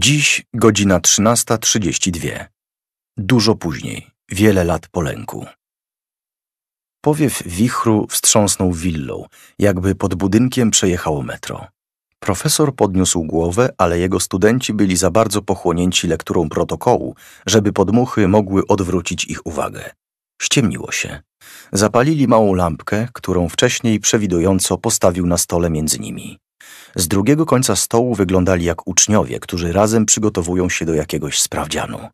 Dziś godzina 13.32. Dużo później, wiele lat po lęku. Powiew wichru wstrząsnął willą, jakby pod budynkiem przejechało metro. Profesor podniósł głowę, ale jego studenci byli za bardzo pochłonięci lekturą protokołu, żeby podmuchy mogły odwrócić ich uwagę. Ściemniło się. Zapalili małą lampkę, którą wcześniej przewidująco postawił na stole między nimi. Z drugiego końca stołu wyglądali jak uczniowie, którzy razem przygotowują się do jakiegoś sprawdzianu.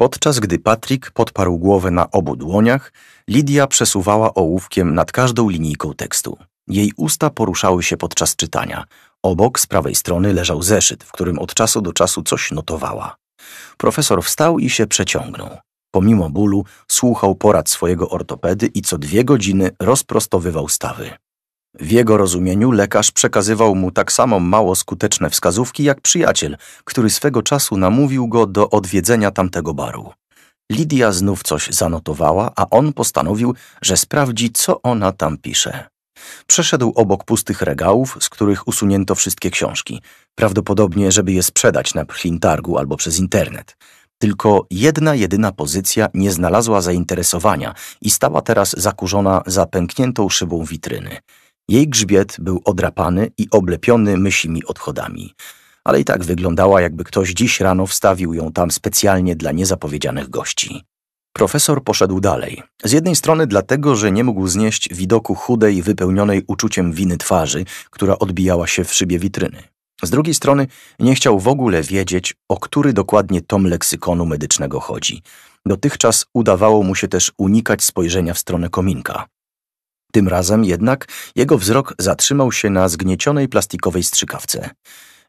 Podczas gdy Patryk podparł głowę na obu dłoniach, Lidia przesuwała ołówkiem nad każdą linijką tekstu. Jej usta poruszały się podczas czytania. Obok, z prawej strony, leżał zeszyt, w którym od czasu do czasu coś notowała. Profesor wstał i się przeciągnął. Pomimo bólu słuchał porad swojego ortopedy i co dwie godziny rozprostowywał stawy. W jego rozumieniu lekarz przekazywał mu tak samo mało skuteczne wskazówki jak przyjaciel, który swego czasu namówił go do odwiedzenia tamtego baru. Lidia znów coś zanotowała, a on postanowił, że sprawdzi, co ona tam pisze. Przeszedł obok pustych regałów, z których usunięto wszystkie książki, prawdopodobnie żeby je sprzedać na targu albo przez internet. Tylko jedna jedyna pozycja nie znalazła zainteresowania i stała teraz zakurzona za pękniętą szybą witryny. Jej grzbiet był odrapany i oblepiony mysimi odchodami, ale i tak wyglądała, jakby ktoś dziś rano wstawił ją tam specjalnie dla niezapowiedzianych gości. Profesor poszedł dalej. Z jednej strony dlatego, że nie mógł znieść widoku chudej, wypełnionej uczuciem winy twarzy, która odbijała się w szybie witryny. Z drugiej strony nie chciał w ogóle wiedzieć, o który dokładnie tom leksykonu medycznego chodzi. Dotychczas udawało mu się też unikać spojrzenia w stronę kominka. Tym razem jednak jego wzrok zatrzymał się na zgniecionej plastikowej strzykawce.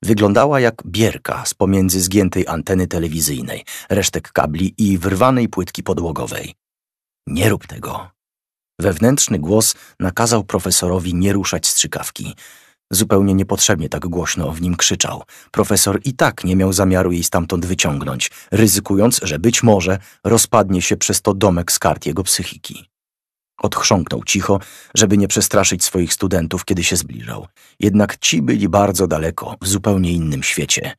Wyglądała jak bierka z pomiędzy zgiętej anteny telewizyjnej, resztek kabli i wyrwanej płytki podłogowej. Nie rób tego. Wewnętrzny głos nakazał profesorowi nie ruszać strzykawki. Zupełnie niepotrzebnie tak głośno w nim krzyczał. Profesor i tak nie miał zamiaru jej stamtąd wyciągnąć, ryzykując, że być może rozpadnie się przez to domek z kart jego psychiki. Odchrząknął cicho, żeby nie przestraszyć swoich studentów, kiedy się zbliżał. Jednak ci byli bardzo daleko, w zupełnie innym świecie.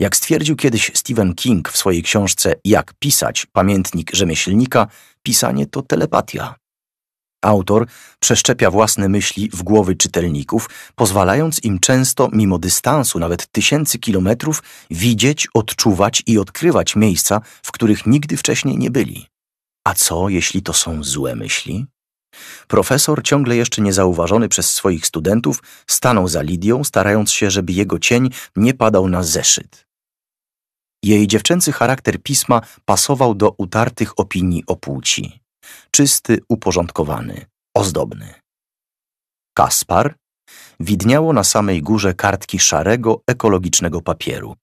Jak stwierdził kiedyś Stephen King w swojej książce Jak pisać, pamiętnik rzemieślnika, pisanie to telepatia. Autor przeszczepia własne myśli w głowy czytelników, pozwalając im często, mimo dystansu nawet tysięcy kilometrów, widzieć, odczuwać i odkrywać miejsca, w których nigdy wcześniej nie byli. A co, jeśli to są złe myśli? Profesor, ciągle jeszcze niezauważony przez swoich studentów, stanął za Lidią, starając się, żeby jego cień nie padał na zeszyt. Jej dziewczęcy charakter pisma pasował do utartych opinii o płci. Czysty, uporządkowany, ozdobny. Kaspar widniało na samej górze kartki szarego, ekologicznego papieru.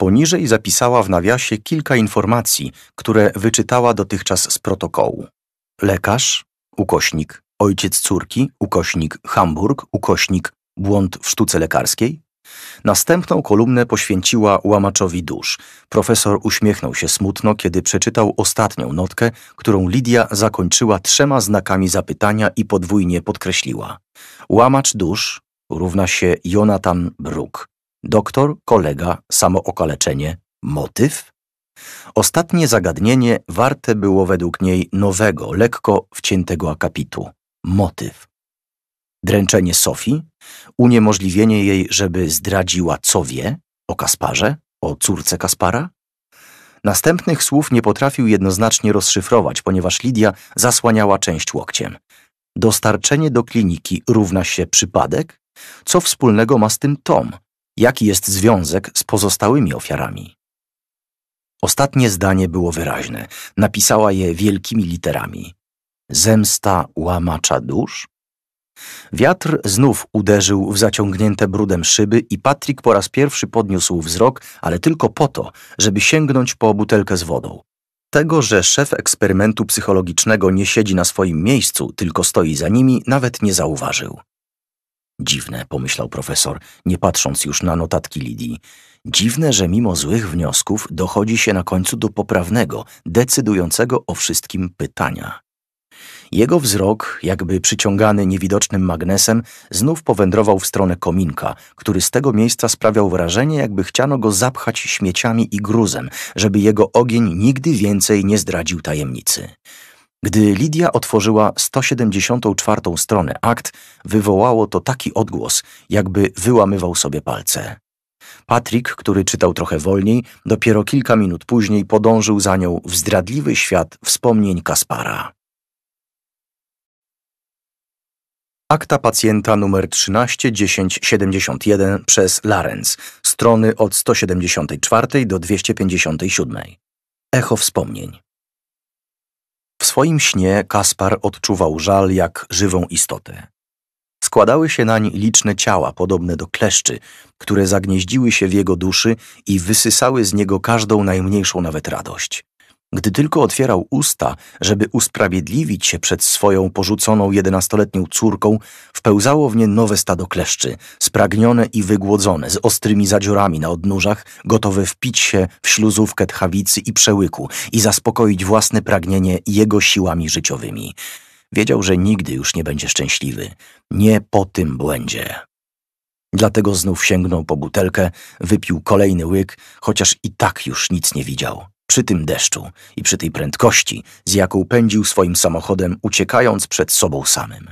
Poniżej zapisała w nawiasie kilka informacji, które wyczytała dotychczas z protokołu. Lekarz, ukośnik ojciec córki, ukośnik Hamburg, ukośnik błąd w sztuce lekarskiej. Następną kolumnę poświęciła łamaczowi dusz. Profesor uśmiechnął się smutno, kiedy przeczytał ostatnią notkę, którą Lidia zakończyła trzema znakami zapytania i podwójnie podkreśliła. Łamacz dusz równa się Jonathan Brook. Doktor, kolega, samookaleczenie, motyw? Ostatnie zagadnienie warte było według niej nowego, lekko wciętego akapitu motyw. Dręczenie Sofii, uniemożliwienie jej, żeby zdradziła co wie o Kasparze, o córce Kaspara. Następnych słów nie potrafił jednoznacznie rozszyfrować, ponieważ Lidia zasłaniała część łokciem. Dostarczenie do kliniki równa się przypadek? Co wspólnego ma z tym Tom? Jaki jest związek z pozostałymi ofiarami? Ostatnie zdanie było wyraźne. Napisała je wielkimi literami. Zemsta łamacza dusz? Wiatr znów uderzył w zaciągnięte brudem szyby i Patrick po raz pierwszy podniósł wzrok, ale tylko po to, żeby sięgnąć po butelkę z wodą. Tego, że szef eksperymentu psychologicznego nie siedzi na swoim miejscu, tylko stoi za nimi, nawet nie zauważył. Dziwne, pomyślał profesor, nie patrząc już na notatki Lidii. Dziwne, że mimo złych wniosków dochodzi się na końcu do poprawnego, decydującego o wszystkim pytania. Jego wzrok, jakby przyciągany niewidocznym magnesem, znów powędrował w stronę kominka, który z tego miejsca sprawiał wrażenie, jakby chciano go zapchać śmieciami i gruzem, żeby jego ogień nigdy więcej nie zdradził tajemnicy. Gdy Lidia otworzyła 174 stronę akt, wywołało to taki odgłos, jakby wyłamywał sobie palce. Patrick, który czytał trochę wolniej, dopiero kilka minut później podążył za nią w zdradliwy świat wspomnień Kaspara. Akta pacjenta numer 131071 przez Larenz, strony od 174 do 257. Echo wspomnień. W swoim śnie Kaspar odczuwał żal jak żywą istotę. Składały się nań liczne ciała, podobne do kleszczy, które zagnieździły się w jego duszy i wysysały z niego każdą najmniejszą nawet radość. Gdy tylko otwierał usta, żeby usprawiedliwić się przed swoją porzuconą jedenastoletnią córką, wpełzało w nie nowe stado kleszczy, spragnione i wygłodzone, z ostrymi zadziorami na odnóżach, gotowe wpić się w śluzówkę tchawicy i przełyku i zaspokoić własne pragnienie jego siłami życiowymi. Wiedział, że nigdy już nie będzie szczęśliwy. Nie po tym błędzie. Dlatego znów sięgnął po butelkę, wypił kolejny łyk, chociaż i tak już nic nie widział. Przy tym deszczu i przy tej prędkości, z jaką pędził swoim samochodem, uciekając przed sobą samym.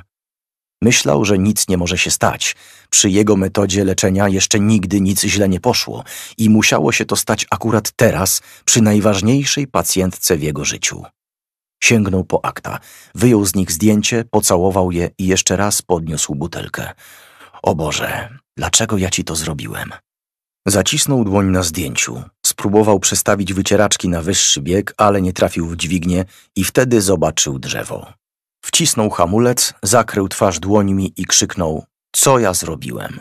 Myślał, że nic nie może się stać. Przy jego metodzie leczenia jeszcze nigdy nic źle nie poszło i musiało się to stać akurat teraz, przy najważniejszej pacjentce w jego życiu. Sięgnął po akta, wyjął z nich zdjęcie, pocałował je i jeszcze raz podniósł butelkę. O Boże, dlaczego ja ci to zrobiłem? Zacisnął dłoń na zdjęciu, spróbował przestawić wycieraczki na wyższy bieg, ale nie trafił w dźwignię i wtedy zobaczył drzewo. Wcisnął hamulec, zakrył twarz dłońmi i krzyknął: Co ja zrobiłem?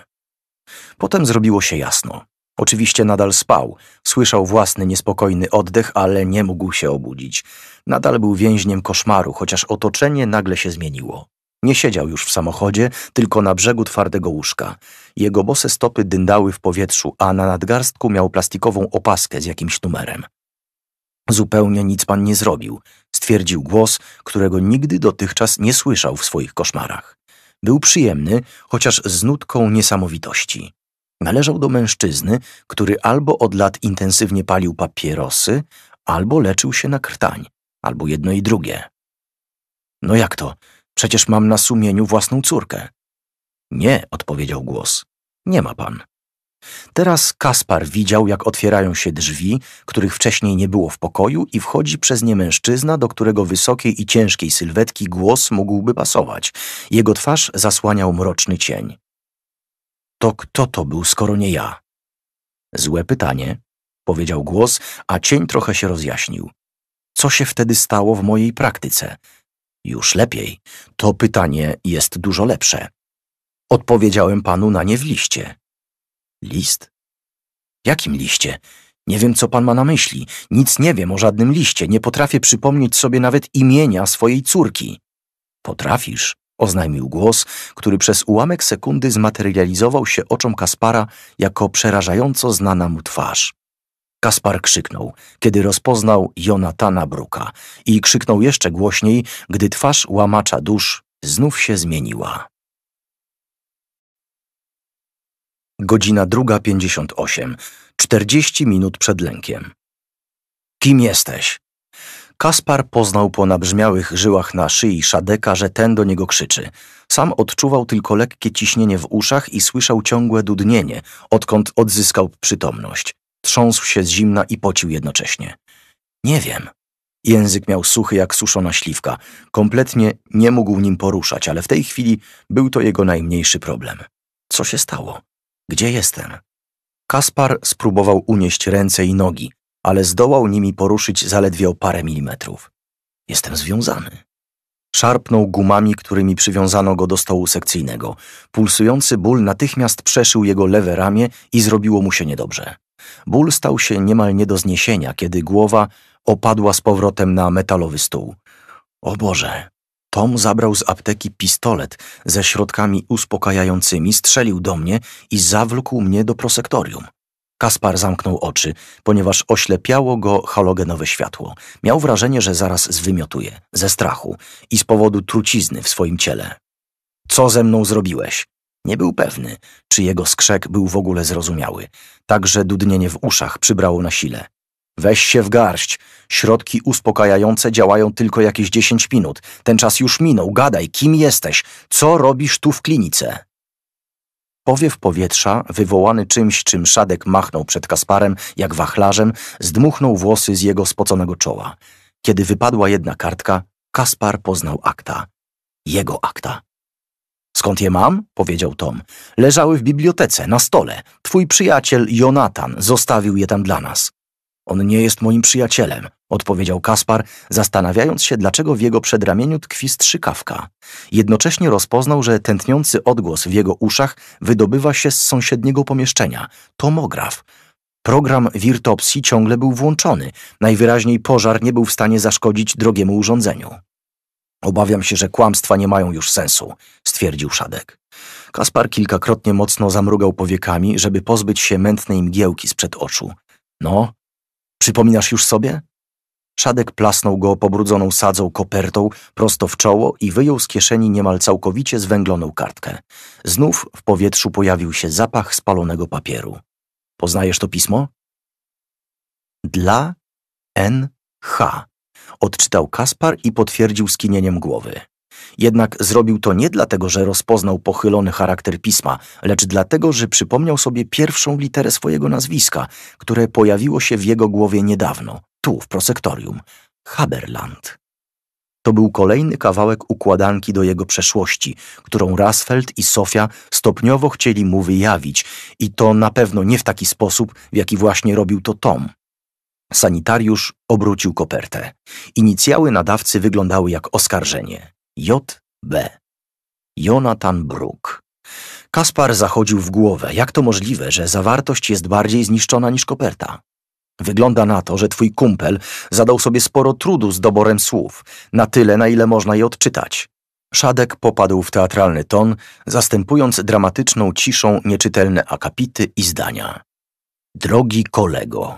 Potem zrobiło się jasno. Oczywiście nadal spał, słyszał własny niespokojny oddech, ale nie mógł się obudzić. Nadal był więźniem koszmaru, chociaż otoczenie nagle się zmieniło. Nie siedział już w samochodzie, tylko na brzegu twardego łóżka. Jego bose stopy dyndały w powietrzu, a na nadgarstku miał plastikową opaskę z jakimś numerem. Zupełnie nic pan nie zrobił, stwierdził głos, którego nigdy dotychczas nie słyszał w swoich koszmarach. Był przyjemny, chociaż z nutką niesamowitości. Należał do mężczyzny, który albo od lat intensywnie palił papierosy, albo leczył się na krtań albo jedno i drugie. No jak to? Przecież mam na sumieniu własną córkę. Nie, odpowiedział głos. Nie ma pan. Teraz Kaspar widział, jak otwierają się drzwi, których wcześniej nie było w pokoju, i wchodzi przez nie mężczyzna, do którego wysokiej i ciężkiej sylwetki głos mógłby pasować. Jego twarz zasłaniał mroczny cień. To kto to był, skoro nie ja? Złe pytanie, powiedział głos, a cień trochę się rozjaśnił co się wtedy stało w mojej praktyce? Już lepiej. To pytanie jest dużo lepsze. Odpowiedziałem panu na nie w liście. List? Jakim liście? Nie wiem, co pan ma na myśli. Nic nie wiem o żadnym liście. Nie potrafię przypomnieć sobie nawet imienia swojej córki. Potrafisz? oznajmił głos, który przez ułamek sekundy zmaterializował się oczom Kaspara jako przerażająco znana mu twarz. Kaspar krzyknął, kiedy rozpoznał Jonatana Bruka i krzyknął jeszcze głośniej, gdy twarz łamacza dusz znów się zmieniła. Godzina druga pięćdziesiąt osiem, czterdzieści minut przed lękiem. Kim jesteś? Kaspar poznał po nabrzmiałych żyłach na szyi Szadeka, że ten do niego krzyczy. Sam odczuwał tylko lekkie ciśnienie w uszach i słyszał ciągłe dudnienie, odkąd odzyskał przytomność. Trząsł się z zimna i pocił jednocześnie. Nie wiem. Język miał suchy jak suszona śliwka. Kompletnie nie mógł nim poruszać, ale w tej chwili był to jego najmniejszy problem. Co się stało? Gdzie jestem? Kaspar spróbował unieść ręce i nogi, ale zdołał nimi poruszyć zaledwie o parę milimetrów. Jestem związany. Szarpnął gumami, którymi przywiązano go do stołu sekcyjnego. Pulsujący ból natychmiast przeszył jego lewe ramię i zrobiło mu się niedobrze. Ból stał się niemal nie do zniesienia, kiedy głowa opadła z powrotem na metalowy stół. O Boże! Tom zabrał z apteki pistolet ze środkami uspokajającymi, strzelił do mnie i zawlókł mnie do prosektorium. Kaspar zamknął oczy, ponieważ oślepiało go halogenowe światło. Miał wrażenie, że zaraz zwymiotuje, ze strachu i z powodu trucizny w swoim ciele. Co ze mną zrobiłeś? Nie był pewny, czy jego skrzek był w ogóle zrozumiały, także dudnienie w uszach przybrało na sile. Weź się w garść. Środki uspokajające działają tylko jakieś dziesięć minut. Ten czas już minął. Gadaj, kim jesteś? Co robisz tu w klinice? Powiew powietrza, wywołany czymś, czym Szadek machnął przed Kasparem, jak wachlarzem, zdmuchnął włosy z jego spoconego czoła. Kiedy wypadła jedna kartka, Kaspar poznał akta. Jego akta. Skąd je mam? powiedział Tom. Leżały w bibliotece, na stole. Twój przyjaciel Jonatan zostawił je tam dla nas. On nie jest moim przyjacielem, odpowiedział Kaspar, zastanawiając się, dlaczego w jego przedramieniu tkwi strzykawka. Jednocześnie rozpoznał, że tętniący odgłos w jego uszach wydobywa się z sąsiedniego pomieszczenia. Tomograf. Program wirtopsji ciągle był włączony. Najwyraźniej pożar nie był w stanie zaszkodzić drogiemu urządzeniu. Obawiam się, że kłamstwa nie mają już sensu, stwierdził Szadek. Kaspar kilkakrotnie mocno zamrugał powiekami, żeby pozbyć się mętnej mgiełki sprzed oczu. No, przypominasz już sobie? Szadek plasnął go pobrudzoną sadzą kopertą prosto w czoło i wyjął z kieszeni niemal całkowicie zwęgloną kartkę. Znów w powietrzu pojawił się zapach spalonego papieru. Poznajesz to pismo? Dla N.H odczytał Kaspar i potwierdził skinieniem głowy. Jednak zrobił to nie dlatego, że rozpoznał pochylony charakter pisma, lecz dlatego, że przypomniał sobie pierwszą literę swojego nazwiska, które pojawiło się w jego głowie niedawno, tu, w prosektorium Haberland. To był kolejny kawałek układanki do jego przeszłości, którą Rasfeld i Sofia stopniowo chcieli mu wyjawić, i to na pewno nie w taki sposób, w jaki właśnie robił to Tom. Sanitariusz obrócił kopertę. Inicjały nadawcy wyglądały jak oskarżenie. J.B. Jonathan Brook. Kaspar zachodził w głowę. Jak to możliwe, że zawartość jest bardziej zniszczona niż koperta? Wygląda na to, że twój kumpel zadał sobie sporo trudu z doborem słów, na tyle, na ile można je odczytać. Szadek popadł w teatralny ton, zastępując dramatyczną ciszą nieczytelne akapity i zdania. Drogi kolego,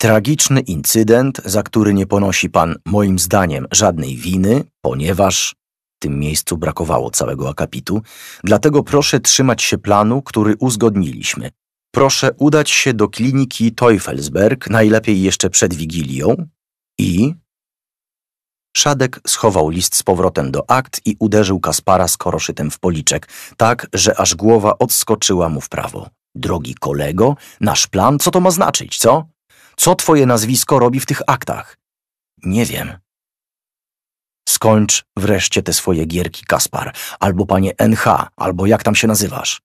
Tragiczny incydent, za który nie ponosi pan moim zdaniem żadnej winy, ponieważ w tym miejscu brakowało całego akapitu, dlatego proszę trzymać się planu, który uzgodniliśmy. Proszę udać się do kliniki Teufelsberg, najlepiej jeszcze przed Wigilią i... Szadek schował list z powrotem do akt i uderzył Kaspara skoroszytem w policzek, tak, że aż głowa odskoczyła mu w prawo. Drogi kolego, nasz plan, co to ma znaczyć, co? Co twoje nazwisko robi w tych aktach? Nie wiem. Skończ wreszcie te swoje gierki, Kaspar, albo panie NH, albo jak tam się nazywasz.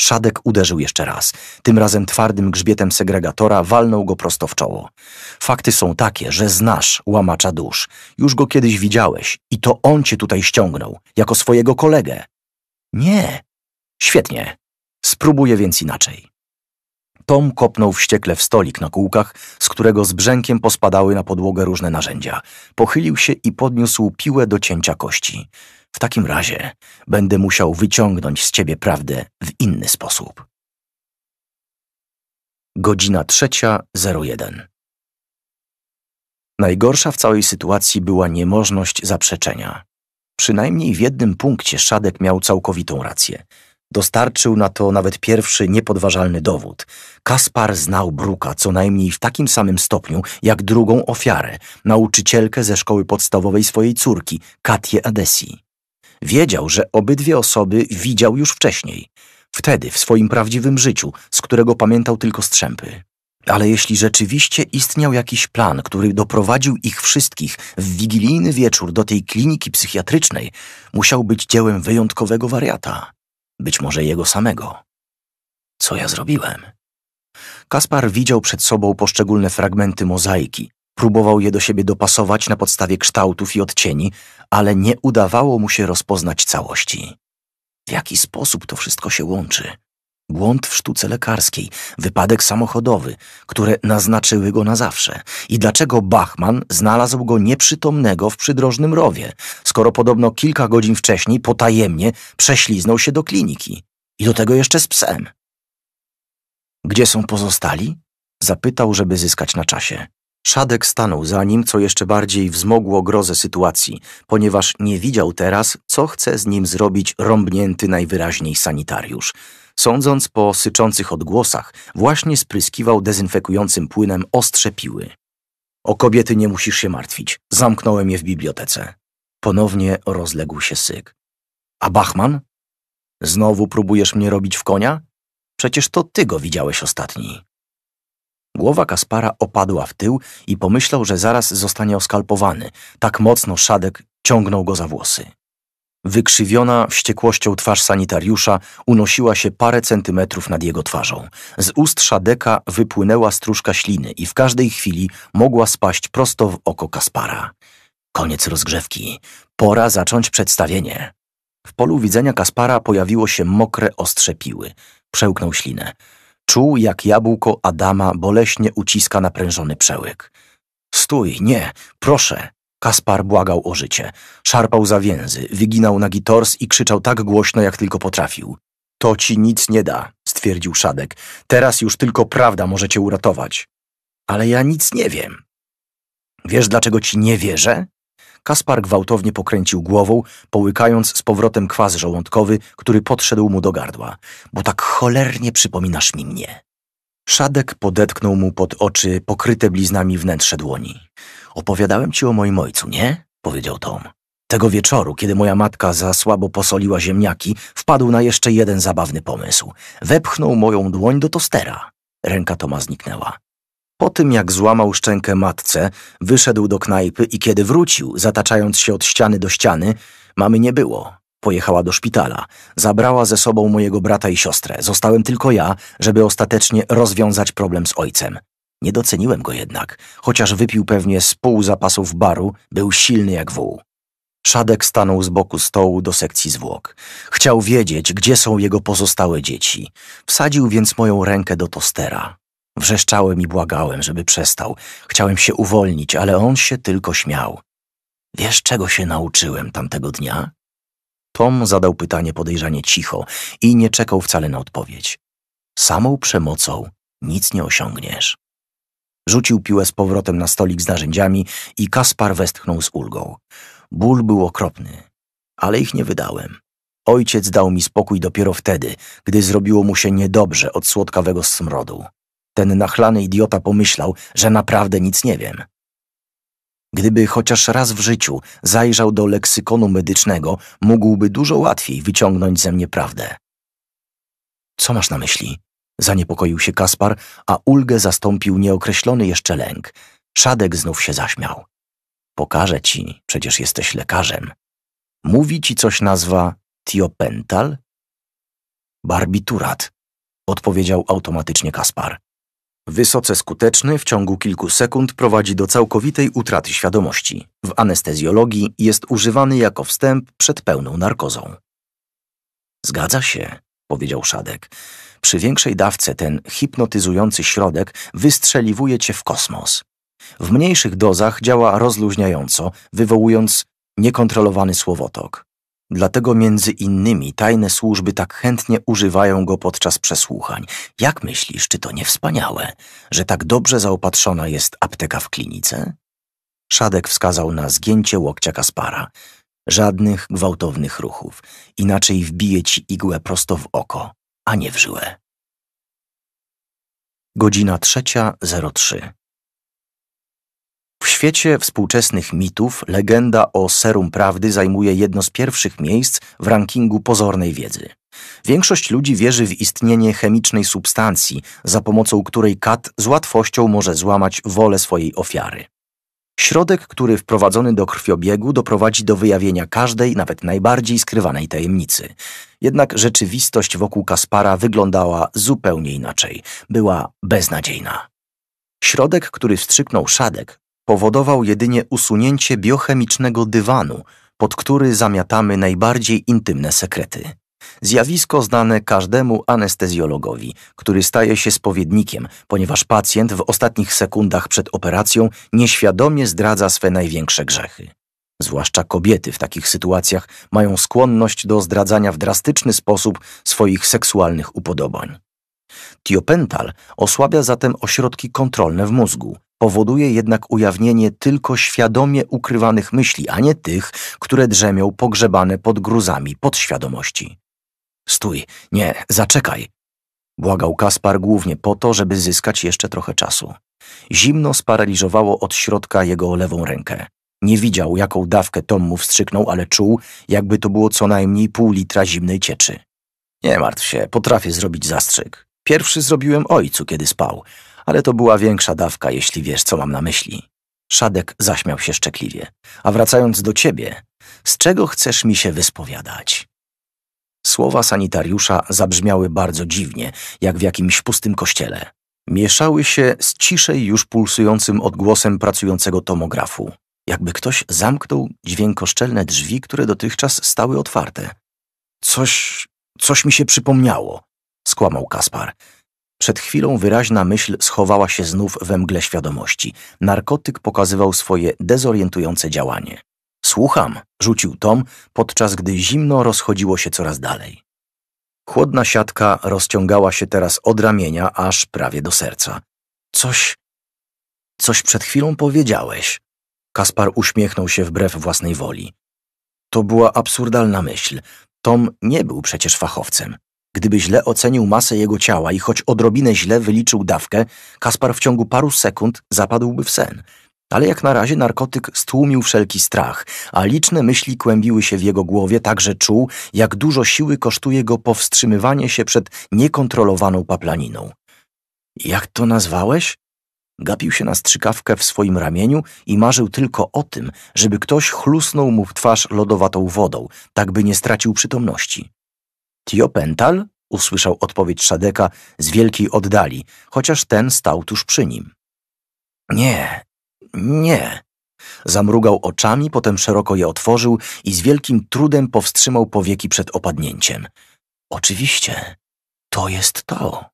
Szadek uderzył jeszcze raz. Tym razem twardym grzbietem segregatora walnął go prosto w czoło. Fakty są takie, że znasz łamacza dusz. Już go kiedyś widziałeś i to on cię tutaj ściągnął, jako swojego kolegę. Nie. Świetnie. Spróbuję więc inaczej. Tom kopnął wściekle w stolik na kółkach, z którego z brzękiem pospadały na podłogę różne narzędzia. Pochylił się i podniósł piłę do cięcia kości. W takim razie będę musiał wyciągnąć z ciebie prawdę w inny sposób. Godzina trzecia, zero jeden. Najgorsza w całej sytuacji była niemożność zaprzeczenia. Przynajmniej w jednym punkcie Szadek miał całkowitą rację – Dostarczył na to nawet pierwszy niepodważalny dowód. Kaspar znał Bruka co najmniej w takim samym stopniu jak drugą ofiarę, nauczycielkę ze szkoły podstawowej swojej córki, Katię Adesi. Wiedział, że obydwie osoby widział już wcześniej, wtedy w swoim prawdziwym życiu, z którego pamiętał tylko strzępy. Ale jeśli rzeczywiście istniał jakiś plan, który doprowadził ich wszystkich w wigilijny wieczór do tej kliniki psychiatrycznej, musiał być dziełem wyjątkowego wariata być może jego samego. Co ja zrobiłem? Kaspar widział przed sobą poszczególne fragmenty mozaiki, próbował je do siebie dopasować na podstawie kształtów i odcieni, ale nie udawało mu się rozpoznać całości. W jaki sposób to wszystko się łączy? Błąd w sztuce lekarskiej, wypadek samochodowy, które naznaczyły go na zawsze. I dlaczego Bachman znalazł go nieprzytomnego w przydrożnym rowie, skoro podobno kilka godzin wcześniej potajemnie prześliznął się do kliniki? I do tego jeszcze z psem. Gdzie są pozostali? Zapytał, żeby zyskać na czasie. Szadek stanął za nim, co jeszcze bardziej wzmogło grozę sytuacji, ponieważ nie widział teraz, co chce z nim zrobić rąbnięty najwyraźniej sanitariusz. Sądząc po syczących odgłosach, właśnie spryskiwał dezynfekującym płynem ostre piły. O kobiety nie musisz się martwić. Zamknąłem je w bibliotece. Ponownie rozległ się syk. A Bachman? Znowu próbujesz mnie robić w konia? Przecież to ty go widziałeś ostatni. Głowa Kaspara opadła w tył i pomyślał, że zaraz zostanie oskalpowany. Tak mocno Szadek ciągnął go za włosy. Wykrzywiona wściekłością twarz sanitariusza unosiła się parę centymetrów nad jego twarzą. Z ust szadeka wypłynęła stróżka śliny i w każdej chwili mogła spaść prosto w oko Kaspara. Koniec rozgrzewki. Pora zacząć przedstawienie. W polu widzenia Kaspara pojawiło się mokre, ostrze piły. Przełknął ślinę. Czuł, jak jabłko Adama boleśnie uciska naprężony przełyk. Stój, nie, proszę, Kaspar błagał o życie. Szarpał za więzy, wyginał nagi tors i krzyczał tak głośno, jak tylko potrafił. To ci nic nie da, stwierdził Szadek. Teraz już tylko prawda może cię uratować. Ale ja nic nie wiem. Wiesz, dlaczego ci nie wierzę? Kaspar gwałtownie pokręcił głową, połykając z powrotem kwas żołądkowy, który podszedł mu do gardła. Bo tak cholernie przypominasz mi mnie. Szadek podetknął mu pod oczy pokryte bliznami wnętrze dłoni. Opowiadałem ci o moim ojcu, nie? powiedział Tom. Tego wieczoru, kiedy moja matka za słabo posoliła ziemniaki, wpadł na jeszcze jeden zabawny pomysł. Wepchnął moją dłoń do tostera. Ręka Toma zniknęła. Po tym, jak złamał szczękę matce, wyszedł do knajpy i kiedy wrócił, zataczając się od ściany do ściany, mamy nie było. Pojechała do szpitala. Zabrała ze sobą mojego brata i siostrę. Zostałem tylko ja, żeby ostatecznie rozwiązać problem z ojcem. Nie doceniłem go jednak, chociaż wypił pewnie z pół zapasów baru, był silny jak wół. Szadek stanął z boku stołu do sekcji zwłok. Chciał wiedzieć, gdzie są jego pozostałe dzieci. Wsadził więc moją rękę do tostera. Wrzeszczałem i błagałem, żeby przestał. Chciałem się uwolnić, ale on się tylko śmiał. Wiesz, czego się nauczyłem tamtego dnia? Tom zadał pytanie podejrzanie cicho i nie czekał wcale na odpowiedź. Samą przemocą nic nie osiągniesz. Rzucił piłę z powrotem na stolik z narzędziami i Kaspar westchnął z ulgą. Ból był okropny, ale ich nie wydałem. Ojciec dał mi spokój dopiero wtedy, gdy zrobiło mu się niedobrze od słodkawego smrodu. Ten nachlany idiota pomyślał, że naprawdę nic nie wiem. Gdyby chociaż raz w życiu zajrzał do leksykonu medycznego, mógłby dużo łatwiej wyciągnąć ze mnie prawdę. Co masz na myśli? Zaniepokoił się Kaspar, a ulgę zastąpił nieokreślony jeszcze lęk. Szadek znów się zaśmiał. Pokażę ci, przecież jesteś lekarzem. Mówi ci coś nazwa tiopental? Barbiturat, odpowiedział automatycznie Kaspar. Wysoce skuteczny w ciągu kilku sekund prowadzi do całkowitej utraty świadomości. W anestezjologii jest używany jako wstęp przed pełną narkozą. Zgadza się, powiedział Szadek. Przy większej dawce ten hipnotyzujący środek wystrzeliwuje cię w kosmos. W mniejszych dozach działa rozluźniająco, wywołując niekontrolowany słowotok. Dlatego między innymi tajne służby tak chętnie używają go podczas przesłuchań. Jak myślisz, czy to nie wspaniałe, że tak dobrze zaopatrzona jest apteka w klinice? Szadek wskazał na zgięcie łokcia Kaspara. Żadnych gwałtownych ruchów, inaczej wbije ci igłę prosto w oko a nie w żyłę. Godzina 3.03 W świecie współczesnych mitów legenda o serum prawdy zajmuje jedno z pierwszych miejsc w rankingu pozornej wiedzy. Większość ludzi wierzy w istnienie chemicznej substancji, za pomocą której kat z łatwością może złamać wolę swojej ofiary. Środek, który wprowadzony do krwiobiegu doprowadzi do wyjawienia każdej, nawet najbardziej skrywanej tajemnicy. Jednak rzeczywistość wokół Kaspara wyglądała zupełnie inaczej. Była beznadziejna. Środek, który wstrzyknął Szadek, powodował jedynie usunięcie biochemicznego dywanu, pod który zamiatamy najbardziej intymne sekrety. Zjawisko znane każdemu anestezjologowi, który staje się spowiednikiem, ponieważ pacjent w ostatnich sekundach przed operacją nieświadomie zdradza swe największe grzechy. Zwłaszcza kobiety w takich sytuacjach mają skłonność do zdradzania w drastyczny sposób swoich seksualnych upodobań. Tiopental osłabia zatem ośrodki kontrolne w mózgu, powoduje jednak ujawnienie tylko świadomie ukrywanych myśli, a nie tych, które drzemią pogrzebane pod gruzami podświadomości. Stój, nie, zaczekaj. Błagał Kaspar głównie po to, żeby zyskać jeszcze trochę czasu. Zimno sparaliżowało od środka jego lewą rękę. Nie widział, jaką dawkę Tom mu wstrzyknął, ale czuł, jakby to było co najmniej pół litra zimnej cieczy. Nie martw się, potrafię zrobić zastrzyk. Pierwszy zrobiłem ojcu, kiedy spał, ale to była większa dawka, jeśli wiesz, co mam na myśli. Szadek zaśmiał się szczekliwie. A wracając do ciebie, z czego chcesz mi się wyspowiadać? Słowa sanitariusza zabrzmiały bardzo dziwnie, jak w jakimś pustym kościele. Mieszały się z ciszej już pulsującym odgłosem pracującego tomografu, jakby ktoś zamknął dźwiękoszczelne drzwi, które dotychczas stały otwarte. Coś, coś mi się przypomniało, skłamał Kaspar. Przed chwilą wyraźna myśl schowała się znów we mgle świadomości. Narkotyk pokazywał swoje dezorientujące działanie. Słucham, rzucił Tom, podczas gdy zimno rozchodziło się coraz dalej. Chłodna siatka rozciągała się teraz od ramienia aż prawie do serca. Coś. Coś przed chwilą powiedziałeś. Kaspar uśmiechnął się wbrew własnej woli. To była absurdalna myśl. Tom nie był przecież fachowcem. Gdyby źle ocenił masę jego ciała i choć odrobinę źle wyliczył dawkę, Kaspar w ciągu paru sekund zapadłby w sen. Ale jak na razie narkotyk stłumił wszelki strach, a liczne myśli kłębiły się w jego głowie, także czuł, jak dużo siły kosztuje go powstrzymywanie się przed niekontrolowaną paplaniną. Jak to nazwałeś? Gapił się na strzykawkę w swoim ramieniu i marzył tylko o tym, żeby ktoś chlusnął mu w twarz lodowatą wodą, tak by nie stracił przytomności. Tiopental? usłyszał odpowiedź Szadeka z wielkiej oddali, chociaż ten stał tuż przy nim. Nie, nie. Zamrugał oczami, potem szeroko je otworzył i z wielkim trudem powstrzymał powieki przed opadnięciem. Oczywiście, to jest to.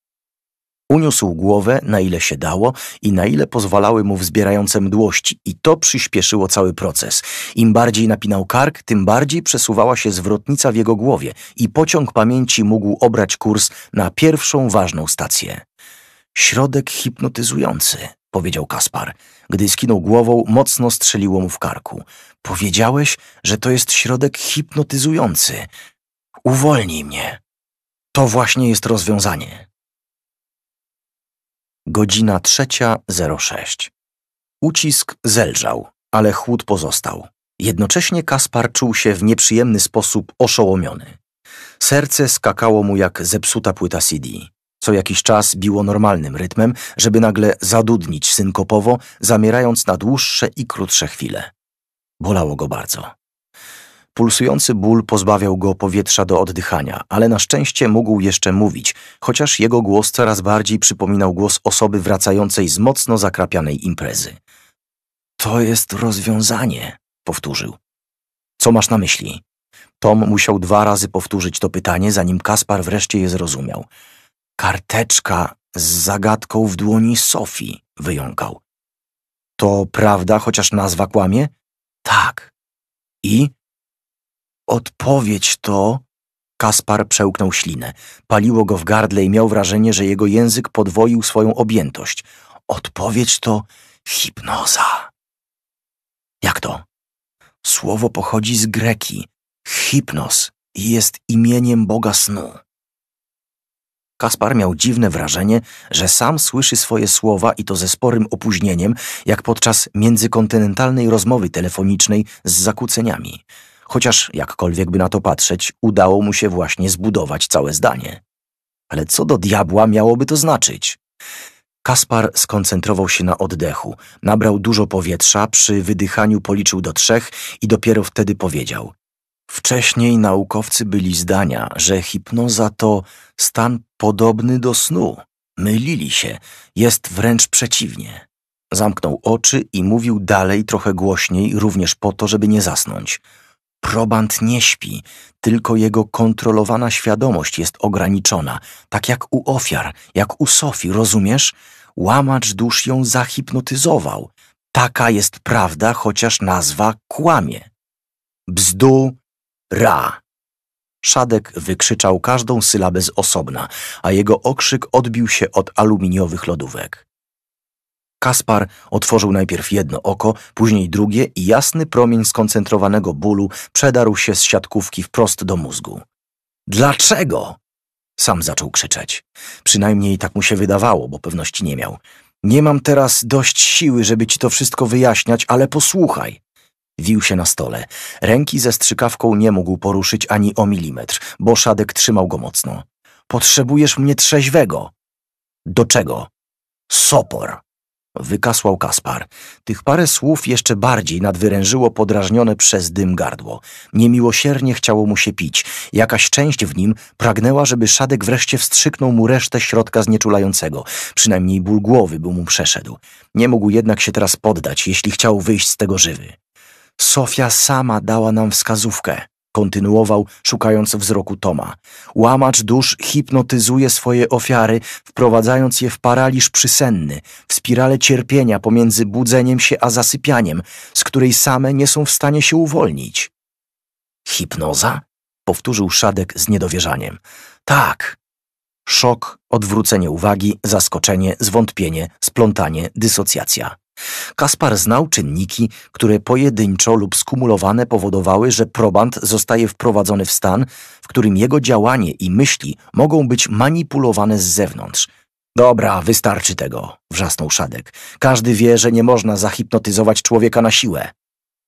Uniósł głowę, na ile się dało i na ile pozwalały mu wzbierające mdłości, i to przyspieszyło cały proces. Im bardziej napinał kark, tym bardziej przesuwała się zwrotnica w jego głowie i pociąg pamięci mógł obrać kurs na pierwszą ważną stację. Środek hipnotyzujący powiedział Kaspar. Gdy skinął głową, mocno strzeliło mu w karku. Powiedziałeś, że to jest środek hipnotyzujący. Uwolnij mnie. To właśnie jest rozwiązanie. Godzina trzecia zero sześć. Ucisk zelżał, ale chłód pozostał. Jednocześnie Kaspar czuł się w nieprzyjemny sposób oszołomiony. Serce skakało mu jak zepsuta płyta CD. Co jakiś czas biło normalnym rytmem, żeby nagle zadudnić synkopowo, zamierając na dłuższe i krótsze chwile. Bolało go bardzo. Pulsujący ból pozbawiał go powietrza do oddychania, ale na szczęście mógł jeszcze mówić, chociaż jego głos coraz bardziej przypominał głos osoby wracającej z mocno zakrapianej imprezy. To jest rozwiązanie, powtórzył. Co masz na myśli? Tom musiał dwa razy powtórzyć to pytanie, zanim Kaspar wreszcie je zrozumiał. Karteczka z zagadką w dłoni Sofii, wyjąkał. To prawda, chociaż nazwa kłamie? Tak. I? Odpowiedź to... Kaspar przełknął ślinę. Paliło go w gardle i miał wrażenie, że jego język podwoił swoją objętość. Odpowiedź to hipnoza. Jak to? Słowo pochodzi z greki. Hipnos jest imieniem boga snu. Kaspar miał dziwne wrażenie, że sam słyszy swoje słowa i to ze sporym opóźnieniem, jak podczas międzykontynentalnej rozmowy telefonicznej z zakłóceniami. Chociaż, jakkolwiek by na to patrzeć, udało mu się właśnie zbudować całe zdanie. Ale co do diabła miałoby to znaczyć? Kaspar skoncentrował się na oddechu, nabrał dużo powietrza, przy wydychaniu policzył do trzech i dopiero wtedy powiedział – Wcześniej naukowcy byli zdania, że hipnoza to stan podobny do snu. Mylili się, jest wręcz przeciwnie. Zamknął oczy i mówił dalej trochę głośniej, również po to, żeby nie zasnąć. Probant nie śpi, tylko jego kontrolowana świadomość jest ograniczona, tak jak u ofiar, jak u Sofii, rozumiesz? Łamacz dusz ją zahipnotyzował. Taka jest prawda, chociaż nazwa kłamie. Bzdu, Ra. Szadek wykrzyczał każdą sylabę z osobna, a jego okrzyk odbił się od aluminiowych lodówek. Kaspar otworzył najpierw jedno oko, później drugie i jasny promień skoncentrowanego bólu przedarł się z siatkówki wprost do mózgu. Dlaczego? Sam zaczął krzyczeć. Przynajmniej tak mu się wydawało, bo pewności nie miał. Nie mam teraz dość siły, żeby ci to wszystko wyjaśniać, ale posłuchaj. Wił się na stole. Ręki ze strzykawką nie mógł poruszyć ani o milimetr, bo Szadek trzymał go mocno. Potrzebujesz mnie trzeźwego. Do czego? Sopor. Wykasłał Kaspar. Tych parę słów jeszcze bardziej nadwyrężyło podrażnione przez dym gardło. Niemiłosiernie chciało mu się pić. Jakaś część w nim pragnęła, żeby Szadek wreszcie wstrzyknął mu resztę środka znieczulającego. Przynajmniej ból głowy by mu przeszedł. Nie mógł jednak się teraz poddać, jeśli chciał wyjść z tego żywy. Sofia sama dała nam wskazówkę, kontynuował, szukając wzroku Toma. Łamacz dusz hipnotyzuje swoje ofiary, wprowadzając je w paraliż przysenny, w spirale cierpienia pomiędzy budzeniem się a zasypianiem, z której same nie są w stanie się uwolnić. Hipnoza? powtórzył Szadek z niedowierzaniem. Tak. Szok, odwrócenie uwagi, zaskoczenie, zwątpienie, splątanie, dysocjacja. Kaspar znał czynniki, które pojedynczo lub skumulowane powodowały, że proband zostaje wprowadzony w stan, w którym jego działanie i myśli mogą być manipulowane z zewnątrz. Dobra, wystarczy tego, wrzasnął Szadek. Każdy wie, że nie można zahipnotyzować człowieka na siłę.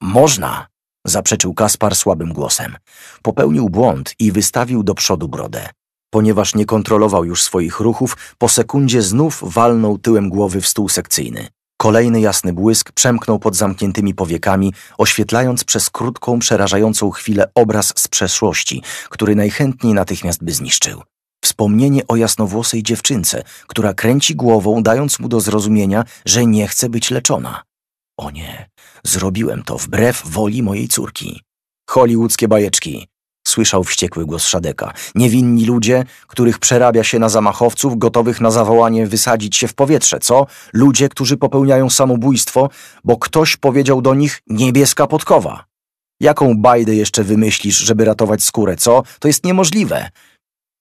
Można, zaprzeczył Kaspar słabym głosem. Popełnił błąd i wystawił do przodu brodę. Ponieważ nie kontrolował już swoich ruchów, po sekundzie znów walnął tyłem głowy w stół sekcyjny. Kolejny jasny błysk przemknął pod zamkniętymi powiekami, oświetlając przez krótką, przerażającą chwilę obraz z przeszłości, który najchętniej natychmiast by zniszczył. Wspomnienie o jasnowłosej dziewczynce, która kręci głową, dając mu do zrozumienia, że nie chce być leczona. O nie, zrobiłem to wbrew woli mojej córki. Hollywoodzkie bajeczki słyszał wściekły głos Szadeka. Niewinni ludzie, których przerabia się na zamachowców, gotowych na zawołanie wysadzić się w powietrze, co? Ludzie, którzy popełniają samobójstwo, bo ktoś powiedział do nich niebieska podkowa. Jaką bajdę jeszcze wymyślisz, żeby ratować skórę, co? To jest niemożliwe.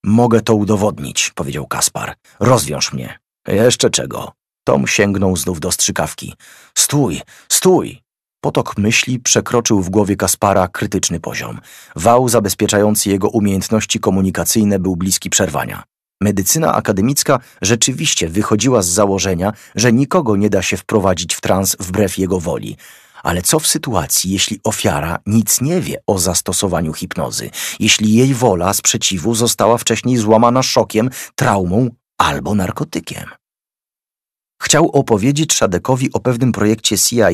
Mogę to udowodnić, powiedział Kaspar. Rozwiąż mnie. Jeszcze czego? Tom sięgnął znów do strzykawki. Stój, stój! Potok myśli przekroczył w głowie Kaspara krytyczny poziom. Wał zabezpieczający jego umiejętności komunikacyjne był bliski przerwania. Medycyna akademicka rzeczywiście wychodziła z założenia, że nikogo nie da się wprowadzić w trans wbrew jego woli. Ale co w sytuacji, jeśli ofiara nic nie wie o zastosowaniu hipnozy, jeśli jej wola sprzeciwu została wcześniej złamana szokiem, traumą albo narkotykiem? Chciał opowiedzieć Szadekowi o pewnym projekcie CIA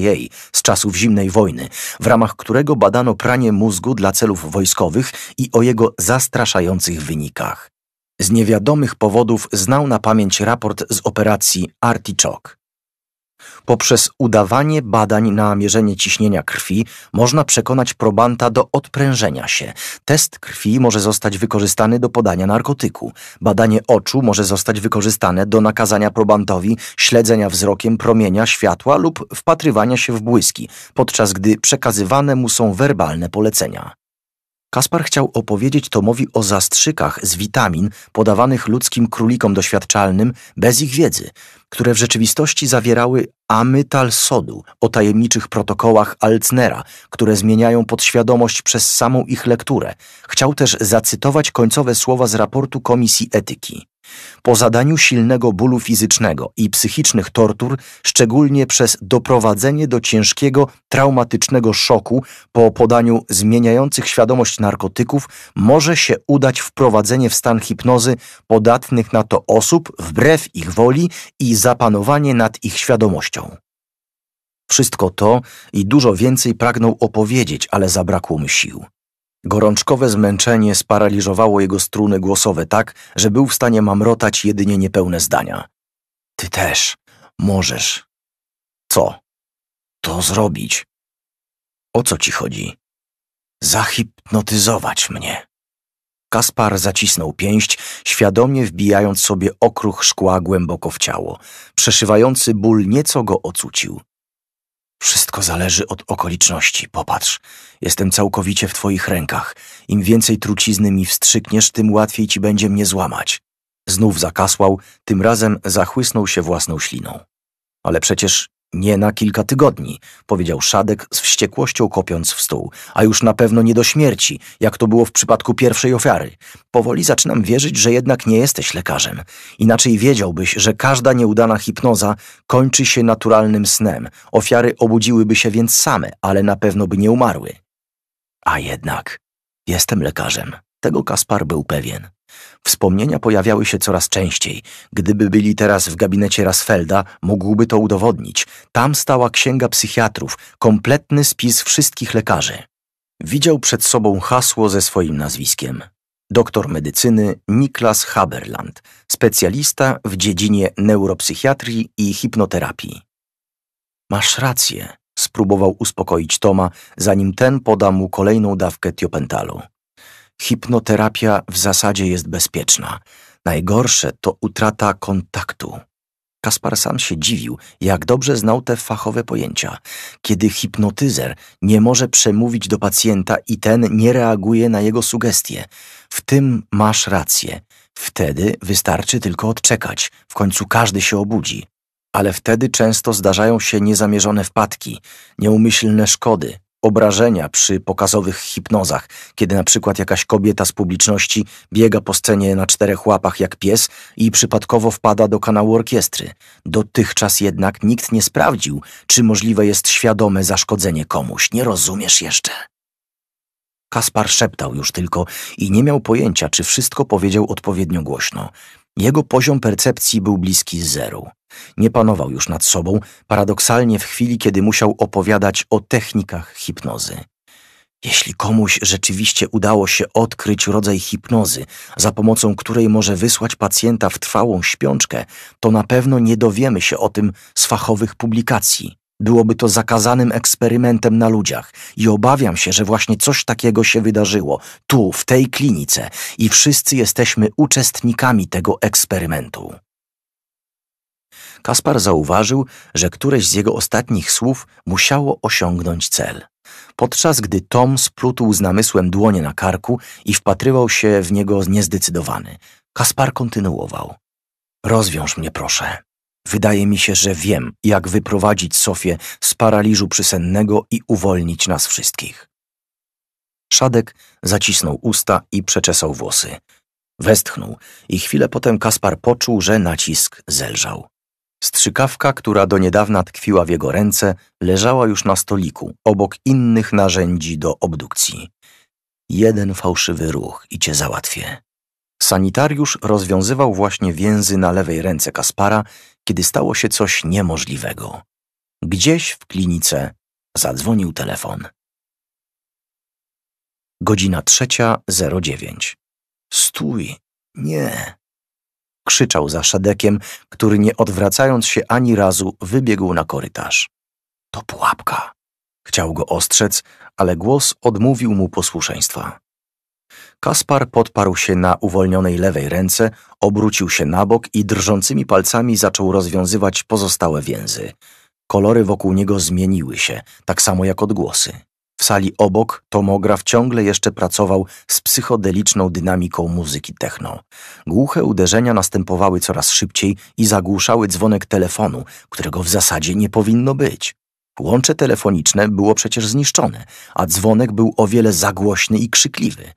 z czasów zimnej wojny, w ramach którego badano pranie mózgu dla celów wojskowych i o jego zastraszających wynikach. Z niewiadomych powodów znał na pamięć raport z operacji Artichoke. Poprzez udawanie badań na mierzenie ciśnienia krwi można przekonać probanta do odprężenia się. Test krwi może zostać wykorzystany do podania narkotyku. Badanie oczu może zostać wykorzystane do nakazania probantowi śledzenia wzrokiem promienia światła lub wpatrywania się w błyski, podczas gdy przekazywane mu są werbalne polecenia. Kaspar chciał opowiedzieć Tomowi o zastrzykach z witamin podawanych ludzkim królikom doświadczalnym bez ich wiedzy, które w rzeczywistości zawierały amytal sodu o tajemniczych protokołach Alcnera, które zmieniają podświadomość przez samą ich lekturę. Chciał też zacytować końcowe słowa z raportu Komisji Etyki. Po zadaniu silnego bólu fizycznego i psychicznych tortur, szczególnie przez doprowadzenie do ciężkiego, traumatycznego szoku po podaniu zmieniających świadomość narkotyków, może się udać wprowadzenie w stan hipnozy podatnych na to osób wbrew ich woli i zapanowanie nad ich świadomością. Wszystko to i dużo więcej pragnął opowiedzieć, ale zabrakło mi sił. Gorączkowe zmęczenie sparaliżowało jego struny głosowe tak, że był w stanie mamrotać jedynie niepełne zdania. Ty też możesz. Co? To zrobić. O co ci chodzi? Zahipnotyzować mnie. Kaspar zacisnął pięść, świadomie wbijając sobie okruch szkła głęboko w ciało. Przeszywający ból nieco go ocucił. Wszystko zależy od okoliczności. Popatrz, jestem całkowicie w twoich rękach. Im więcej trucizny mi wstrzykniesz, tym łatwiej ci będzie mnie złamać. Znów zakasłał, tym razem zachłysnął się własną śliną. Ale przecież nie na kilka tygodni, powiedział Szadek z wściekłością kopiąc w stół, a już na pewno nie do śmierci, jak to było w przypadku pierwszej ofiary. Powoli zaczynam wierzyć, że jednak nie jesteś lekarzem. Inaczej wiedziałbyś, że każda nieudana hipnoza kończy się naturalnym snem. Ofiary obudziłyby się więc same, ale na pewno by nie umarły. A jednak jestem lekarzem, tego Kaspar był pewien. Wspomnienia pojawiały się coraz częściej. Gdyby byli teraz w gabinecie Rasfelda, mógłby to udowodnić. Tam stała księga psychiatrów, kompletny spis wszystkich lekarzy. Widział przed sobą hasło ze swoim nazwiskiem. Doktor medycyny Niklas Haberland, specjalista w dziedzinie neuropsychiatrii i hipnoterapii. Masz rację, spróbował uspokoić Toma, zanim ten poda mu kolejną dawkę tiopentalu hipnoterapia w zasadzie jest bezpieczna. Najgorsze to utrata kontaktu. Kaspar sam się dziwił, jak dobrze znał te fachowe pojęcia. Kiedy hipnotyzer nie może przemówić do pacjenta i ten nie reaguje na jego sugestie. W tym masz rację. Wtedy wystarczy tylko odczekać, w końcu każdy się obudzi. Ale wtedy często zdarzają się niezamierzone wpadki, nieumyślne szkody, obrażenia przy pokazowych hipnozach, kiedy na przykład jakaś kobieta z publiczności biega po scenie na czterech łapach jak pies i przypadkowo wpada do kanału orkiestry. Dotychczas jednak nikt nie sprawdził, czy możliwe jest świadome zaszkodzenie komuś. Nie rozumiesz jeszcze. Kaspar szeptał już tylko i nie miał pojęcia, czy wszystko powiedział odpowiednio głośno. Jego poziom percepcji był bliski zeru. Nie panował już nad sobą, paradoksalnie w chwili, kiedy musiał opowiadać o technikach hipnozy. Jeśli komuś rzeczywiście udało się odkryć rodzaj hipnozy, za pomocą której może wysłać pacjenta w trwałą śpiączkę, to na pewno nie dowiemy się o tym z fachowych publikacji. Byłoby to zakazanym eksperymentem na ludziach i obawiam się, że właśnie coś takiego się wydarzyło tu, w tej klinice i wszyscy jesteśmy uczestnikami tego eksperymentu. Kaspar zauważył, że któreś z jego ostatnich słów musiało osiągnąć cel. Podczas gdy Tom splutł z namysłem dłonie na karku i wpatrywał się w niego niezdecydowany, Kaspar kontynuował. Rozwiąż mnie proszę. Wydaje mi się, że wiem, jak wyprowadzić Sofię z paraliżu przysennego i uwolnić nas wszystkich. Szadek zacisnął usta i przeczesał włosy. Westchnął i chwilę potem Kaspar poczuł, że nacisk zelżał. Strzykawka, która do niedawna tkwiła w jego ręce, leżała już na stoliku, obok innych narzędzi do obdukcji. Jeden fałszywy ruch i cię załatwię. Sanitariusz rozwiązywał właśnie więzy na lewej ręce Kaspara, kiedy stało się coś niemożliwego. Gdzieś w klinice zadzwonił telefon. Godzina trzecia, zero dziewięć. Stój, nie, krzyczał za Szadekiem, który nie odwracając się ani razu wybiegł na korytarz. To pułapka. Chciał go ostrzec, ale głos odmówił mu posłuszeństwa. Kaspar podparł się na uwolnionej lewej ręce, obrócił się na bok i drżącymi palcami zaczął rozwiązywać pozostałe więzy. Kolory wokół niego zmieniły się, tak samo jak odgłosy. W sali obok tomograf ciągle jeszcze pracował z psychodeliczną dynamiką muzyki techno. Głuche uderzenia następowały coraz szybciej i zagłuszały dzwonek telefonu, którego w zasadzie nie powinno być. Łącze telefoniczne było przecież zniszczone, a dzwonek był o wiele zagłośny i krzykliwy.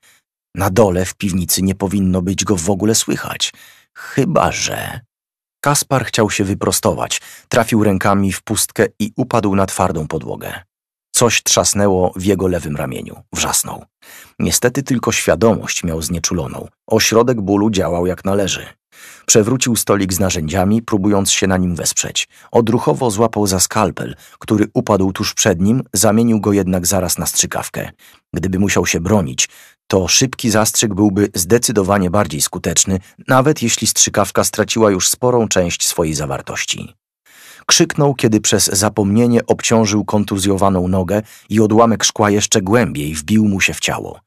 Na dole w piwnicy nie powinno być go w ogóle słychać. Chyba że. Kaspar chciał się wyprostować, trafił rękami w pustkę i upadł na twardą podłogę. Coś trzasnęło w jego lewym ramieniu. Wrzasnął. Niestety tylko świadomość miał znieczuloną. Ośrodek bólu działał jak należy. Przewrócił stolik z narzędziami, próbując się na nim wesprzeć. Odruchowo złapał za skalpel, który upadł tuż przed nim, zamienił go jednak zaraz na strzykawkę. Gdyby musiał się bronić, to szybki zastrzyk byłby zdecydowanie bardziej skuteczny, nawet jeśli strzykawka straciła już sporą część swojej zawartości. Krzyknął, kiedy przez zapomnienie obciążył kontuzjowaną nogę i odłamek szkła jeszcze głębiej wbił mu się w ciało.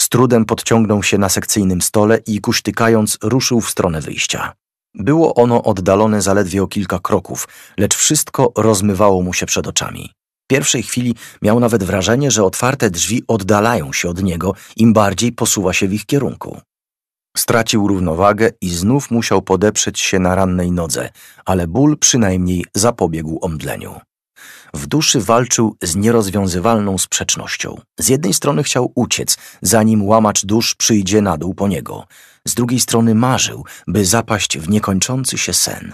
Z trudem podciągnął się na sekcyjnym stole i kuśtykając ruszył w stronę wyjścia. Było ono oddalone zaledwie o kilka kroków, lecz wszystko rozmywało mu się przed oczami. W pierwszej chwili miał nawet wrażenie, że otwarte drzwi oddalają się od niego, im bardziej posuwa się w ich kierunku. Stracił równowagę i znów musiał podeprzeć się na rannej nodze, ale ból przynajmniej zapobiegł omdleniu. W duszy walczył z nierozwiązywalną sprzecznością. Z jednej strony chciał uciec, zanim łamacz dusz przyjdzie na dół po niego. Z drugiej strony marzył, by zapaść w niekończący się sen.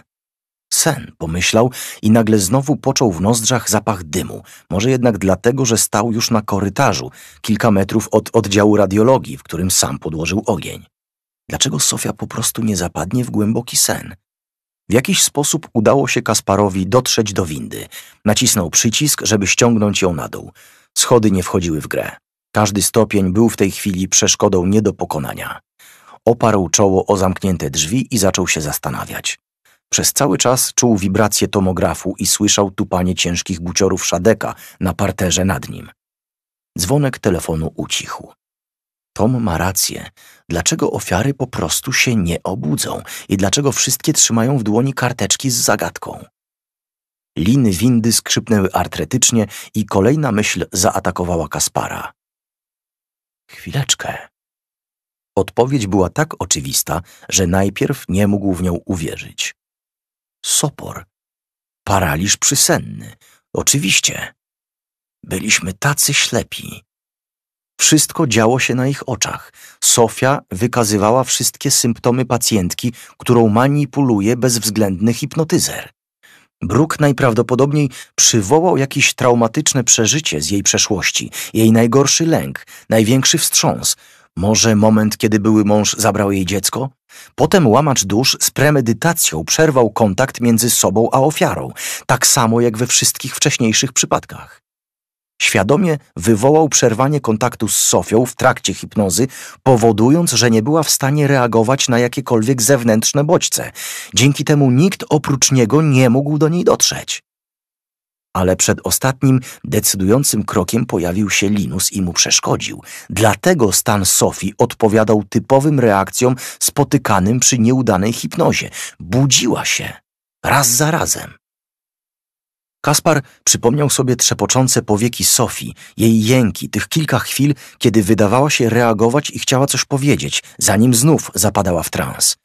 Sen, pomyślał i nagle znowu począł w nozdrzach zapach dymu, może jednak dlatego, że stał już na korytarzu, kilka metrów od oddziału radiologii, w którym sam podłożył ogień. Dlaczego Sofia po prostu nie zapadnie w głęboki sen? W jakiś sposób udało się Kasparowi dotrzeć do windy. Nacisnął przycisk, żeby ściągnąć ją na dół. Schody nie wchodziły w grę. Każdy stopień był w tej chwili przeszkodą nie do pokonania. Oparł czoło o zamknięte drzwi i zaczął się zastanawiać. Przez cały czas czuł wibrację tomografu i słyszał tupanie ciężkich buciorów szadeka na parterze nad nim. Dzwonek telefonu ucichł. Tom ma rację. Dlaczego ofiary po prostu się nie obudzą i dlaczego wszystkie trzymają w dłoni karteczki z zagadką? Liny windy skrzypnęły artretycznie i kolejna myśl zaatakowała Kaspara. Chwileczkę. Odpowiedź była tak oczywista, że najpierw nie mógł w nią uwierzyć. Sopor. Paraliż przysenny. Oczywiście. Byliśmy tacy ślepi. Wszystko działo się na ich oczach. Sofia wykazywała wszystkie symptomy pacjentki, którą manipuluje bezwzględny hipnotyzer. Bruk najprawdopodobniej przywołał jakieś traumatyczne przeżycie z jej przeszłości, jej najgorszy lęk, największy wstrząs. Może moment, kiedy były mąż zabrał jej dziecko? Potem łamacz dusz z premedytacją przerwał kontakt między sobą a ofiarą, tak samo jak we wszystkich wcześniejszych przypadkach. Świadomie wywołał przerwanie kontaktu z Sofią w trakcie hipnozy, powodując, że nie była w stanie reagować na jakiekolwiek zewnętrzne bodźce. Dzięki temu nikt oprócz niego nie mógł do niej dotrzeć. Ale przed ostatnim, decydującym krokiem pojawił się Linus i mu przeszkodził. Dlatego stan Sofii odpowiadał typowym reakcjom spotykanym przy nieudanej hipnozie. Budziła się. Raz za razem. Kaspar przypomniał sobie trzepoczące powieki Sofii, jej jęki, tych kilka chwil, kiedy wydawała się reagować i chciała coś powiedzieć, zanim znów zapadała w trans.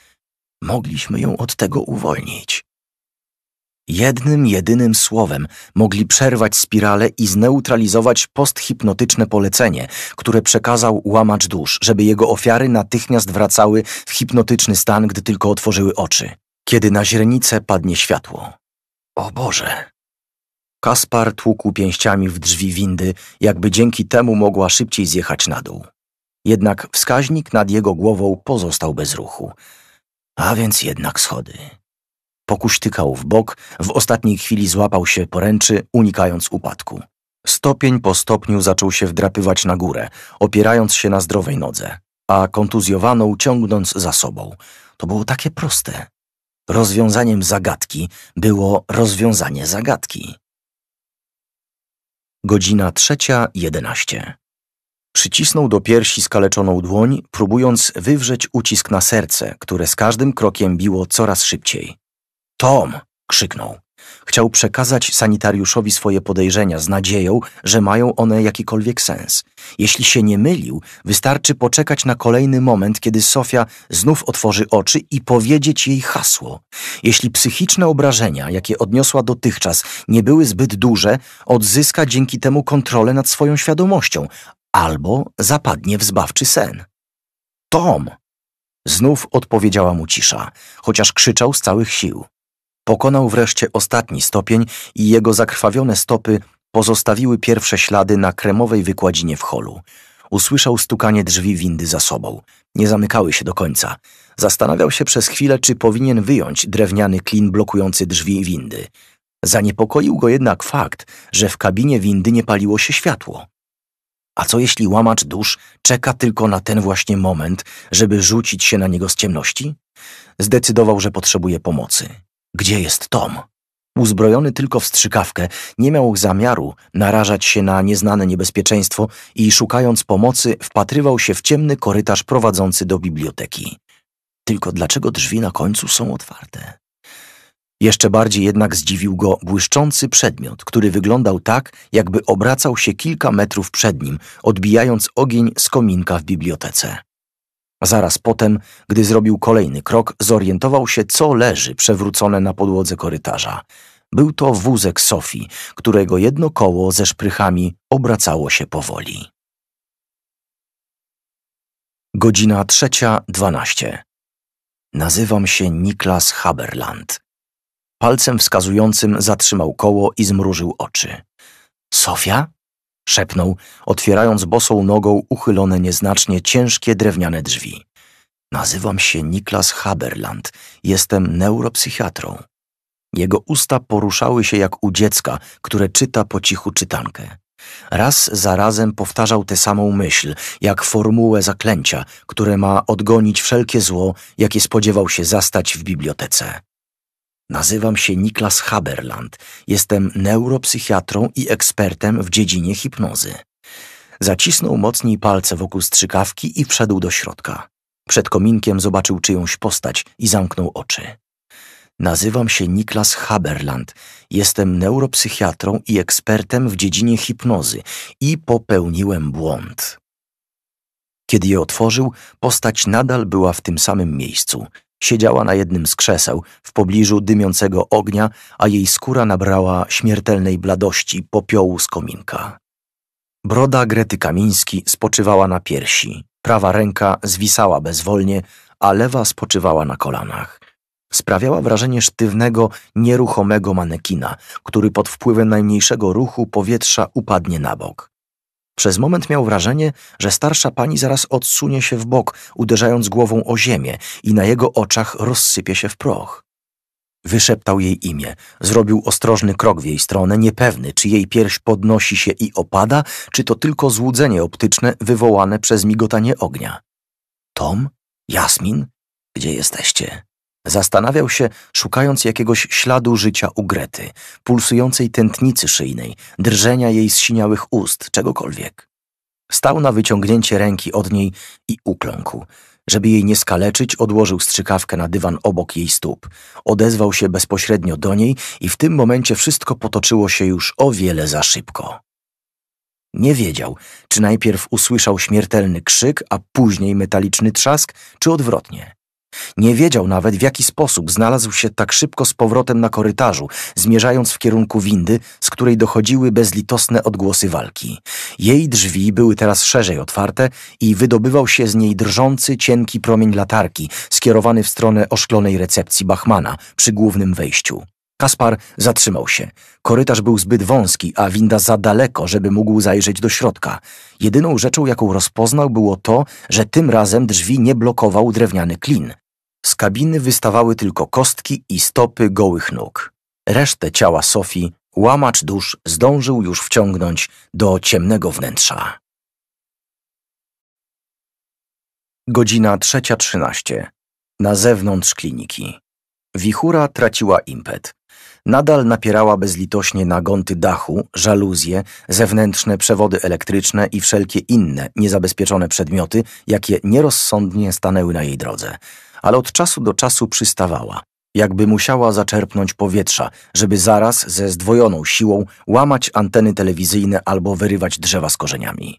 Mogliśmy ją od tego uwolnić. Jednym, jedynym słowem mogli przerwać spiralę i zneutralizować posthipnotyczne polecenie, które przekazał łamacz dusz, żeby jego ofiary natychmiast wracały w hipnotyczny stan, gdy tylko otworzyły oczy. Kiedy na źrenicę padnie światło. O Boże! Kaspar tłukł pięściami w drzwi windy, jakby dzięki temu mogła szybciej zjechać na dół. Jednak wskaźnik nad jego głową pozostał bez ruchu. A więc jednak schody. tykał w bok, w ostatniej chwili złapał się poręczy, unikając upadku. Stopień po stopniu zaczął się wdrapywać na górę, opierając się na zdrowej nodze, a kontuzjowaną ciągnąc za sobą. To było takie proste. Rozwiązaniem zagadki było rozwiązanie zagadki. Godzina trzecia jedenaście. Przycisnął do piersi skaleczoną dłoń, próbując wywrzeć ucisk na serce, które z każdym krokiem biło coraz szybciej. Tom! krzyknął. Chciał przekazać sanitariuszowi swoje podejrzenia z nadzieją, że mają one jakikolwiek sens. Jeśli się nie mylił, wystarczy poczekać na kolejny moment, kiedy Sofia znów otworzy oczy i powiedzieć jej hasło. Jeśli psychiczne obrażenia, jakie odniosła dotychczas, nie były zbyt duże, odzyska dzięki temu kontrolę nad swoją świadomością albo zapadnie w zbawczy sen. Tom! Znów odpowiedziała mu cisza, chociaż krzyczał z całych sił. Pokonał wreszcie ostatni stopień i jego zakrwawione stopy pozostawiły pierwsze ślady na kremowej wykładzinie w holu. Usłyszał stukanie drzwi windy za sobą. Nie zamykały się do końca. Zastanawiał się przez chwilę, czy powinien wyjąć drewniany klin blokujący drzwi windy. Zaniepokoił go jednak fakt, że w kabinie windy nie paliło się światło. A co jeśli łamacz dusz czeka tylko na ten właśnie moment, żeby rzucić się na niego z ciemności? Zdecydował, że potrzebuje pomocy. Gdzie jest Tom? Uzbrojony tylko w strzykawkę, nie miał zamiaru narażać się na nieznane niebezpieczeństwo i szukając pomocy wpatrywał się w ciemny korytarz prowadzący do biblioteki. Tylko dlaczego drzwi na końcu są otwarte? Jeszcze bardziej jednak zdziwił go błyszczący przedmiot, który wyglądał tak, jakby obracał się kilka metrów przed nim, odbijając ogień z kominka w bibliotece zaraz potem, gdy zrobił kolejny krok, zorientował się, co leży przewrócone na podłodze korytarza. Był to wózek Sofii, którego jedno koło ze szprychami obracało się powoli. Godzina trzecia dwanaście. Nazywam się Niklas Haberland. Palcem wskazującym zatrzymał koło i zmrużył oczy. Sofia? szepnął, otwierając bosą nogą uchylone nieznacznie ciężkie drewniane drzwi. Nazywam się Niklas Haberland, jestem neuropsychiatrą. Jego usta poruszały się jak u dziecka, które czyta po cichu czytankę. Raz za razem powtarzał tę samą myśl, jak formułę zaklęcia, które ma odgonić wszelkie zło, jakie spodziewał się zastać w bibliotece. Nazywam się Niklas Haberland. Jestem neuropsychiatrą i ekspertem w dziedzinie hipnozy. Zacisnął mocniej palce wokół strzykawki i wszedł do środka. Przed kominkiem zobaczył czyjąś postać i zamknął oczy. Nazywam się Niklas Haberland. Jestem neuropsychiatrą i ekspertem w dziedzinie hipnozy i popełniłem błąd. Kiedy je otworzył, postać nadal była w tym samym miejscu. Siedziała na jednym z krzeseł, w pobliżu dymiącego ognia, a jej skóra nabrała śmiertelnej bladości popiołu z kominka. Broda Grety Kamiński spoczywała na piersi, prawa ręka zwisała bezwolnie, a lewa spoczywała na kolanach. Sprawiała wrażenie sztywnego, nieruchomego manekina, który pod wpływem najmniejszego ruchu powietrza upadnie na bok. Przez moment miał wrażenie, że starsza pani zaraz odsunie się w bok, uderzając głową o ziemię i na jego oczach rozsypie się w proch. Wyszeptał jej imię, zrobił ostrożny krok w jej stronę, niepewny, czy jej pierś podnosi się i opada, czy to tylko złudzenie optyczne wywołane przez migotanie ognia. Tom? Jasmin? Gdzie jesteście? Zastanawiał się, szukając jakiegoś śladu życia u Grety, pulsującej tętnicy szyjnej, drżenia jej zsiniałych ust, czegokolwiek. Stał na wyciągnięcie ręki od niej i ukląkł. Żeby jej nie skaleczyć, odłożył strzykawkę na dywan obok jej stóp. Odezwał się bezpośrednio do niej i w tym momencie wszystko potoczyło się już o wiele za szybko. Nie wiedział, czy najpierw usłyszał śmiertelny krzyk, a później metaliczny trzask, czy odwrotnie. Nie wiedział nawet, w jaki sposób znalazł się tak szybko z powrotem na korytarzu, zmierzając w kierunku windy, z której dochodziły bezlitosne odgłosy walki. Jej drzwi były teraz szerzej otwarte i wydobywał się z niej drżący, cienki promień latarki, skierowany w stronę oszklonej recepcji Bachmana przy głównym wejściu. Kaspar zatrzymał się. Korytarz był zbyt wąski, a winda za daleko, żeby mógł zajrzeć do środka. Jedyną rzeczą, jaką rozpoznał, było to, że tym razem drzwi nie blokował drewniany klin. Z kabiny wystawały tylko kostki i stopy gołych nóg. Resztę ciała Sofii łamacz dusz zdążył już wciągnąć do ciemnego wnętrza. Godzina trzecia trzynaście. Na zewnątrz kliniki. Wichura traciła impet. Nadal napierała bezlitośnie na gąty dachu, żaluzje, zewnętrzne przewody elektryczne i wszelkie inne niezabezpieczone przedmioty, jakie nierozsądnie stanęły na jej drodze ale od czasu do czasu przystawała, jakby musiała zaczerpnąć powietrza, żeby zaraz ze zdwojoną siłą łamać anteny telewizyjne albo wyrywać drzewa z korzeniami.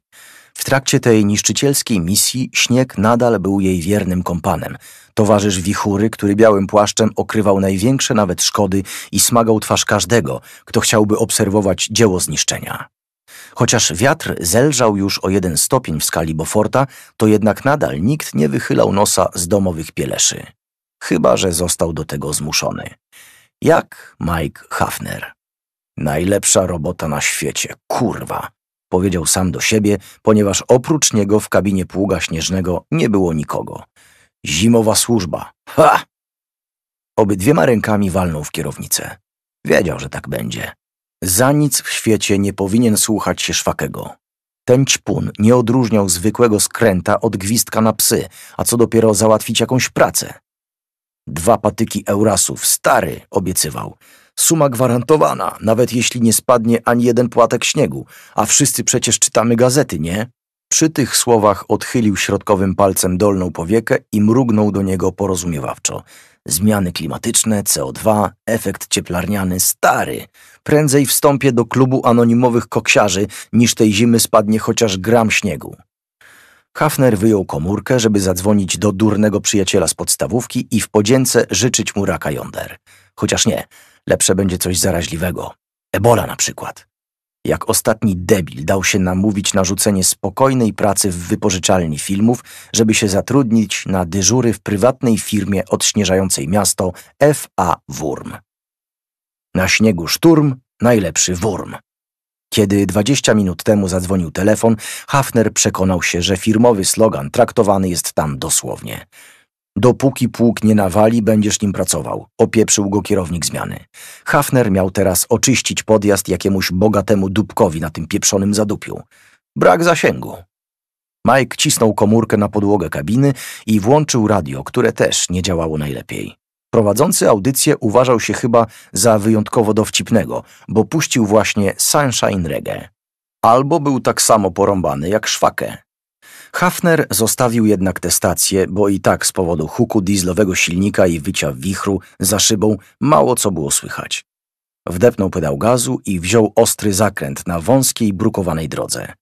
W trakcie tej niszczycielskiej misji śnieg nadal był jej wiernym kompanem. Towarzysz wichury, który białym płaszczem okrywał największe nawet szkody i smagał twarz każdego, kto chciałby obserwować dzieło zniszczenia. Chociaż wiatr zelżał już o jeden stopień w skali Boforta, to jednak nadal nikt nie wychylał nosa z domowych pieleszy. Chyba, że został do tego zmuszony. Jak Mike Hafner. Najlepsza robota na świecie, kurwa, powiedział sam do siebie, ponieważ oprócz niego w kabinie pługa śnieżnego nie było nikogo. Zimowa służba, ha! Obydwiema rękami walnął w kierownicę. Wiedział, że tak będzie. Za nic w świecie nie powinien słuchać się szwakego. Ten ćpun nie odróżniał zwykłego skręta od gwizdka na psy, a co dopiero załatwić jakąś pracę. Dwa patyki Eurasów, stary, obiecywał. Suma gwarantowana, nawet jeśli nie spadnie ani jeden płatek śniegu, a wszyscy przecież czytamy gazety, nie? Przy tych słowach odchylił środkowym palcem dolną powiekę i mrugnął do niego porozumiewawczo. Zmiany klimatyczne, CO2, efekt cieplarniany, stary. Prędzej wstąpię do klubu anonimowych koksiarzy, niż tej zimy spadnie chociaż gram śniegu. Hafner wyjął komórkę, żeby zadzwonić do durnego przyjaciela z podstawówki i w podzięce życzyć mu raka jąder. Chociaż nie, lepsze będzie coś zaraźliwego. Ebola na przykład jak ostatni debil dał się namówić na rzucenie spokojnej pracy w wypożyczalni filmów, żeby się zatrudnić na dyżury w prywatnej firmie odśnieżającej miasto F.A. Wurm. Na śniegu szturm, najlepszy wurm. Kiedy 20 minut temu zadzwonił telefon, Hafner przekonał się, że firmowy slogan traktowany jest tam dosłownie – Dopóki pług nie nawali, będziesz nim pracował, opieprzył go kierownik zmiany. Hafner miał teraz oczyścić podjazd jakiemuś bogatemu dupkowi na tym pieprzonym zadupiu. Brak zasięgu. Mike cisnął komórkę na podłogę kabiny i włączył radio, które też nie działało najlepiej. Prowadzący audycję uważał się chyba za wyjątkowo dowcipnego, bo puścił właśnie Sunshine Reggae. Albo był tak samo porąbany jak szwakę. Hafner zostawił jednak tę stację, bo i tak z powodu huku dieslowego silnika i wycia wichru za szybą mało co było słychać. Wdepnął pedał gazu i wziął ostry zakręt na wąskiej, brukowanej drodze.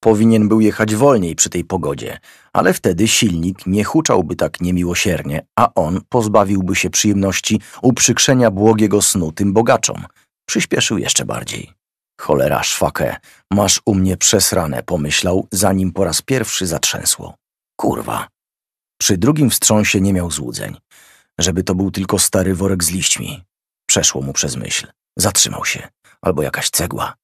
Powinien był jechać wolniej przy tej pogodzie, ale wtedy silnik nie huczałby tak niemiłosiernie, a on pozbawiłby się przyjemności uprzykrzenia błogiego snu tym bogaczom. Przyspieszył jeszcze bardziej. Cholera, szwakę, masz u mnie przesrane, pomyślał, zanim po raz pierwszy zatrzęsło. Kurwa. Przy drugim wstrząsie nie miał złudzeń. Żeby to był tylko stary worek z liśćmi. Przeszło mu przez myśl. Zatrzymał się. Albo jakaś cegła.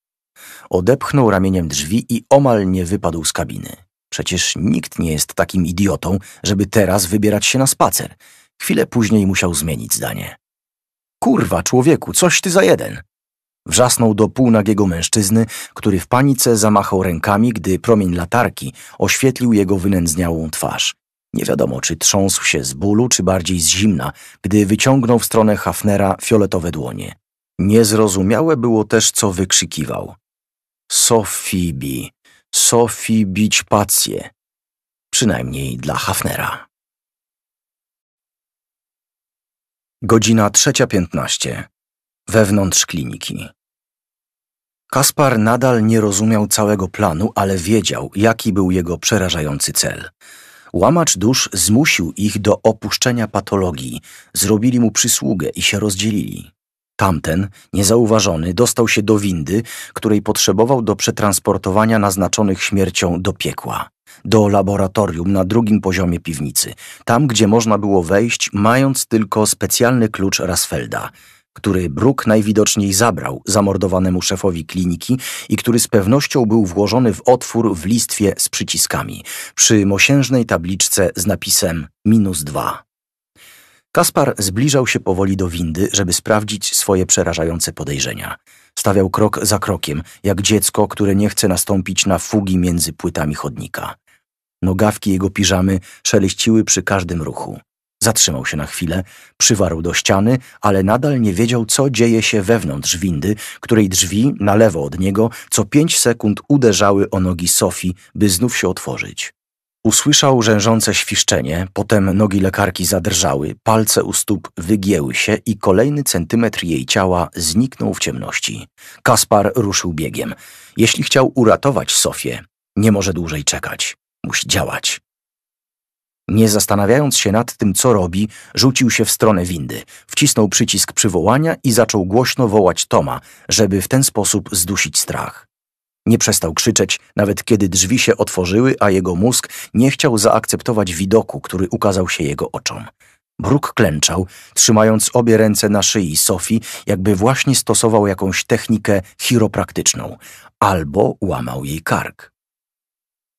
Odepchnął ramieniem drzwi i omal nie wypadł z kabiny. Przecież nikt nie jest takim idiotą, żeby teraz wybierać się na spacer. Chwilę później musiał zmienić zdanie. Kurwa, człowieku, coś ty za jeden. Wrzasnął do półnagiego mężczyzny, który w panice zamachał rękami, gdy promień latarki oświetlił jego wynędzniałą twarz. Nie wiadomo, czy trząsł się z bólu, czy bardziej z zimna, gdy wyciągnął w stronę Hafnera fioletowe dłonie. Niezrozumiałe było też, co wykrzykiwał. Sofibi, Sofi bić pację. Przynajmniej dla Hafnera. Godzina trzecia piętnaście. Wewnątrz kliniki. Kaspar nadal nie rozumiał całego planu, ale wiedział, jaki był jego przerażający cel. Łamacz dusz zmusił ich do opuszczenia patologii, zrobili mu przysługę i się rozdzielili. Tamten, niezauważony, dostał się do windy, której potrzebował do przetransportowania naznaczonych śmiercią do piekła, do laboratorium na drugim poziomie piwnicy, tam gdzie można było wejść, mając tylko specjalny klucz Rasfelda – który Brook najwidoczniej zabrał zamordowanemu szefowi kliniki i który z pewnością był włożony w otwór w listwie z przyciskami przy mosiężnej tabliczce z napisem minus dwa. Kaspar zbliżał się powoli do windy, żeby sprawdzić swoje przerażające podejrzenia. Stawiał krok za krokiem, jak dziecko, które nie chce nastąpić na fugi między płytami chodnika. Nogawki jego piżamy szeleściły przy każdym ruchu. Zatrzymał się na chwilę, przywarł do ściany, ale nadal nie wiedział, co dzieje się wewnątrz windy, której drzwi, na lewo od niego, co pięć sekund uderzały o nogi Sofii, by znów się otworzyć. Usłyszał rzężące świszczenie, potem nogi lekarki zadrżały, palce u stóp wygięły się i kolejny centymetr jej ciała zniknął w ciemności. Kaspar ruszył biegiem. Jeśli chciał uratować Sofię, nie może dłużej czekać. Musi działać. Nie zastanawiając się nad tym, co robi, rzucił się w stronę windy, wcisnął przycisk przywołania i zaczął głośno wołać Toma, żeby w ten sposób zdusić strach. Nie przestał krzyczeć, nawet kiedy drzwi się otworzyły, a jego mózg nie chciał zaakceptować widoku, który ukazał się jego oczom. Bruk klęczał, trzymając obie ręce na szyi Sofii, jakby właśnie stosował jakąś technikę chiropraktyczną, albo łamał jej kark.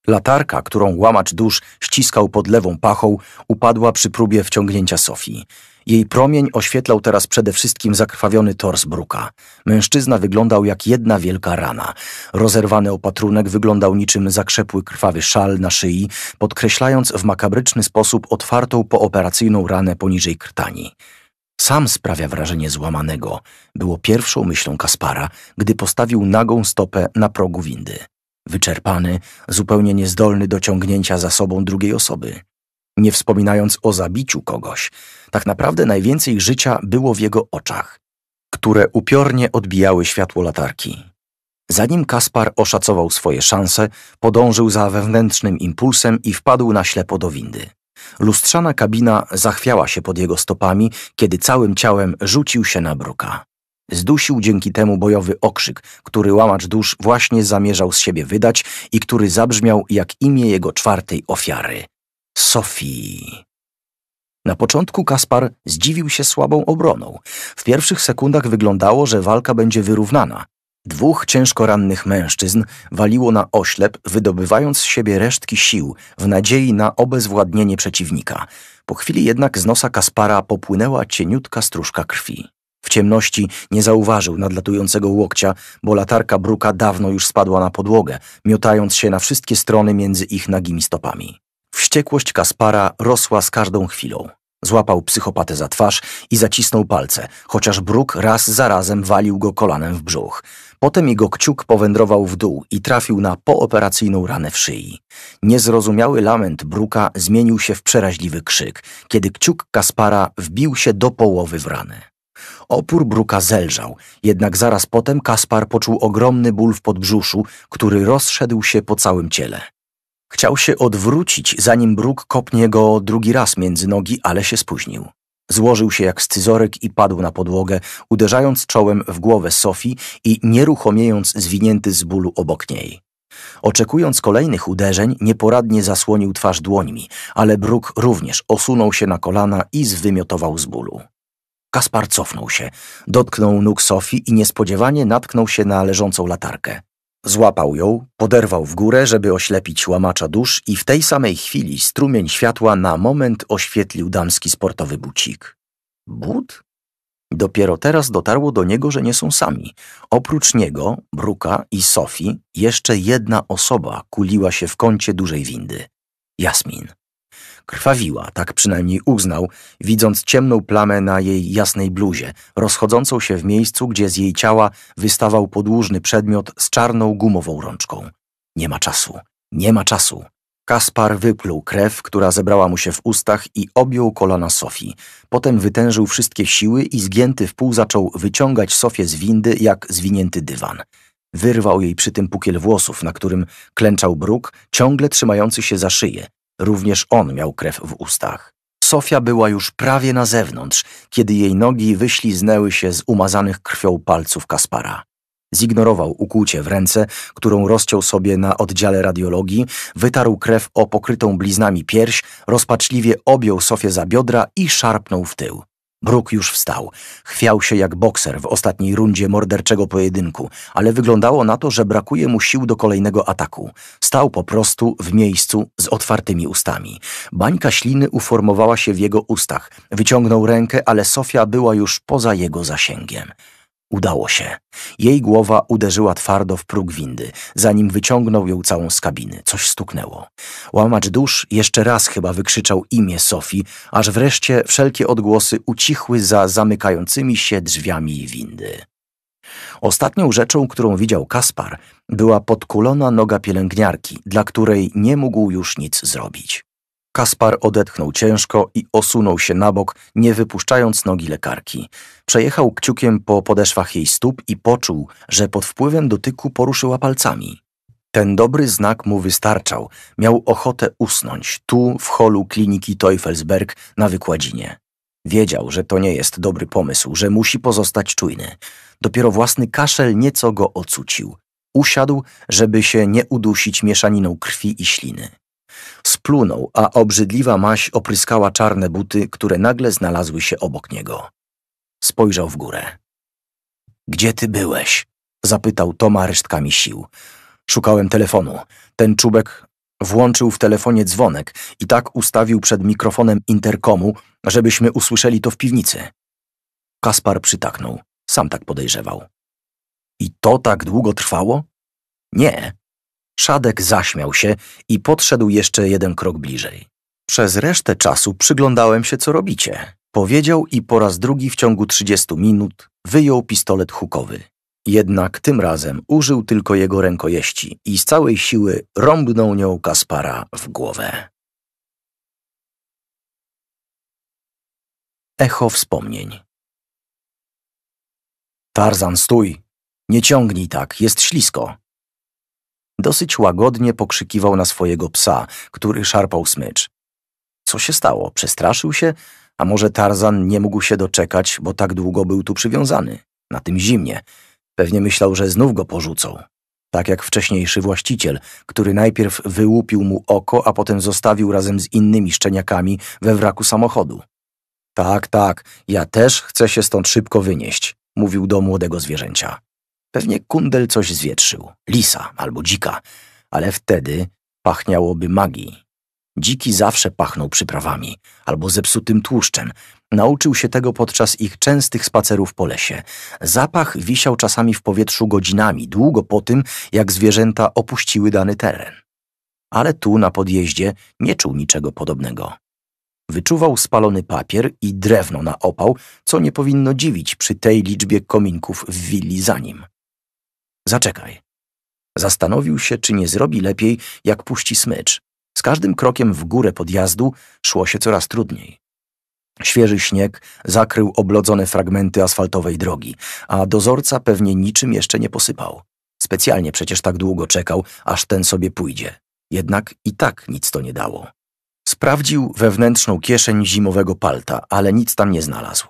Latarka, którą łamacz dusz ściskał pod lewą pachą, upadła przy próbie wciągnięcia Sofii. Jej promień oświetlał teraz przede wszystkim zakrwawiony tors Bruka. Mężczyzna wyglądał jak jedna wielka rana. Rozerwany opatrunek wyglądał niczym zakrzepły krwawy szal na szyi, podkreślając w makabryczny sposób otwartą pooperacyjną ranę poniżej krtani. Sam sprawia wrażenie złamanego. Było pierwszą myślą Kaspara, gdy postawił nagą stopę na progu windy wyczerpany, zupełnie niezdolny do ciągnięcia za sobą drugiej osoby. Nie wspominając o zabiciu kogoś, tak naprawdę najwięcej życia było w jego oczach, które upiornie odbijały światło latarki. Zanim Kaspar oszacował swoje szanse, podążył za wewnętrznym impulsem i wpadł na ślepo do windy. Lustrzana kabina zachwiała się pod jego stopami, kiedy całym ciałem rzucił się na bruka. Zdusił dzięki temu bojowy okrzyk, który łamacz dusz właśnie zamierzał z siebie wydać i który zabrzmiał jak imię jego czwartej ofiary – Sofii. Na początku Kaspar zdziwił się słabą obroną. W pierwszych sekundach wyglądało, że walka będzie wyrównana. Dwóch ciężko rannych mężczyzn waliło na oślep, wydobywając z siebie resztki sił w nadziei na obezwładnienie przeciwnika. Po chwili jednak z nosa Kaspara popłynęła cieniutka stróżka krwi. W ciemności nie zauważył nadlatującego łokcia, bo latarka bruka dawno już spadła na podłogę, miotając się na wszystkie strony między ich nagimi stopami. Wściekłość Kaspara rosła z każdą chwilą. Złapał psychopatę za twarz i zacisnął palce, chociaż Bruk raz za razem walił go kolanem w brzuch. Potem jego kciuk powędrował w dół i trafił na pooperacyjną ranę w szyi. Niezrozumiały lament Bruka zmienił się w przeraźliwy krzyk, kiedy kciuk Kaspara wbił się do połowy w ranę. Opór Bruka zelżał, jednak zaraz potem Kaspar poczuł ogromny ból w podbrzuszu, który rozszedł się po całym ciele. Chciał się odwrócić, zanim Bruk kopnie go drugi raz między nogi, ale się spóźnił. Złożył się jak scyzorek i padł na podłogę, uderzając czołem w głowę Sofii i nieruchomiejąc zwinięty z bólu obok niej. Oczekując kolejnych uderzeń, nieporadnie zasłonił twarz dłońmi, ale Bruk również osunął się na kolana i zwymiotował z bólu. Kaspar cofnął się, dotknął nóg Sofii i niespodziewanie natknął się na leżącą latarkę. Złapał ją, poderwał w górę, żeby oślepić łamacza dusz i w tej samej chwili strumień światła na moment oświetlił damski sportowy bucik. But? Dopiero teraz dotarło do niego, że nie są sami. Oprócz niego, Bruka i Sofii, jeszcze jedna osoba kuliła się w kącie dużej windy. Jasmin. Krwawiła, tak przynajmniej uznał, widząc ciemną plamę na jej jasnej bluzie, rozchodzącą się w miejscu, gdzie z jej ciała wystawał podłużny przedmiot z czarną gumową rączką. Nie ma czasu, nie ma czasu. Kaspar wypluł krew, która zebrała mu się w ustach i objął kolana Sofii. Potem wytężył wszystkie siły i zgięty w pół zaczął wyciągać Sofię z windy jak zwinięty dywan. Wyrwał jej przy tym pukiel włosów, na którym klęczał bruk, ciągle trzymający się za szyję. Również on miał krew w ustach. Sofia była już prawie na zewnątrz, kiedy jej nogi wyśliznęły się z umazanych krwią palców Kaspara. Zignorował ukłucie w ręce, którą rozciął sobie na oddziale radiologii, wytarł krew o pokrytą bliznami pierś, rozpaczliwie objął Sofię za biodra i szarpnął w tył. Bruk już wstał. Chwiał się jak bokser w ostatniej rundzie morderczego pojedynku, ale wyglądało na to, że brakuje mu sił do kolejnego ataku. Stał po prostu w miejscu z otwartymi ustami. Bańka śliny uformowała się w jego ustach. Wyciągnął rękę, ale Sofia była już poza jego zasięgiem. Udało się. Jej głowa uderzyła twardo w próg windy, zanim wyciągnął ją całą z kabiny. Coś stuknęło. Łamacz dusz jeszcze raz chyba wykrzyczał imię Sofii, aż wreszcie wszelkie odgłosy ucichły za zamykającymi się drzwiami windy. Ostatnią rzeczą, którą widział Kaspar, była podkulona noga pielęgniarki, dla której nie mógł już nic zrobić. Kaspar odetchnął ciężko i osunął się na bok, nie wypuszczając nogi lekarki. Przejechał kciukiem po podeszwach jej stóp i poczuł, że pod wpływem dotyku poruszyła palcami. Ten dobry znak mu wystarczał. Miał ochotę usnąć tu, w holu kliniki Teufelsberg na wykładzinie. Wiedział, że to nie jest dobry pomysł, że musi pozostać czujny. Dopiero własny kaszel nieco go ocucił. Usiadł, żeby się nie udusić mieszaniną krwi i śliny. Splunął, a obrzydliwa maś opryskała czarne buty, które nagle znalazły się obok niego. Spojrzał w górę. Gdzie ty byłeś? zapytał Toma resztkami sił. Szukałem telefonu. Ten czubek włączył w telefonie dzwonek i tak ustawił przed mikrofonem interkomu, żebyśmy usłyszeli to w piwnicy. Kaspar przytaknął. Sam tak podejrzewał. I to tak długo trwało? Nie, Szadek zaśmiał się i podszedł jeszcze jeden krok bliżej. Przez resztę czasu przyglądałem się, co robicie. Powiedział i po raz drugi w ciągu 30 minut wyjął pistolet hukowy. Jednak tym razem użył tylko jego rękojeści i z całej siły rąbnął nią Kaspara w głowę. Echo wspomnień Tarzan, stój! Nie ciągnij tak, jest ślisko. Dosyć łagodnie pokrzykiwał na swojego psa, który szarpał smycz. Co się stało? Przestraszył się? A może Tarzan nie mógł się doczekać, bo tak długo był tu przywiązany? Na tym zimnie. Pewnie myślał, że znów go porzucą. Tak jak wcześniejszy właściciel, który najpierw wyłupił mu oko, a potem zostawił razem z innymi szczeniakami we wraku samochodu. Tak, tak, ja też chcę się stąd szybko wynieść, mówił do młodego zwierzęcia. Pewnie kundel coś zwietrzył, lisa albo dzika, ale wtedy pachniałoby magii. Dziki zawsze pachnął przyprawami albo zepsutym tłuszczem. Nauczył się tego podczas ich częstych spacerów po lesie. Zapach wisiał czasami w powietrzu godzinami, długo po tym, jak zwierzęta opuściły dany teren. Ale tu, na podjeździe, nie czuł niczego podobnego. Wyczuwał spalony papier i drewno na opał, co nie powinno dziwić przy tej liczbie kominków w willi za nim. Zaczekaj. Zastanowił się, czy nie zrobi lepiej, jak puści smycz. Z każdym krokiem w górę podjazdu szło się coraz trudniej. Świeży śnieg zakrył oblodzone fragmenty asfaltowej drogi, a dozorca pewnie niczym jeszcze nie posypał. Specjalnie przecież tak długo czekał, aż ten sobie pójdzie. Jednak i tak nic to nie dało. Sprawdził wewnętrzną kieszeń zimowego palta, ale nic tam nie znalazł.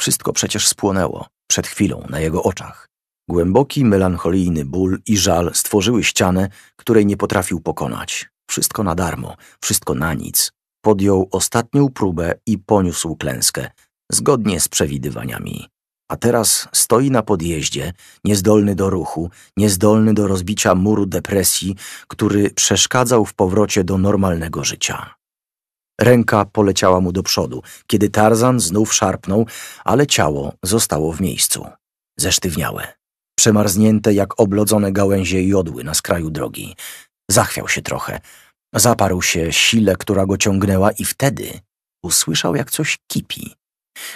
Wszystko przecież spłonęło przed chwilą na jego oczach. Głęboki, melancholijny ból i żal stworzyły ścianę, której nie potrafił pokonać. Wszystko na darmo, wszystko na nic. Podjął ostatnią próbę i poniósł klęskę, zgodnie z przewidywaniami. A teraz stoi na podjeździe, niezdolny do ruchu, niezdolny do rozbicia muru depresji, który przeszkadzał w powrocie do normalnego życia. Ręka poleciała mu do przodu, kiedy Tarzan znów szarpnął, ale ciało zostało w miejscu. Zesztywniałe przemarznięte jak oblodzone gałęzie jodły na skraju drogi. Zachwiał się trochę. Zaparł się sile, która go ciągnęła i wtedy usłyszał, jak coś kipi.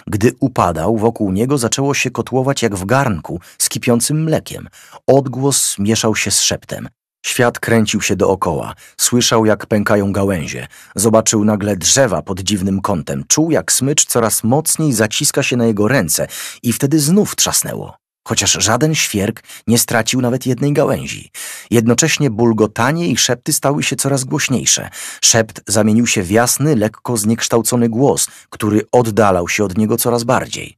Gdy upadał, wokół niego zaczęło się kotłować jak w garnku z kipiącym mlekiem. Odgłos mieszał się z szeptem. Świat kręcił się dookoła, słyszał jak pękają gałęzie, zobaczył nagle drzewa pod dziwnym kątem, czuł jak smycz coraz mocniej zaciska się na jego ręce i wtedy znów trzasnęło chociaż żaden świerk nie stracił nawet jednej gałęzi. Jednocześnie bulgotanie i szepty stały się coraz głośniejsze. Szept zamienił się w jasny, lekko zniekształcony głos, który oddalał się od niego coraz bardziej.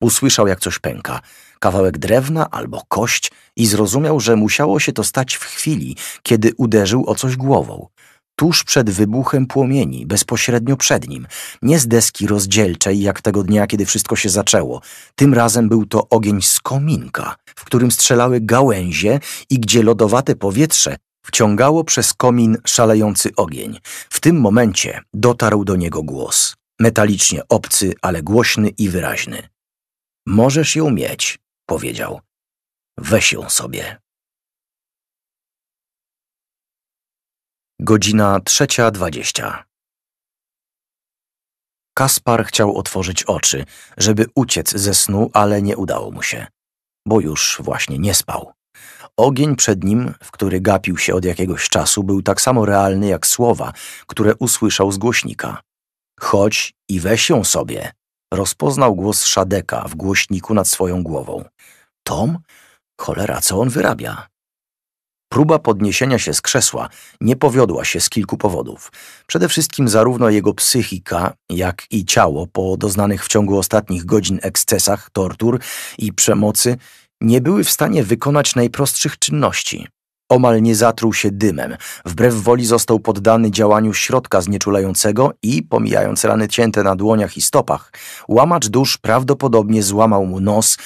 Usłyszał, jak coś pęka, kawałek drewna albo kość i zrozumiał, że musiało się to stać w chwili, kiedy uderzył o coś głową tuż przed wybuchem płomieni, bezpośrednio przed nim, nie z deski rozdzielczej, jak tego dnia, kiedy wszystko się zaczęło. Tym razem był to ogień z kominka, w którym strzelały gałęzie i gdzie lodowate powietrze wciągało przez komin szalejący ogień. W tym momencie dotarł do niego głos, metalicznie obcy, ale głośny i wyraźny. Możesz ją mieć, powiedział. Weź ją sobie. Godzina trzecia dwadzieścia. Kaspar chciał otworzyć oczy, żeby uciec ze snu, ale nie udało mu się, bo już właśnie nie spał. Ogień przed nim, w który gapił się od jakiegoś czasu, był tak samo realny jak słowa, które usłyszał z głośnika. Chodź i weź ją sobie. Rozpoznał głos Szadeka w głośniku nad swoją głową. Tom? Cholera, co on wyrabia? Próba podniesienia się z krzesła nie powiodła się z kilku powodów. Przede wszystkim zarówno jego psychika, jak i ciało po doznanych w ciągu ostatnich godzin ekscesach, tortur i przemocy nie były w stanie wykonać najprostszych czynności. Omal nie zatruł się dymem, wbrew woli został poddany działaniu środka znieczulającego i, pomijając rany cięte na dłoniach i stopach, łamacz dusz prawdopodobnie złamał mu nos,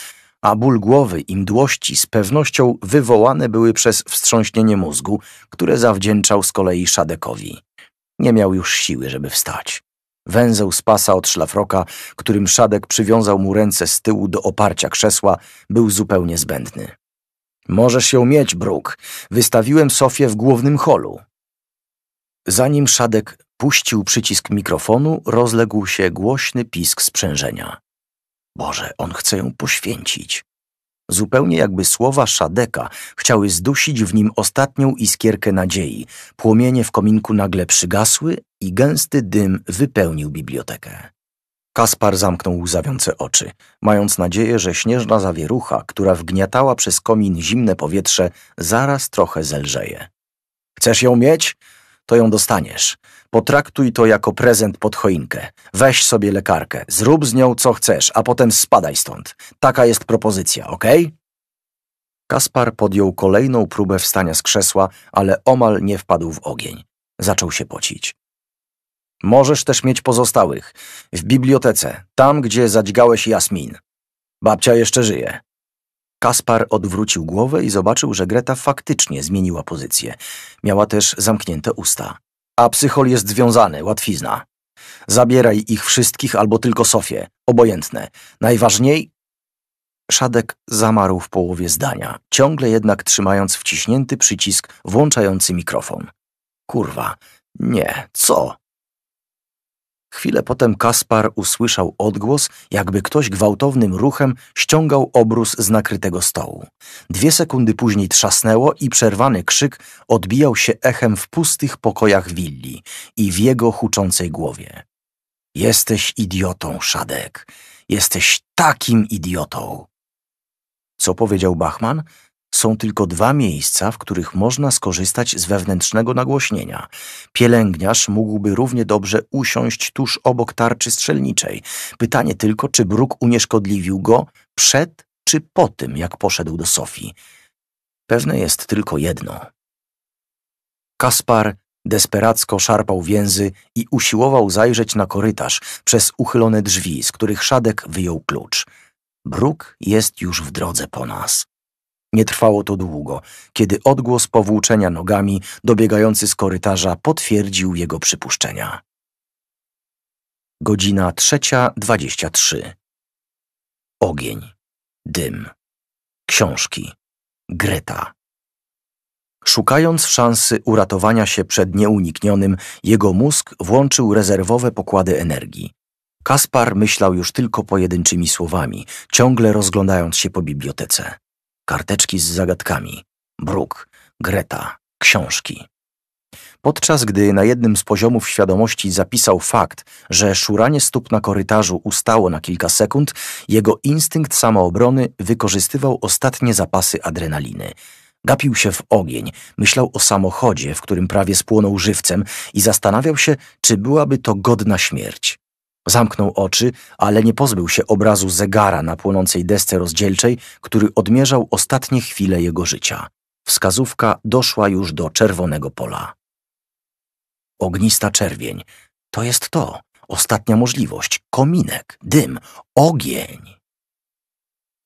a ból głowy i mdłości z pewnością wywołane były przez wstrząśnienie mózgu, które zawdzięczał z kolei Szadekowi. Nie miał już siły, żeby wstać. Węzeł z pasa od szlafroka, którym Szadek przywiązał mu ręce z tyłu do oparcia krzesła, był zupełnie zbędny. Możesz ją mieć, Bruk. Wystawiłem Sofię w głównym holu. Zanim Szadek puścił przycisk mikrofonu, rozległ się głośny pisk sprzężenia. Boże, on chce ją poświęcić. Zupełnie jakby słowa Szadeka chciały zdusić w nim ostatnią iskierkę nadziei. Płomienie w kominku nagle przygasły i gęsty dym wypełnił bibliotekę. Kaspar zamknął łzawiące oczy, mając nadzieję, że śnieżna zawierucha, która wgniatała przez komin zimne powietrze, zaraz trochę zelżeje. Chcesz ją mieć? To ją dostaniesz. Potraktuj to jako prezent pod choinkę. Weź sobie lekarkę, zrób z nią co chcesz, a potem spadaj stąd. Taka jest propozycja, okej? Okay? Kaspar podjął kolejną próbę wstania z krzesła, ale omal nie wpadł w ogień. Zaczął się pocić. Możesz też mieć pozostałych. W bibliotece, tam gdzie zadźgałeś Jasmin. Babcia jeszcze żyje. Kaspar odwrócił głowę i zobaczył, że Greta faktycznie zmieniła pozycję. Miała też zamknięte usta. A psychol jest związany, łatwizna. Zabieraj ich wszystkich albo tylko Sofię, obojętne. Najważniej... Szadek zamarł w połowie zdania, ciągle jednak trzymając wciśnięty przycisk włączający mikrofon. Kurwa, nie, co? Chwilę potem Kaspar usłyszał odgłos, jakby ktoś gwałtownym ruchem ściągał obrus z nakrytego stołu. Dwie sekundy później trzasnęło i przerwany krzyk odbijał się echem w pustych pokojach willi i w jego huczącej głowie. Jesteś idiotą, Szadek. Jesteś takim idiotą. Co powiedział Bachman? Są tylko dwa miejsca, w których można skorzystać z wewnętrznego nagłośnienia. Pielęgniarz mógłby równie dobrze usiąść tuż obok tarczy strzelniczej. Pytanie tylko, czy Bruk unieszkodliwił go przed czy po tym, jak poszedł do Sofii. Pewne jest tylko jedno. Kaspar desperacko szarpał więzy i usiłował zajrzeć na korytarz przez uchylone drzwi, z których Szadek wyjął klucz. Bruk jest już w drodze po nas. Nie trwało to długo, kiedy odgłos powłóczenia nogami dobiegający z korytarza potwierdził jego przypuszczenia. Godzina trzecia dwadzieścia trzy. Ogień, dym, książki, Greta. Szukając szansy uratowania się przed nieuniknionym, jego mózg włączył rezerwowe pokłady energii. Kaspar myślał już tylko pojedynczymi słowami, ciągle rozglądając się po bibliotece karteczki z zagadkami, bruk, Greta, książki. Podczas gdy na jednym z poziomów świadomości zapisał fakt, że szuranie stóp na korytarzu ustało na kilka sekund, jego instynkt samoobrony wykorzystywał ostatnie zapasy adrenaliny. Gapił się w ogień, myślał o samochodzie, w którym prawie spłonął żywcem i zastanawiał się, czy byłaby to godna śmierć. Zamknął oczy, ale nie pozbył się obrazu zegara na płonącej desce rozdzielczej, który odmierzał ostatnie chwile jego życia. Wskazówka doszła już do czerwonego pola. Ognista czerwień. To jest to. Ostatnia możliwość. Kominek, dym, ogień.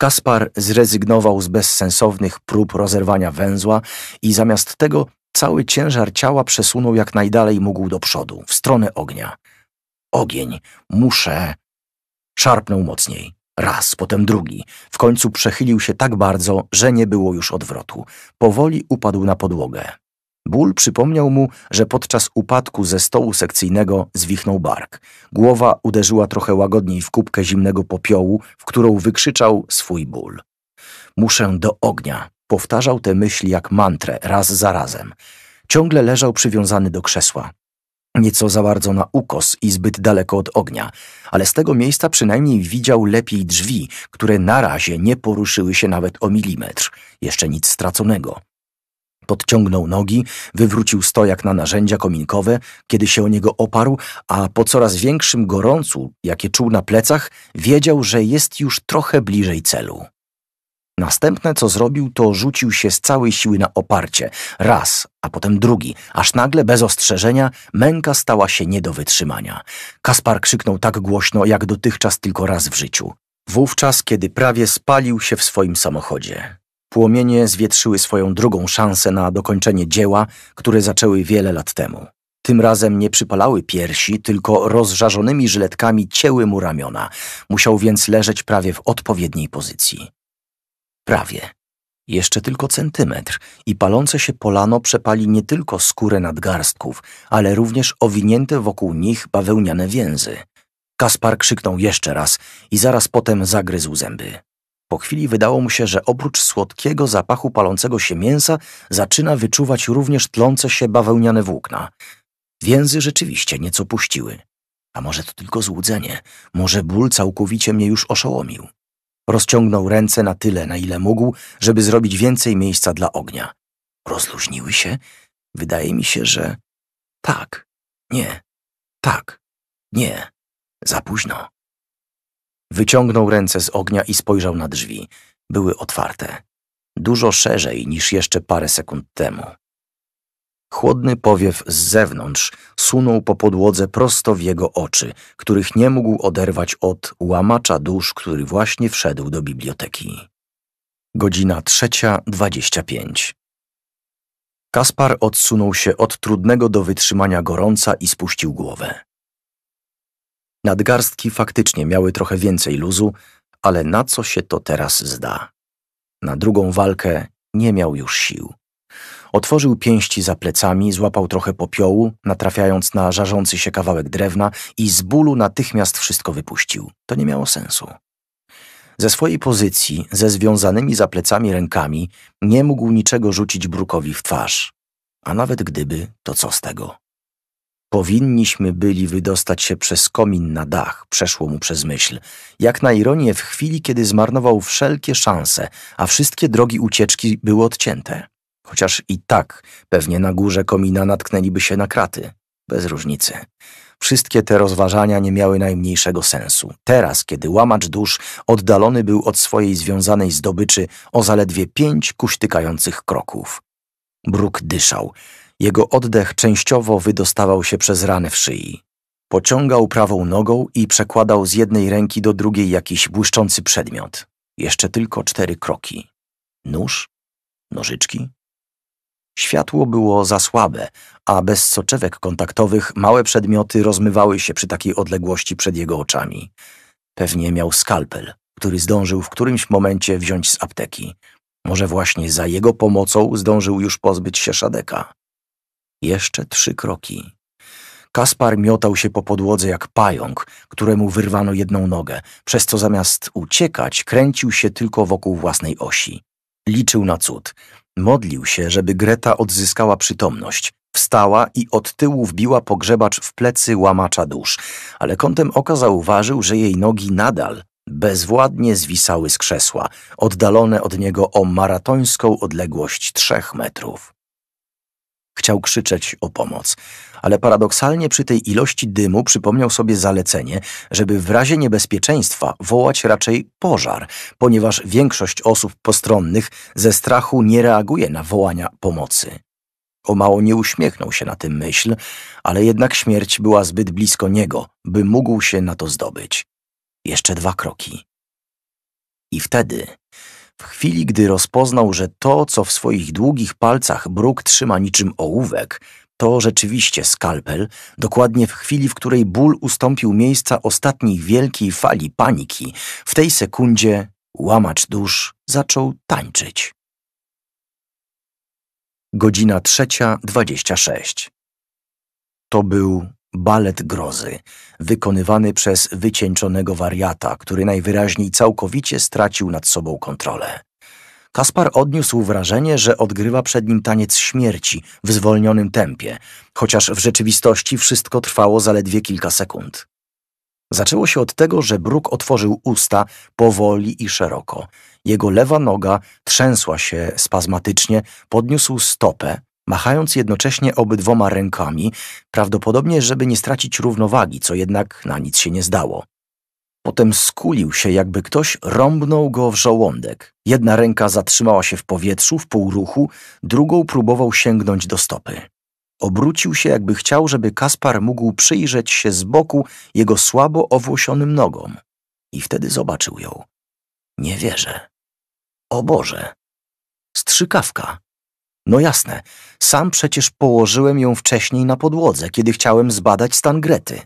Kaspar zrezygnował z bezsensownych prób rozerwania węzła i zamiast tego cały ciężar ciała przesunął jak najdalej mógł do przodu, w stronę ognia ogień. Muszę. Szarpnął mocniej. Raz, potem drugi. W końcu przechylił się tak bardzo, że nie było już odwrotu. Powoli upadł na podłogę. Ból przypomniał mu, że podczas upadku ze stołu sekcyjnego zwichnął bark. Głowa uderzyła trochę łagodniej w kubkę zimnego popiołu, w którą wykrzyczał swój ból. Muszę do ognia. Powtarzał te myśli jak mantrę, raz za razem. Ciągle leżał przywiązany do krzesła nieco za bardzo na ukos i zbyt daleko od ognia, ale z tego miejsca przynajmniej widział lepiej drzwi, które na razie nie poruszyły się nawet o milimetr, jeszcze nic straconego. Podciągnął nogi, wywrócił stojak na narzędzia kominkowe, kiedy się o niego oparł, a po coraz większym gorącu, jakie czuł na plecach, wiedział, że jest już trochę bliżej celu. Następne, co zrobił, to rzucił się z całej siły na oparcie. Raz, a potem drugi. Aż nagle, bez ostrzeżenia, męka stała się nie do wytrzymania. Kaspar krzyknął tak głośno, jak dotychczas tylko raz w życiu. Wówczas, kiedy prawie spalił się w swoim samochodzie. Płomienie zwietrzyły swoją drugą szansę na dokończenie dzieła, które zaczęły wiele lat temu. Tym razem nie przypalały piersi, tylko rozżarzonymi żyletkami cięły mu ramiona. Musiał więc leżeć prawie w odpowiedniej pozycji. Prawie. Jeszcze tylko centymetr i palące się polano przepali nie tylko skórę nadgarstków, ale również owinięte wokół nich bawełniane więzy. Kaspar krzyknął jeszcze raz i zaraz potem zagryzł zęby. Po chwili wydało mu się, że oprócz słodkiego zapachu palącego się mięsa zaczyna wyczuwać również tlące się bawełniane włókna. Więzy rzeczywiście nieco puściły. A może to tylko złudzenie, może ból całkowicie mnie już oszołomił. Rozciągnął ręce na tyle, na ile mógł, żeby zrobić więcej miejsca dla ognia. Rozluźniły się? Wydaje mi się, że tak, nie, tak, nie, za późno. Wyciągnął ręce z ognia i spojrzał na drzwi. Były otwarte. Dużo szerzej niż jeszcze parę sekund temu. Chłodny powiew z zewnątrz sunął po podłodze prosto w jego oczy, których nie mógł oderwać od łamacza dusz, który właśnie wszedł do biblioteki. Godzina trzecia dwadzieścia pięć. Kaspar odsunął się od trudnego do wytrzymania gorąca i spuścił głowę. Nadgarstki faktycznie miały trochę więcej luzu, ale na co się to teraz zda? Na drugą walkę nie miał już sił. Otworzył pięści za plecami, złapał trochę popiołu, natrafiając na żarzący się kawałek drewna i z bólu natychmiast wszystko wypuścił. To nie miało sensu. Ze swojej pozycji, ze związanymi za plecami rękami, nie mógł niczego rzucić Brukowi w twarz. A nawet gdyby, to co z tego? Powinniśmy byli wydostać się przez komin na dach, przeszło mu przez myśl. Jak na ironię w chwili, kiedy zmarnował wszelkie szanse, a wszystkie drogi ucieczki były odcięte. Chociaż i tak pewnie na górze komina natknęliby się na kraty. Bez różnicy. Wszystkie te rozważania nie miały najmniejszego sensu. Teraz, kiedy łamacz dusz oddalony był od swojej związanej zdobyczy o zaledwie pięć kuśtykających kroków. Bruk dyszał. Jego oddech częściowo wydostawał się przez rany w szyi. Pociągał prawą nogą i przekładał z jednej ręki do drugiej jakiś błyszczący przedmiot. Jeszcze tylko cztery kroki. Nóż? Nożyczki? Światło było za słabe, a bez soczewek kontaktowych małe przedmioty rozmywały się przy takiej odległości przed jego oczami. Pewnie miał skalpel, który zdążył w którymś momencie wziąć z apteki. Może właśnie za jego pomocą zdążył już pozbyć się Szadeka. Jeszcze trzy kroki. Kaspar miotał się po podłodze jak pająk, któremu wyrwano jedną nogę, przez co zamiast uciekać, kręcił się tylko wokół własnej osi. Liczył na cud. Modlił się, żeby Greta odzyskała przytomność. Wstała i od tyłu wbiła pogrzebacz w plecy łamacza dusz, ale kątem oka zauważył, że jej nogi nadal bezwładnie zwisały z krzesła, oddalone od niego o maratońską odległość trzech metrów. Chciał krzyczeć o pomoc, ale paradoksalnie przy tej ilości dymu przypomniał sobie zalecenie, żeby w razie niebezpieczeństwa wołać raczej pożar, ponieważ większość osób postronnych ze strachu nie reaguje na wołania pomocy. O mało nie uśmiechnął się na tę myśl, ale jednak śmierć była zbyt blisko niego, by mógł się na to zdobyć. Jeszcze dwa kroki. I wtedy, w chwili gdy rozpoznał, że to, co w swoich długich palcach Bruk trzyma niczym ołówek, to rzeczywiście skalpel, dokładnie w chwili, w której ból ustąpił miejsca ostatniej wielkiej fali paniki, w tej sekundzie łamacz dusz zaczął tańczyć. Godzina trzecia dwadzieścia sześć. To był balet grozy, wykonywany przez wycieńczonego wariata, który najwyraźniej całkowicie stracił nad sobą kontrolę. Kaspar odniósł wrażenie, że odgrywa przed nim taniec śmierci w zwolnionym tempie, chociaż w rzeczywistości wszystko trwało zaledwie kilka sekund. Zaczęło się od tego, że Bruk otworzył usta powoli i szeroko. Jego lewa noga trzęsła się spazmatycznie, podniósł stopę, machając jednocześnie obydwoma rękami, prawdopodobnie żeby nie stracić równowagi, co jednak na nic się nie zdało. Potem skulił się, jakby ktoś rąbnął go w żołądek. Jedna ręka zatrzymała się w powietrzu, w półruchu, drugą próbował sięgnąć do stopy. Obrócił się, jakby chciał, żeby Kaspar mógł przyjrzeć się z boku jego słabo owłosionym nogom. I wtedy zobaczył ją. Nie wierzę. O Boże! Strzykawka. No jasne, sam przecież położyłem ją wcześniej na podłodze, kiedy chciałem zbadać stan Grety.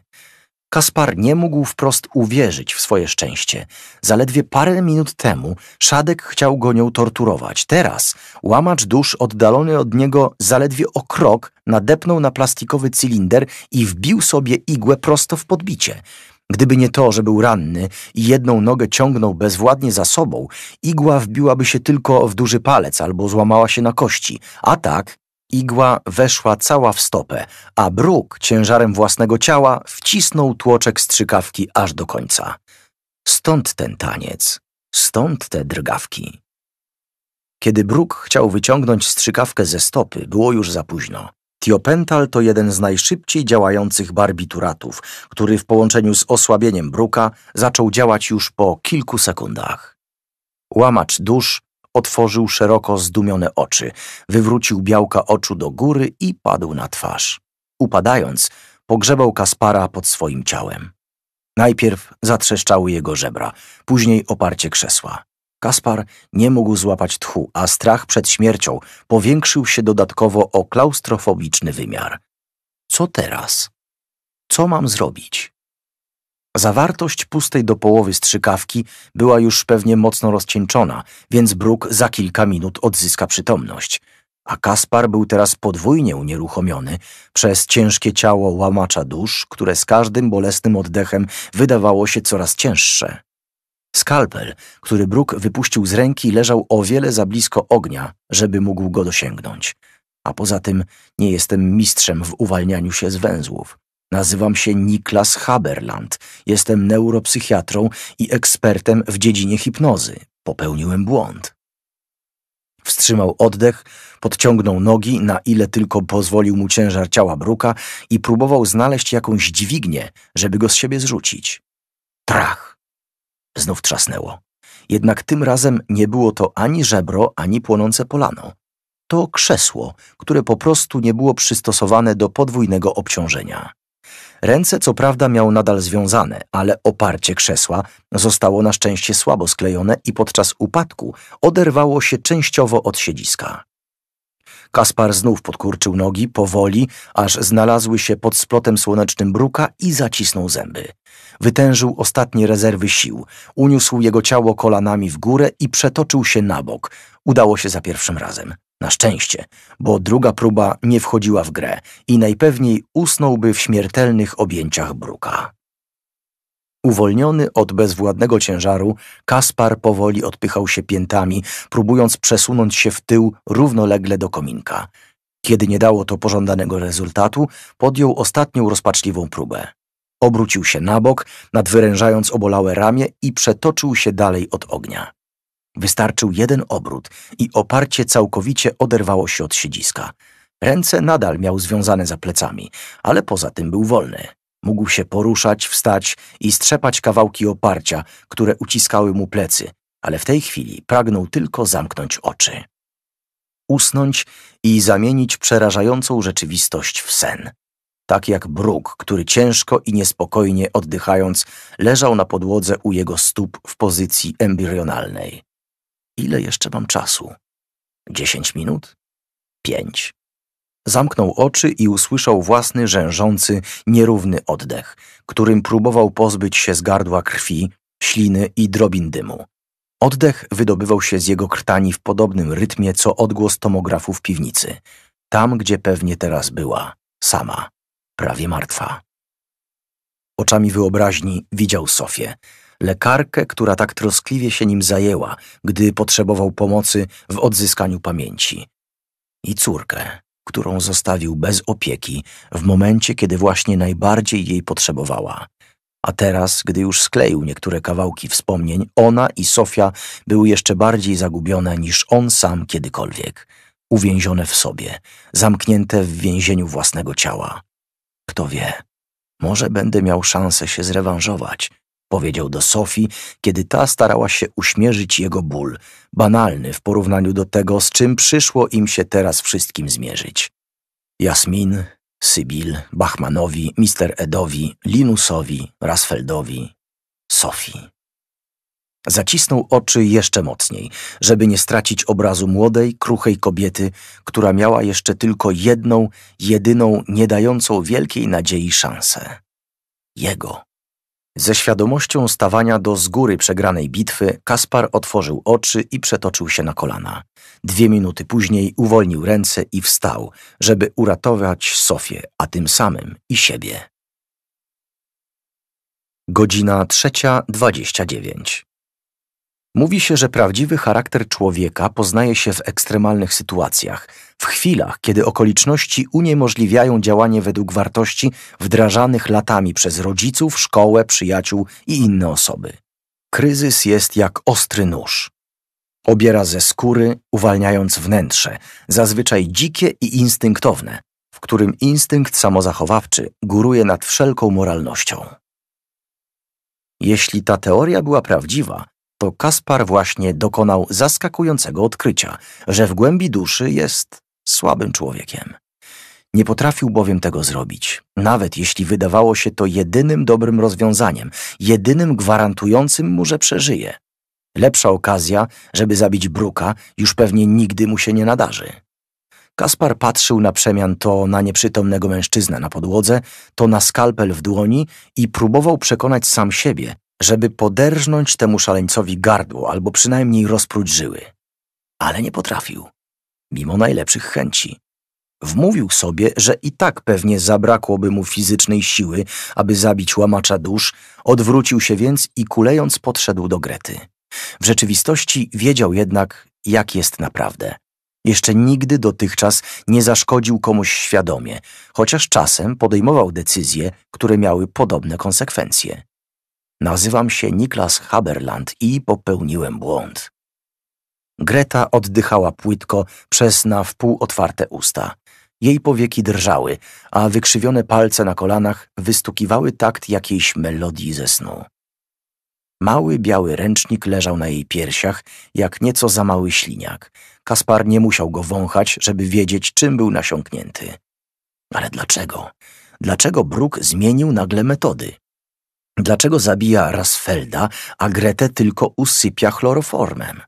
Kaspar nie mógł wprost uwierzyć w swoje szczęście. Zaledwie parę minut temu Szadek chciał go nią torturować. Teraz łamacz dusz oddalony od niego zaledwie o krok nadepnął na plastikowy cylinder i wbił sobie igłę prosto w podbicie. Gdyby nie to, że był ranny i jedną nogę ciągnął bezwładnie za sobą, igła wbiłaby się tylko w duży palec albo złamała się na kości, a tak Igła weszła cała w stopę, a bruk ciężarem własnego ciała wcisnął tłoczek strzykawki aż do końca. Stąd ten taniec, stąd te drgawki. Kiedy Bruk chciał wyciągnąć strzykawkę ze stopy, było już za późno. Tiopental to jeden z najszybciej działających barbituratów, który w połączeniu z osłabieniem Bruka zaczął działać już po kilku sekundach. Łamacz dusz otworzył szeroko zdumione oczy, wywrócił białka oczu do góry i padł na twarz. Upadając, pogrzebał Kaspara pod swoim ciałem. Najpierw zatrzeszczały jego żebra, później oparcie krzesła. Kaspar nie mógł złapać tchu, a strach przed śmiercią powiększył się dodatkowo o klaustrofobiczny wymiar. Co teraz? Co mam zrobić? Zawartość pustej do połowy strzykawki była już pewnie mocno rozcieńczona, więc Bruk za kilka minut odzyska przytomność. A Kaspar był teraz podwójnie unieruchomiony przez ciężkie ciało łamacza dusz, które z każdym bolesnym oddechem wydawało się coraz cięższe. Skalpel, który Bruk wypuścił z ręki, leżał o wiele za blisko ognia, żeby mógł go dosięgnąć. A poza tym nie jestem mistrzem w uwalnianiu się z węzłów. Nazywam się Niklas Haberland. Jestem neuropsychiatrą i ekspertem w dziedzinie hipnozy. Popełniłem błąd. Wstrzymał oddech, podciągnął nogi, na ile tylko pozwolił mu ciężar ciała bruka i próbował znaleźć jakąś dźwignię, żeby go z siebie zrzucić. Trach! Znów trzasnęło. Jednak tym razem nie było to ani żebro, ani płonące polano. To krzesło, które po prostu nie było przystosowane do podwójnego obciążenia. Ręce co prawda miał nadal związane, ale oparcie krzesła zostało na szczęście słabo sklejone i podczas upadku oderwało się częściowo od siedziska. Kaspar znów podkurczył nogi powoli, aż znalazły się pod splotem słonecznym bruka i zacisnął zęby. Wytężył ostatnie rezerwy sił, uniósł jego ciało kolanami w górę i przetoczył się na bok. Udało się za pierwszym razem. Na szczęście, bo druga próba nie wchodziła w grę i najpewniej usnąłby w śmiertelnych objęciach bruka. Uwolniony od bezwładnego ciężaru, Kaspar powoli odpychał się piętami, próbując przesunąć się w tył równolegle do kominka. Kiedy nie dało to pożądanego rezultatu, podjął ostatnią rozpaczliwą próbę. Obrócił się na bok, nadwyrężając obolałe ramię i przetoczył się dalej od ognia. Wystarczył jeden obrót i oparcie całkowicie oderwało się od siedziska. Ręce nadal miał związane za plecami, ale poza tym był wolny. Mógł się poruszać, wstać i strzepać kawałki oparcia, które uciskały mu plecy, ale w tej chwili pragnął tylko zamknąć oczy. Usnąć i zamienić przerażającą rzeczywistość w sen tak jak Bruk, który ciężko i niespokojnie oddychając leżał na podłodze u jego stóp w pozycji embrionalnej. Ile jeszcze mam czasu? Dziesięć minut? Pięć. Zamknął oczy i usłyszał własny rzężący, nierówny oddech, którym próbował pozbyć się z gardła krwi, śliny i drobin dymu. Oddech wydobywał się z jego krtani w podobnym rytmie co odgłos tomografu w piwnicy, tam gdzie pewnie teraz była, sama prawie martwa. Oczami wyobraźni widział Sofię, lekarkę, która tak troskliwie się nim zajęła, gdy potrzebował pomocy w odzyskaniu pamięci. I córkę, którą zostawił bez opieki w momencie, kiedy właśnie najbardziej jej potrzebowała. A teraz, gdy już skleił niektóre kawałki wspomnień, ona i Sofia były jeszcze bardziej zagubione niż on sam kiedykolwiek. Uwięzione w sobie, zamknięte w więzieniu własnego ciała. Kto wie, może będę miał szansę się zrewanżować, powiedział do Sofii, kiedy ta starała się uśmierzyć jego ból, banalny w porównaniu do tego, z czym przyszło im się teraz wszystkim zmierzyć. Jasmin, Sybil, Bachmanowi, Mister Edowi, Linusowi, Rasfeldowi, Sofii. Zacisnął oczy jeszcze mocniej, żeby nie stracić obrazu młodej, kruchej kobiety, która miała jeszcze tylko jedną, jedyną, nie dającą wielkiej nadziei szansę. Jego. Ze świadomością stawania do z góry przegranej bitwy, Kaspar otworzył oczy i przetoczył się na kolana. Dwie minuty później uwolnił ręce i wstał, żeby uratować Sofię, a tym samym i siebie. Godzina trzecia dwadzieścia dziewięć. Mówi się, że prawdziwy charakter człowieka poznaje się w ekstremalnych sytuacjach, w chwilach, kiedy okoliczności uniemożliwiają działanie według wartości wdrażanych latami przez rodziców, szkołę, przyjaciół i inne osoby. Kryzys jest jak ostry nóż. Obiera ze skóry, uwalniając wnętrze, zazwyczaj dzikie i instynktowne, w którym instynkt samozachowawczy góruje nad wszelką moralnością. Jeśli ta teoria była prawdziwa, to Kaspar właśnie dokonał zaskakującego odkrycia, że w głębi duszy jest słabym człowiekiem. Nie potrafił bowiem tego zrobić, nawet jeśli wydawało się to jedynym dobrym rozwiązaniem, jedynym gwarantującym mu, że przeżyje. Lepsza okazja, żeby zabić Bruka, już pewnie nigdy mu się nie nadarzy. Kaspar patrzył na przemian to na nieprzytomnego mężczyznę na podłodze, to na skalpel w dłoni i próbował przekonać sam siebie, żeby poderżnąć temu szaleńcowi gardło albo przynajmniej rozpróć żyły. Ale nie potrafił, mimo najlepszych chęci. Wmówił sobie, że i tak pewnie zabrakłoby mu fizycznej siły, aby zabić łamacza dusz, odwrócił się więc i kulejąc podszedł do Grety. W rzeczywistości wiedział jednak, jak jest naprawdę. Jeszcze nigdy dotychczas nie zaszkodził komuś świadomie, chociaż czasem podejmował decyzje, które miały podobne konsekwencje. Nazywam się Niklas Haberland i popełniłem błąd. Greta oddychała płytko przez na wpół otwarte usta. Jej powieki drżały, a wykrzywione palce na kolanach wystukiwały takt jakiejś melodii ze snu. Mały biały ręcznik leżał na jej piersiach, jak nieco za mały śliniak. Kaspar nie musiał go wąchać, żeby wiedzieć, czym był nasiąknięty. Ale dlaczego? Dlaczego Bruk zmienił nagle metody? Dlaczego zabija Rasfelda, a Gretę tylko usypia chloroformem?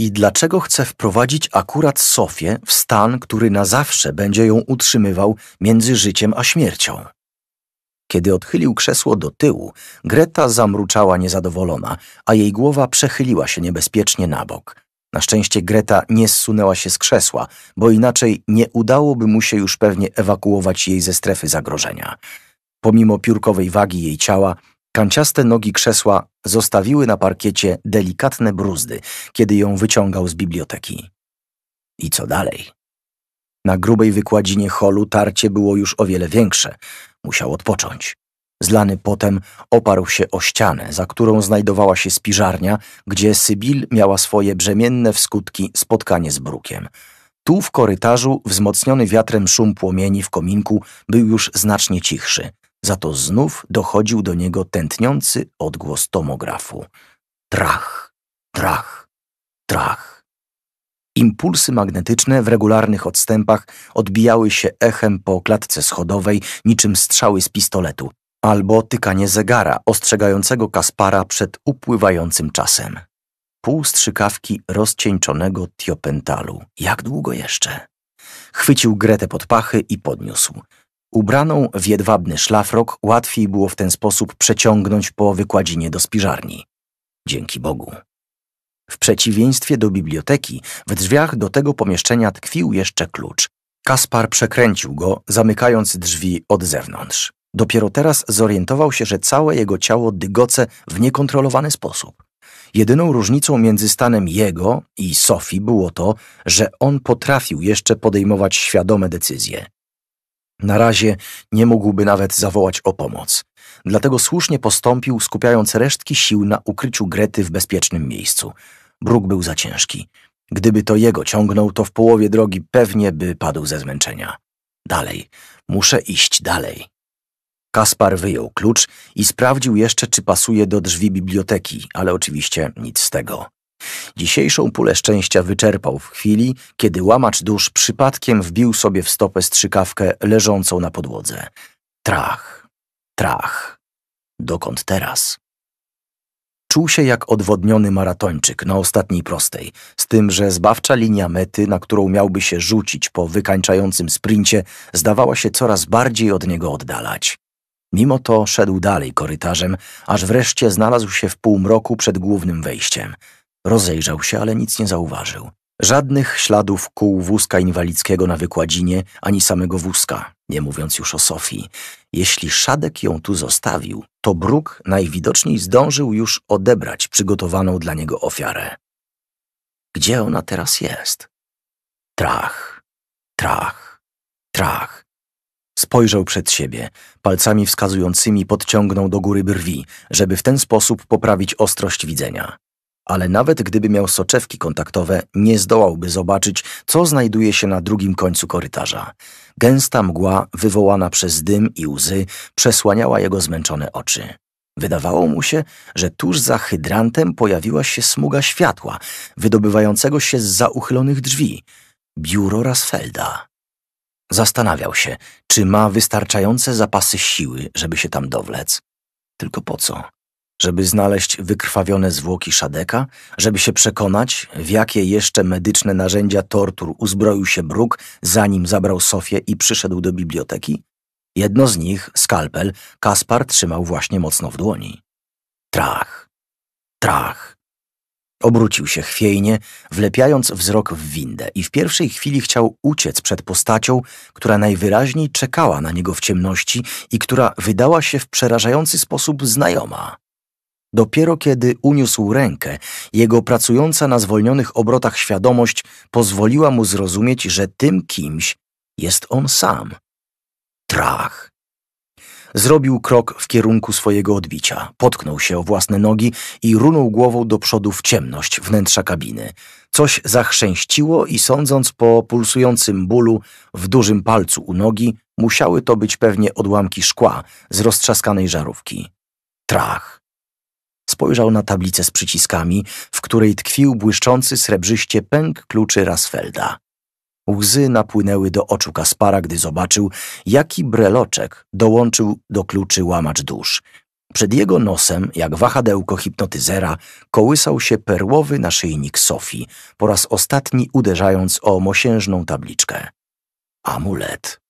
I dlaczego chce wprowadzić akurat Sofię w stan, który na zawsze będzie ją utrzymywał między życiem a śmiercią? Kiedy odchylił krzesło do tyłu, Greta zamruczała niezadowolona, a jej głowa przechyliła się niebezpiecznie na bok. Na szczęście Greta nie zsunęła się z krzesła, bo inaczej nie udałoby mu się już pewnie ewakuować jej ze strefy zagrożenia. Pomimo piórkowej wagi jej ciała, Kanciaste nogi krzesła zostawiły na parkiecie delikatne bruzdy, kiedy ją wyciągał z biblioteki. I co dalej? Na grubej wykładzinie holu tarcie było już o wiele większe. Musiał odpocząć. Zlany potem oparł się o ścianę, za którą znajdowała się spiżarnia, gdzie Sybil miała swoje brzemienne w skutki spotkanie z Brukiem. Tu w korytarzu wzmocniony wiatrem szum płomieni w kominku był już znacznie cichszy – za to znów dochodził do niego tętniący odgłos tomografu. Trach, trach, trach. Impulsy magnetyczne w regularnych odstępach odbijały się echem po klatce schodowej niczym strzały z pistoletu albo tykanie zegara ostrzegającego Kaspara przed upływającym czasem. Pół strzykawki rozcieńczonego tiopentalu. Jak długo jeszcze? Chwycił Gretę pod pachy i podniósł. Ubraną w jedwabny szlafrok łatwiej było w ten sposób przeciągnąć po wykładzinie do spiżarni. Dzięki Bogu. W przeciwieństwie do biblioteki, w drzwiach do tego pomieszczenia tkwił jeszcze klucz. Kaspar przekręcił go, zamykając drzwi od zewnątrz. Dopiero teraz zorientował się, że całe jego ciało dygoce w niekontrolowany sposób. Jedyną różnicą między stanem jego i Sofii było to, że on potrafił jeszcze podejmować świadome decyzje. Na razie nie mógłby nawet zawołać o pomoc. Dlatego słusznie postąpił, skupiając resztki sił na ukryciu Grety w bezpiecznym miejscu. Bruk był za ciężki. Gdyby to jego ciągnął, to w połowie drogi pewnie by padł ze zmęczenia. Dalej, muszę iść dalej. Kaspar wyjął klucz i sprawdził jeszcze, czy pasuje do drzwi biblioteki, ale oczywiście nic z tego. Dzisiejszą pulę szczęścia wyczerpał w chwili, kiedy łamacz dusz przypadkiem wbił sobie w stopę strzykawkę leżącą na podłodze. Trach, trach. Dokąd teraz? Czuł się jak odwodniony maratończyk na ostatniej prostej, z tym, że zbawcza linia mety, na którą miałby się rzucić po wykańczającym sprincie, zdawała się coraz bardziej od niego oddalać. Mimo to szedł dalej korytarzem, aż wreszcie znalazł się w półmroku przed głównym wejściem. Rozejrzał się, ale nic nie zauważył. Żadnych śladów kół wózka inwalidzkiego na wykładzinie, ani samego wózka, nie mówiąc już o Sofii. Jeśli Szadek ją tu zostawił, to Bruk najwidoczniej zdążył już odebrać przygotowaną dla niego ofiarę. Gdzie ona teraz jest? Trach, trach, trach. Spojrzał przed siebie, palcami wskazującymi podciągnął do góry brwi, żeby w ten sposób poprawić ostrość widzenia ale nawet gdyby miał soczewki kontaktowe, nie zdołałby zobaczyć, co znajduje się na drugim końcu korytarza. Gęsta mgła, wywołana przez dym i łzy, przesłaniała jego zmęczone oczy. Wydawało mu się, że tuż za hydrantem pojawiła się smuga światła, wydobywającego się z zauchylonych drzwi. Biuro Rasfelda. Zastanawiał się, czy ma wystarczające zapasy siły, żeby się tam dowlec. Tylko po co? żeby znaleźć wykrwawione zwłoki Szadeka, żeby się przekonać, w jakie jeszcze medyczne narzędzia tortur uzbroił się Bruk, zanim zabrał Sofię i przyszedł do biblioteki? Jedno z nich, skalpel, Kaspar trzymał właśnie mocno w dłoni. Trach, trach. Obrócił się chwiejnie, wlepiając wzrok w windę i w pierwszej chwili chciał uciec przed postacią, która najwyraźniej czekała na niego w ciemności i która wydała się w przerażający sposób znajoma. Dopiero kiedy uniósł rękę, jego pracująca na zwolnionych obrotach świadomość pozwoliła mu zrozumieć, że tym kimś jest on sam. Trach. Zrobił krok w kierunku swojego odbicia, potknął się o własne nogi i runął głową do przodu w ciemność wnętrza kabiny. Coś zachrzęściło i sądząc po pulsującym bólu w dużym palcu u nogi, musiały to być pewnie odłamki szkła z roztrzaskanej żarówki. Trach spojrzał na tablicę z przyciskami, w której tkwił błyszczący srebrzyście pęk kluczy Rasfelda. Łzy napłynęły do oczu Kaspara, gdy zobaczył, jaki breloczek dołączył do kluczy łamacz dusz. Przed jego nosem, jak wahadełko hipnotyzera, kołysał się perłowy naszyjnik Sofii, po raz ostatni uderzając o mosiężną tabliczkę. Amulet.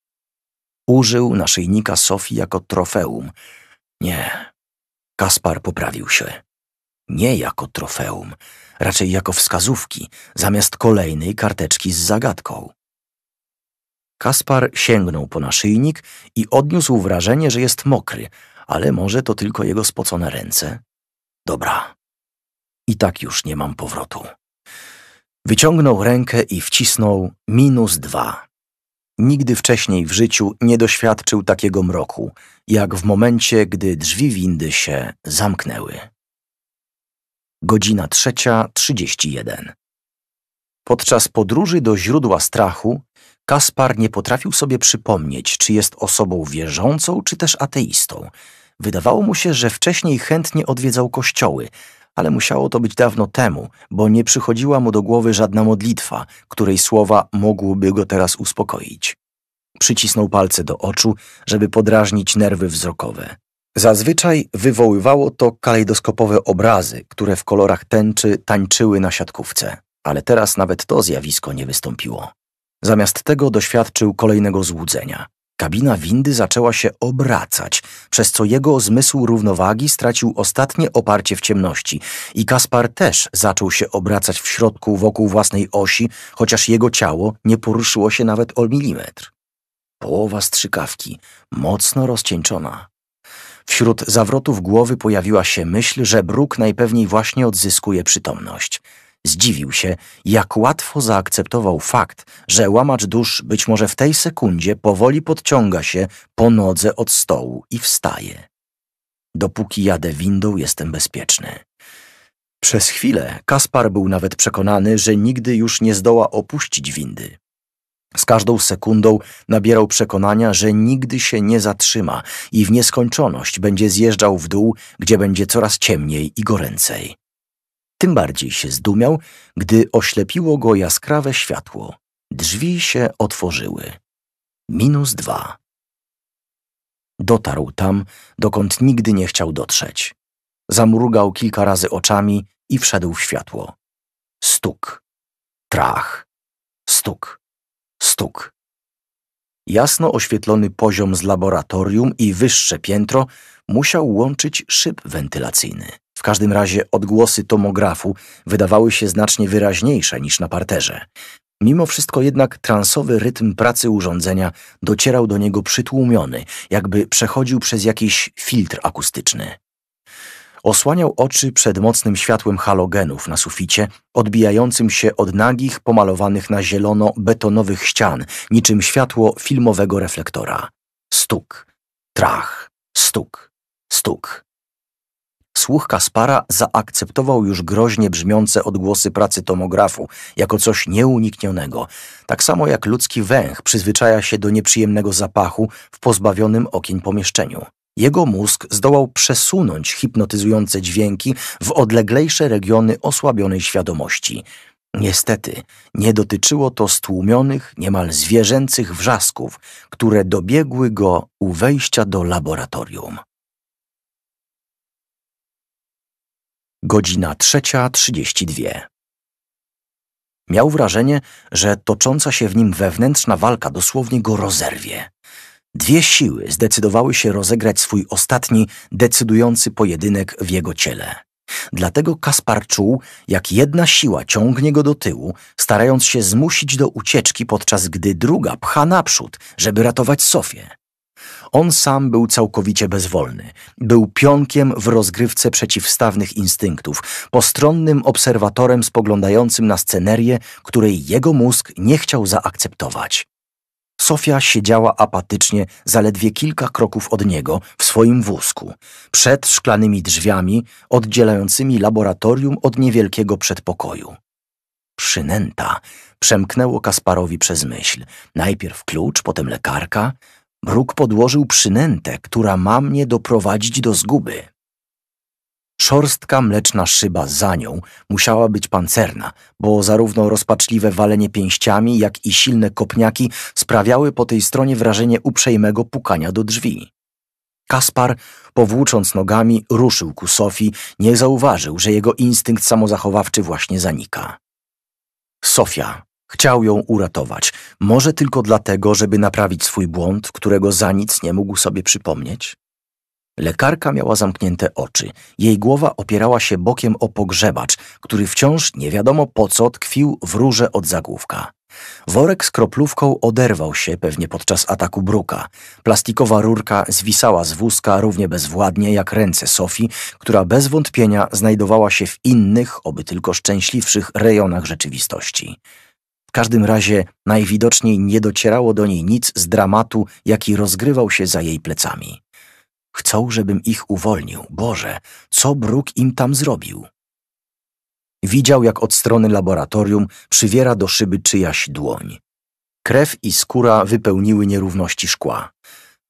Użył naszyjnika Sofii jako trofeum. Nie, Kaspar poprawił się. Nie jako trofeum, raczej jako wskazówki, zamiast kolejnej karteczki z zagadką. Kaspar sięgnął po naszyjnik i odniósł wrażenie, że jest mokry, ale może to tylko jego spocone ręce. Dobra. I tak już nie mam powrotu. Wyciągnął rękę i wcisnął minus dwa nigdy wcześniej w życiu nie doświadczył takiego mroku, jak w momencie, gdy drzwi windy się zamknęły. Godzina trzecia trzydzieści jeden. Podczas podróży do źródła strachu Kaspar nie potrafił sobie przypomnieć, czy jest osobą wierzącą, czy też ateistą. Wydawało mu się, że wcześniej chętnie odwiedzał kościoły, ale musiało to być dawno temu, bo nie przychodziła mu do głowy żadna modlitwa, której słowa mogłyby go teraz uspokoić. Przycisnął palce do oczu, żeby podrażnić nerwy wzrokowe. Zazwyczaj wywoływało to kalejdoskopowe obrazy, które w kolorach tęczy tańczyły na siatkówce, ale teraz nawet to zjawisko nie wystąpiło. Zamiast tego doświadczył kolejnego złudzenia. Kabina windy zaczęła się obracać, przez co jego zmysł równowagi stracił ostatnie oparcie w ciemności i Kaspar też zaczął się obracać w środku wokół własnej osi, chociaż jego ciało nie poruszyło się nawet o milimetr. Połowa strzykawki, mocno rozcieńczona. Wśród zawrotów głowy pojawiła się myśl, że Bruk najpewniej właśnie odzyskuje przytomność – Zdziwił się, jak łatwo zaakceptował fakt, że łamacz dusz być może w tej sekundzie powoli podciąga się po nodze od stołu i wstaje. Dopóki jadę windą, jestem bezpieczny. Przez chwilę Kaspar był nawet przekonany, że nigdy już nie zdoła opuścić windy. Z każdą sekundą nabierał przekonania, że nigdy się nie zatrzyma i w nieskończoność będzie zjeżdżał w dół, gdzie będzie coraz ciemniej i goręcej. Tym bardziej się zdumiał, gdy oślepiło go jaskrawe światło. Drzwi się otworzyły. Minus dwa. Dotarł tam, dokąd nigdy nie chciał dotrzeć. Zamrugał kilka razy oczami i wszedł w światło. Stuk. Trach. Stuk. Stuk. Jasno oświetlony poziom z laboratorium i wyższe piętro musiał łączyć szyb wentylacyjny. W każdym razie odgłosy tomografu wydawały się znacznie wyraźniejsze niż na parterze. Mimo wszystko jednak transowy rytm pracy urządzenia docierał do niego przytłumiony, jakby przechodził przez jakiś filtr akustyczny. Osłaniał oczy przed mocnym światłem halogenów na suficie, odbijającym się od nagich, pomalowanych na zielono betonowych ścian, niczym światło filmowego reflektora. Stuk, trach, stuk, stuk. Słuch Kaspara zaakceptował już groźnie brzmiące odgłosy pracy tomografu jako coś nieuniknionego, tak samo jak ludzki węch przyzwyczaja się do nieprzyjemnego zapachu w pozbawionym okien pomieszczeniu. Jego mózg zdołał przesunąć hipnotyzujące dźwięki w odleglejsze regiony osłabionej świadomości. Niestety, nie dotyczyło to stłumionych, niemal zwierzęcych wrzasków, które dobiegły go u wejścia do laboratorium. godzina trzecia trzydzieści dwie. Miał wrażenie, że tocząca się w nim wewnętrzna walka dosłownie go rozerwie. Dwie siły zdecydowały się rozegrać swój ostatni, decydujący pojedynek w jego ciele. Dlatego Kaspar czuł, jak jedna siła ciągnie go do tyłu, starając się zmusić do ucieczki, podczas gdy druga pcha naprzód, żeby ratować Sofię. On sam był całkowicie bezwolny. Był pionkiem w rozgrywce przeciwstawnych instynktów, postronnym obserwatorem spoglądającym na scenerię, której jego mózg nie chciał zaakceptować. Sofia siedziała apatycznie zaledwie kilka kroków od niego w swoim wózku, przed szklanymi drzwiami oddzielającymi laboratorium od niewielkiego przedpokoju. Przynęta przemknęło Kasparowi przez myśl. Najpierw klucz, potem lekarka, Bruk podłożył przynętę, która ma mnie doprowadzić do zguby. Szorstka mleczna szyba za nią musiała być pancerna, bo zarówno rozpaczliwe walenie pięściami, jak i silne kopniaki sprawiały po tej stronie wrażenie uprzejmego pukania do drzwi. Kaspar, powłócząc nogami, ruszył ku Sofii, nie zauważył, że jego instynkt samozachowawczy właśnie zanika. Sofia Chciał ją uratować, może tylko dlatego, żeby naprawić swój błąd, którego za nic nie mógł sobie przypomnieć? Lekarka miała zamknięte oczy. Jej głowa opierała się bokiem o pogrzebacz, który wciąż nie wiadomo po co tkwił w rurze od zagłówka. Worek z kroplówką oderwał się pewnie podczas ataku bruka. Plastikowa rurka zwisała z wózka równie bezwładnie jak ręce Sofii, która bez wątpienia znajdowała się w innych, oby tylko szczęśliwszych rejonach rzeczywistości. W każdym razie najwidoczniej nie docierało do niej nic z dramatu, jaki rozgrywał się za jej plecami. Chcą, żebym ich uwolnił. Boże, co Bruk im tam zrobił? Widział, jak od strony laboratorium przywiera do szyby czyjaś dłoń. Krew i skóra wypełniły nierówności szkła.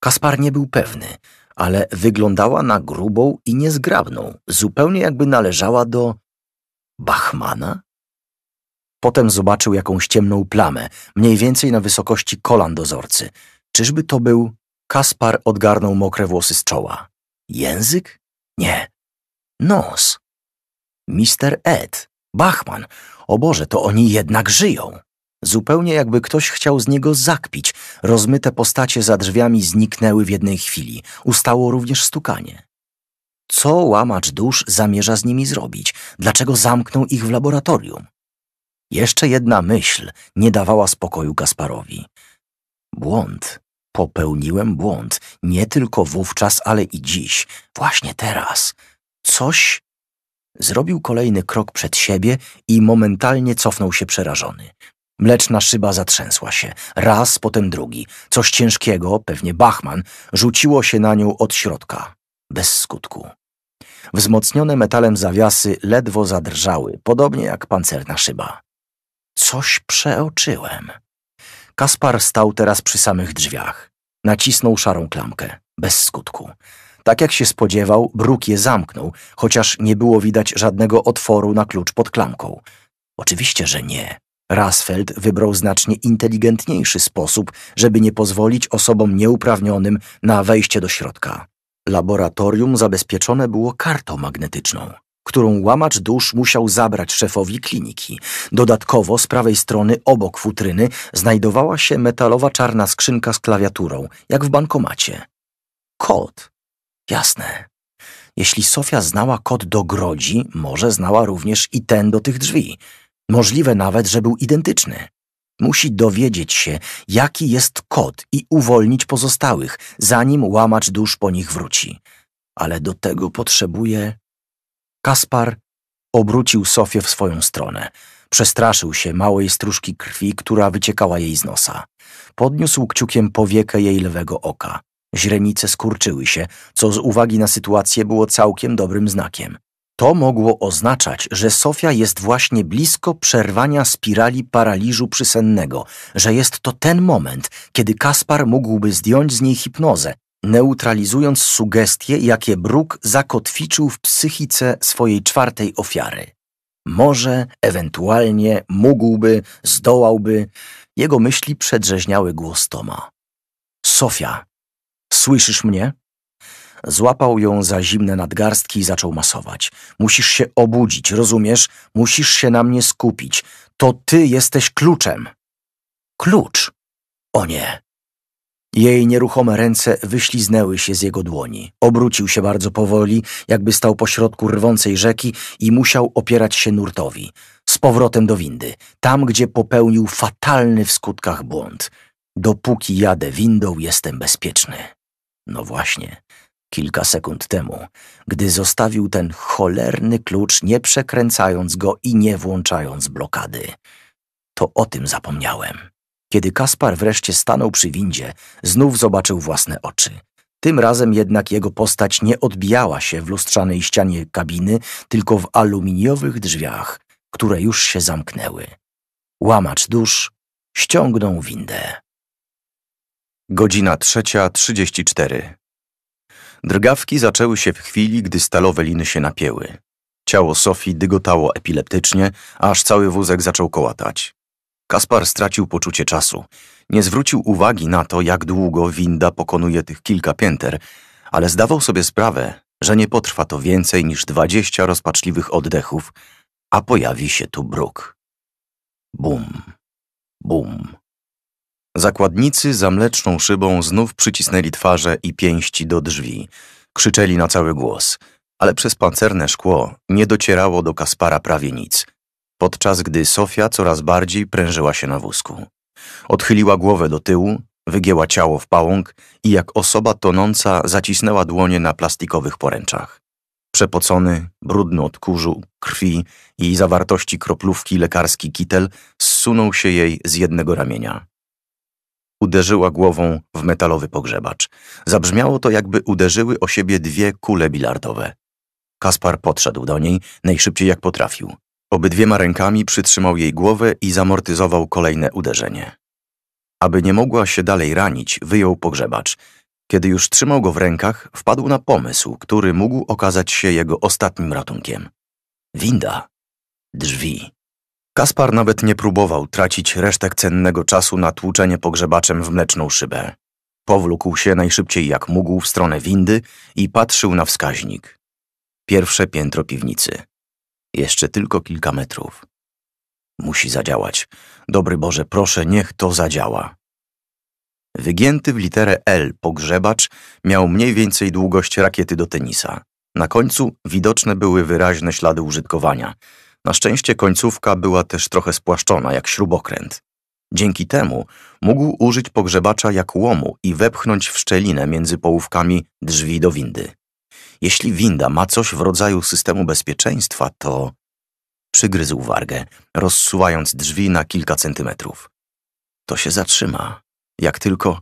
Kaspar nie był pewny, ale wyglądała na grubą i niezgrabną, zupełnie jakby należała do... Bachmana? Potem zobaczył jakąś ciemną plamę, mniej więcej na wysokości kolan dozorcy. Czyżby to był... Kaspar odgarnął mokre włosy z czoła. Język? Nie. Nos. Mister Ed. Bachman. O Boże, to oni jednak żyją. Zupełnie jakby ktoś chciał z niego zakpić. Rozmyte postacie za drzwiami zniknęły w jednej chwili. Ustało również stukanie. Co łamacz dusz zamierza z nimi zrobić? Dlaczego zamknął ich w laboratorium? Jeszcze jedna myśl nie dawała spokoju Kasparowi. Błąd. Popełniłem błąd. Nie tylko wówczas, ale i dziś. Właśnie teraz. Coś... Zrobił kolejny krok przed siebie i momentalnie cofnął się przerażony. Mleczna szyba zatrzęsła się. Raz, potem drugi. Coś ciężkiego, pewnie Bachman, rzuciło się na nią od środka. Bez skutku. Wzmocnione metalem zawiasy ledwo zadrżały, podobnie jak pancerna szyba. Coś przeoczyłem. Kaspar stał teraz przy samych drzwiach. Nacisnął szarą klamkę. Bez skutku. Tak jak się spodziewał, bruk je zamknął, chociaż nie było widać żadnego otworu na klucz pod klamką. Oczywiście, że nie. Rasfeld wybrał znacznie inteligentniejszy sposób, żeby nie pozwolić osobom nieuprawnionym na wejście do środka. Laboratorium zabezpieczone było kartą magnetyczną którą łamacz dusz musiał zabrać szefowi kliniki. Dodatkowo z prawej strony obok futryny znajdowała się metalowa czarna skrzynka z klawiaturą, jak w bankomacie. Kod. Jasne. Jeśli Sofia znała kod do grodzi, może znała również i ten do tych drzwi. Możliwe nawet, że był identyczny. Musi dowiedzieć się, jaki jest kod i uwolnić pozostałych, zanim łamacz dusz po nich wróci. Ale do tego potrzebuje Kaspar obrócił Sofię w swoją stronę. Przestraszył się małej stróżki krwi, która wyciekała jej z nosa. Podniósł kciukiem powiekę jej lewego oka. Źrenice skurczyły się, co z uwagi na sytuację było całkiem dobrym znakiem. To mogło oznaczać, że Sofia jest właśnie blisko przerwania spirali paraliżu przysennego, że jest to ten moment, kiedy Kaspar mógłby zdjąć z niej hipnozę neutralizując sugestie, jakie Bruk zakotwiczył w psychice swojej czwartej ofiary. Może, ewentualnie, mógłby, zdołałby. Jego myśli przedrzeźniały głos Toma. Sofia, słyszysz mnie? Złapał ją za zimne nadgarstki i zaczął masować. Musisz się obudzić, rozumiesz? Musisz się na mnie skupić. To ty jesteś kluczem. Klucz? O nie. Jej nieruchome ręce wyśliznęły się z jego dłoni. Obrócił się bardzo powoli, jakby stał pośrodku rwącej rzeki i musiał opierać się nurtowi. Z powrotem do windy, tam gdzie popełnił fatalny w skutkach błąd. Dopóki jadę windą, jestem bezpieczny. No właśnie, kilka sekund temu, gdy zostawił ten cholerny klucz, nie przekręcając go i nie włączając blokady. To o tym zapomniałem. Kiedy Kaspar wreszcie stanął przy windzie, znów zobaczył własne oczy. Tym razem jednak jego postać nie odbijała się w lustrzanej ścianie kabiny, tylko w aluminiowych drzwiach, które już się zamknęły. Łamacz dusz ściągnął windę. Godzina trzecia trzydzieści cztery. Drgawki zaczęły się w chwili, gdy stalowe liny się napięły. Ciało Sofii dygotało epileptycznie, aż cały wózek zaczął kołatać. Kaspar stracił poczucie czasu. Nie zwrócił uwagi na to, jak długo winda pokonuje tych kilka pięter, ale zdawał sobie sprawę, że nie potrwa to więcej niż dwadzieścia rozpaczliwych oddechów, a pojawi się tu bruk. Bum, bum. Zakładnicy za mleczną szybą znów przycisnęli twarze i pięści do drzwi. Krzyczeli na cały głos, ale przez pancerne szkło nie docierało do Kaspara prawie nic – podczas gdy Sofia coraz bardziej prężyła się na wózku. Odchyliła głowę do tyłu, wygięła ciało w pałąk i jak osoba tonąca zacisnęła dłonie na plastikowych poręczach. Przepocony, brudny od kurzu, krwi i zawartości kroplówki lekarski kitel zsunął się jej z jednego ramienia. Uderzyła głową w metalowy pogrzebacz. Zabrzmiało to, jakby uderzyły o siebie dwie kule bilardowe. Kaspar podszedł do niej najszybciej jak potrafił. Obydwiema rękami przytrzymał jej głowę i zamortyzował kolejne uderzenie. Aby nie mogła się dalej ranić, wyjął pogrzebacz. Kiedy już trzymał go w rękach, wpadł na pomysł, który mógł okazać się jego ostatnim ratunkiem. Winda. Drzwi. Kaspar nawet nie próbował tracić resztek cennego czasu na tłuczenie pogrzebaczem w mleczną szybę. Powlókł się najszybciej jak mógł w stronę windy i patrzył na wskaźnik. Pierwsze piętro piwnicy. Jeszcze tylko kilka metrów. Musi zadziałać. Dobry Boże, proszę, niech to zadziała. Wygięty w literę L pogrzebacz miał mniej więcej długość rakiety do tenisa. Na końcu widoczne były wyraźne ślady użytkowania. Na szczęście końcówka była też trochę spłaszczona, jak śrubokręt. Dzięki temu mógł użyć pogrzebacza jak łomu i wepchnąć w szczelinę między połówkami drzwi do windy. Jeśli winda ma coś w rodzaju systemu bezpieczeństwa, to przygryzł wargę, rozsuwając drzwi na kilka centymetrów. To się zatrzyma, jak tylko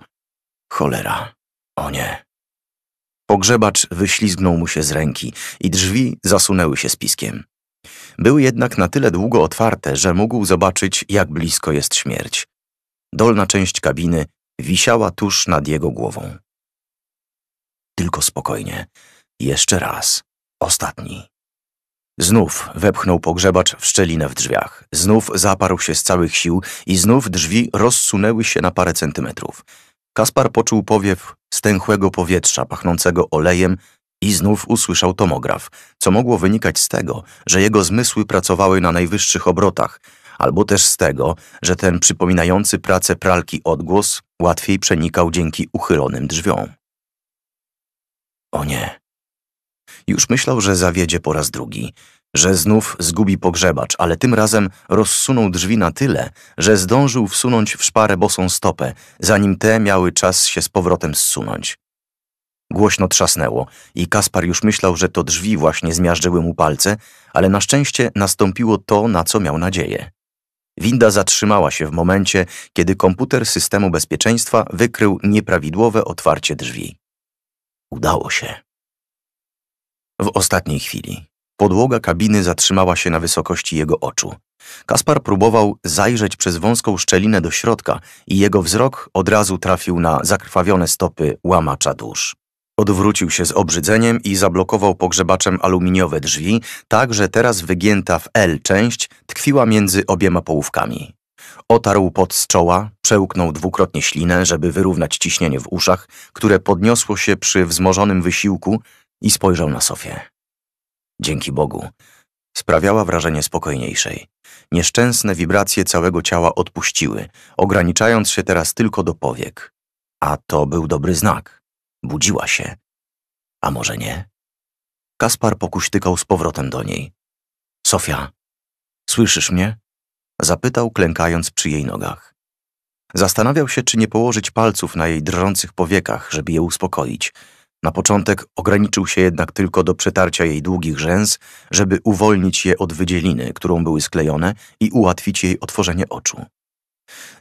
cholera. O nie. Pogrzebacz wyślizgnął mu się z ręki i drzwi zasunęły się spiskiem. Były jednak na tyle długo otwarte, że mógł zobaczyć, jak blisko jest śmierć. Dolna część kabiny wisiała tuż nad jego głową. Tylko spokojnie, jeszcze raz. Ostatni. Znów wepchnął pogrzebacz w szczelinę w drzwiach. Znów zaparł się z całych sił i znów drzwi rozsunęły się na parę centymetrów. Kaspar poczuł powiew stęchłego powietrza pachnącego olejem i znów usłyszał tomograf, co mogło wynikać z tego, że jego zmysły pracowały na najwyższych obrotach, albo też z tego, że ten przypominający pracę pralki odgłos łatwiej przenikał dzięki uchylonym drzwiom. O nie, już myślał, że zawiedzie po raz drugi, że znów zgubi pogrzebacz, ale tym razem rozsunął drzwi na tyle, że zdążył wsunąć w szparę bosą stopę, zanim te miały czas się z powrotem zsunąć. Głośno trzasnęło i Kaspar już myślał, że to drzwi właśnie zmiażdżyły mu palce, ale na szczęście nastąpiło to, na co miał nadzieję. Winda zatrzymała się w momencie, kiedy komputer systemu bezpieczeństwa wykrył nieprawidłowe otwarcie drzwi. Udało się w ostatniej chwili. Podłoga kabiny zatrzymała się na wysokości jego oczu. Kaspar próbował zajrzeć przez wąską szczelinę do środka i jego wzrok od razu trafił na zakrwawione stopy łamacza dusz. Odwrócił się z obrzydzeniem i zablokował pogrzebaczem aluminiowe drzwi, tak że teraz wygięta w L część tkwiła między obiema połówkami. Otarł pot z czoła, przełknął dwukrotnie ślinę, żeby wyrównać ciśnienie w uszach, które podniosło się przy wzmożonym wysiłku, i spojrzał na Sofię. Dzięki Bogu. Sprawiała wrażenie spokojniejszej. Nieszczęsne wibracje całego ciała odpuściły, ograniczając się teraz tylko do powiek. A to był dobry znak. Budziła się. A może nie? Kaspar pokuśtykał z powrotem do niej. Sofia, słyszysz mnie? Zapytał, klękając przy jej nogach. Zastanawiał się, czy nie położyć palców na jej drżących powiekach, żeby je uspokoić – na początek ograniczył się jednak tylko do przetarcia jej długich rzęs, żeby uwolnić je od wydzieliny, którą były sklejone i ułatwić jej otworzenie oczu.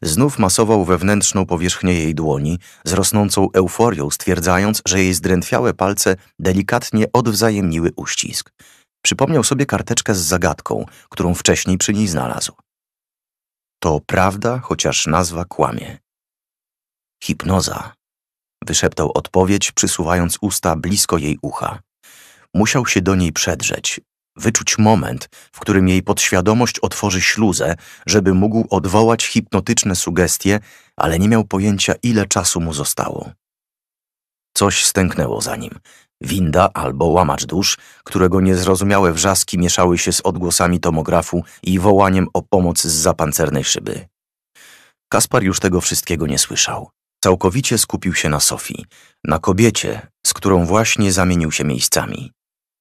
Znów masował wewnętrzną powierzchnię jej dłoni, z rosnącą euforią stwierdzając, że jej zdrętwiałe palce delikatnie odwzajemniły uścisk. Przypomniał sobie karteczkę z zagadką, którą wcześniej przy niej znalazł. To prawda, chociaż nazwa kłamie. Hipnoza wyszeptał odpowiedź, przysuwając usta blisko jej ucha. Musiał się do niej przedrzeć, wyczuć moment, w którym jej podświadomość otworzy śluzę, żeby mógł odwołać hipnotyczne sugestie, ale nie miał pojęcia, ile czasu mu zostało. Coś stęknęło za nim. Winda albo łamacz dusz, którego niezrozumiałe wrzaski mieszały się z odgłosami tomografu i wołaniem o pomoc z zapancernej szyby. Kaspar już tego wszystkiego nie słyszał. Całkowicie skupił się na Sofii, na kobiecie, z którą właśnie zamienił się miejscami.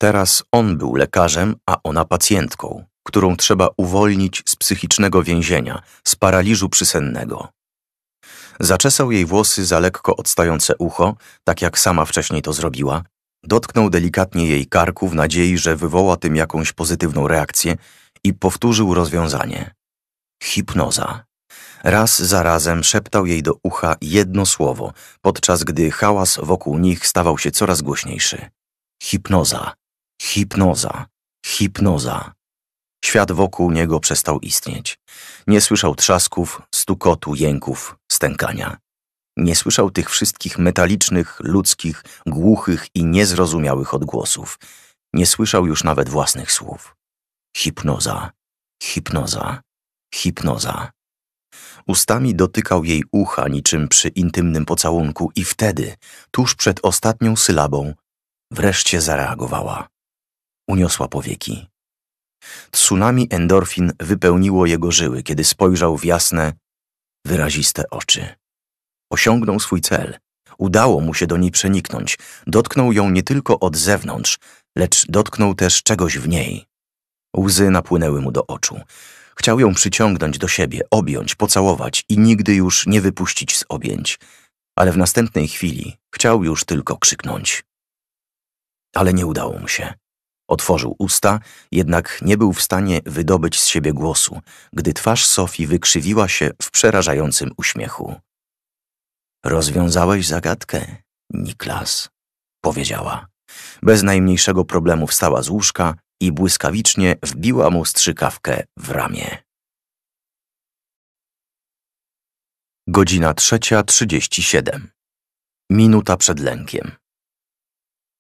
Teraz on był lekarzem, a ona pacjentką, którą trzeba uwolnić z psychicznego więzienia, z paraliżu przysennego. Zaczesał jej włosy za lekko odstające ucho, tak jak sama wcześniej to zrobiła, dotknął delikatnie jej karku w nadziei, że wywoła tym jakąś pozytywną reakcję i powtórzył rozwiązanie. Hipnoza raz za razem szeptał jej do ucha jedno słowo, podczas gdy hałas wokół nich stawał się coraz głośniejszy. Hipnoza, hipnoza, hipnoza. Świat wokół niego przestał istnieć. Nie słyszał trzasków, stukotu, jęków, stękania. Nie słyszał tych wszystkich metalicznych, ludzkich, głuchych i niezrozumiałych odgłosów. Nie słyszał już nawet własnych słów. Hipnoza, hipnoza, hipnoza. Ustami dotykał jej ucha niczym przy intymnym pocałunku i wtedy, tuż przed ostatnią sylabą, wreszcie zareagowała. Uniosła powieki. Tsunami endorfin wypełniło jego żyły, kiedy spojrzał w jasne, wyraziste oczy. Osiągnął swój cel. Udało mu się do niej przeniknąć. Dotknął ją nie tylko od zewnątrz, lecz dotknął też czegoś w niej. Łzy napłynęły mu do oczu. Chciał ją przyciągnąć do siebie, objąć, pocałować i nigdy już nie wypuścić z objęć, ale w następnej chwili chciał już tylko krzyknąć. Ale nie udało mu się. Otworzył usta, jednak nie był w stanie wydobyć z siebie głosu, gdy twarz Sofii wykrzywiła się w przerażającym uśmiechu. Rozwiązałeś zagadkę, Niklas, powiedziała. Bez najmniejszego problemu wstała z łóżka, i błyskawicznie wbiła mu strzykawkę w ramię. Godzina trzecia trzydzieści siedem. Minuta przed lękiem.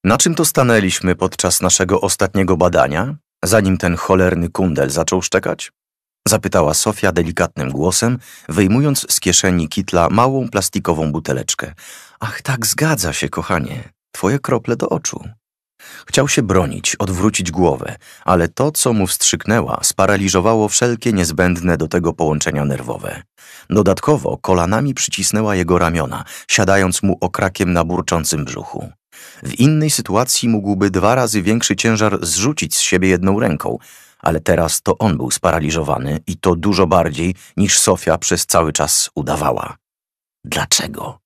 Na czym to stanęliśmy podczas naszego ostatniego badania, zanim ten cholerny kundel zaczął szczekać? Zapytała Sofia delikatnym głosem, wyjmując z kieszeni kitla małą plastikową buteleczkę. Ach tak, zgadza się, kochanie. Twoje krople do oczu. Chciał się bronić, odwrócić głowę, ale to, co mu wstrzyknęła, sparaliżowało wszelkie niezbędne do tego połączenia nerwowe. Dodatkowo kolanami przycisnęła jego ramiona, siadając mu okrakiem na burczącym brzuchu. W innej sytuacji mógłby dwa razy większy ciężar zrzucić z siebie jedną ręką, ale teraz to on był sparaliżowany i to dużo bardziej niż Sofia przez cały czas udawała. Dlaczego?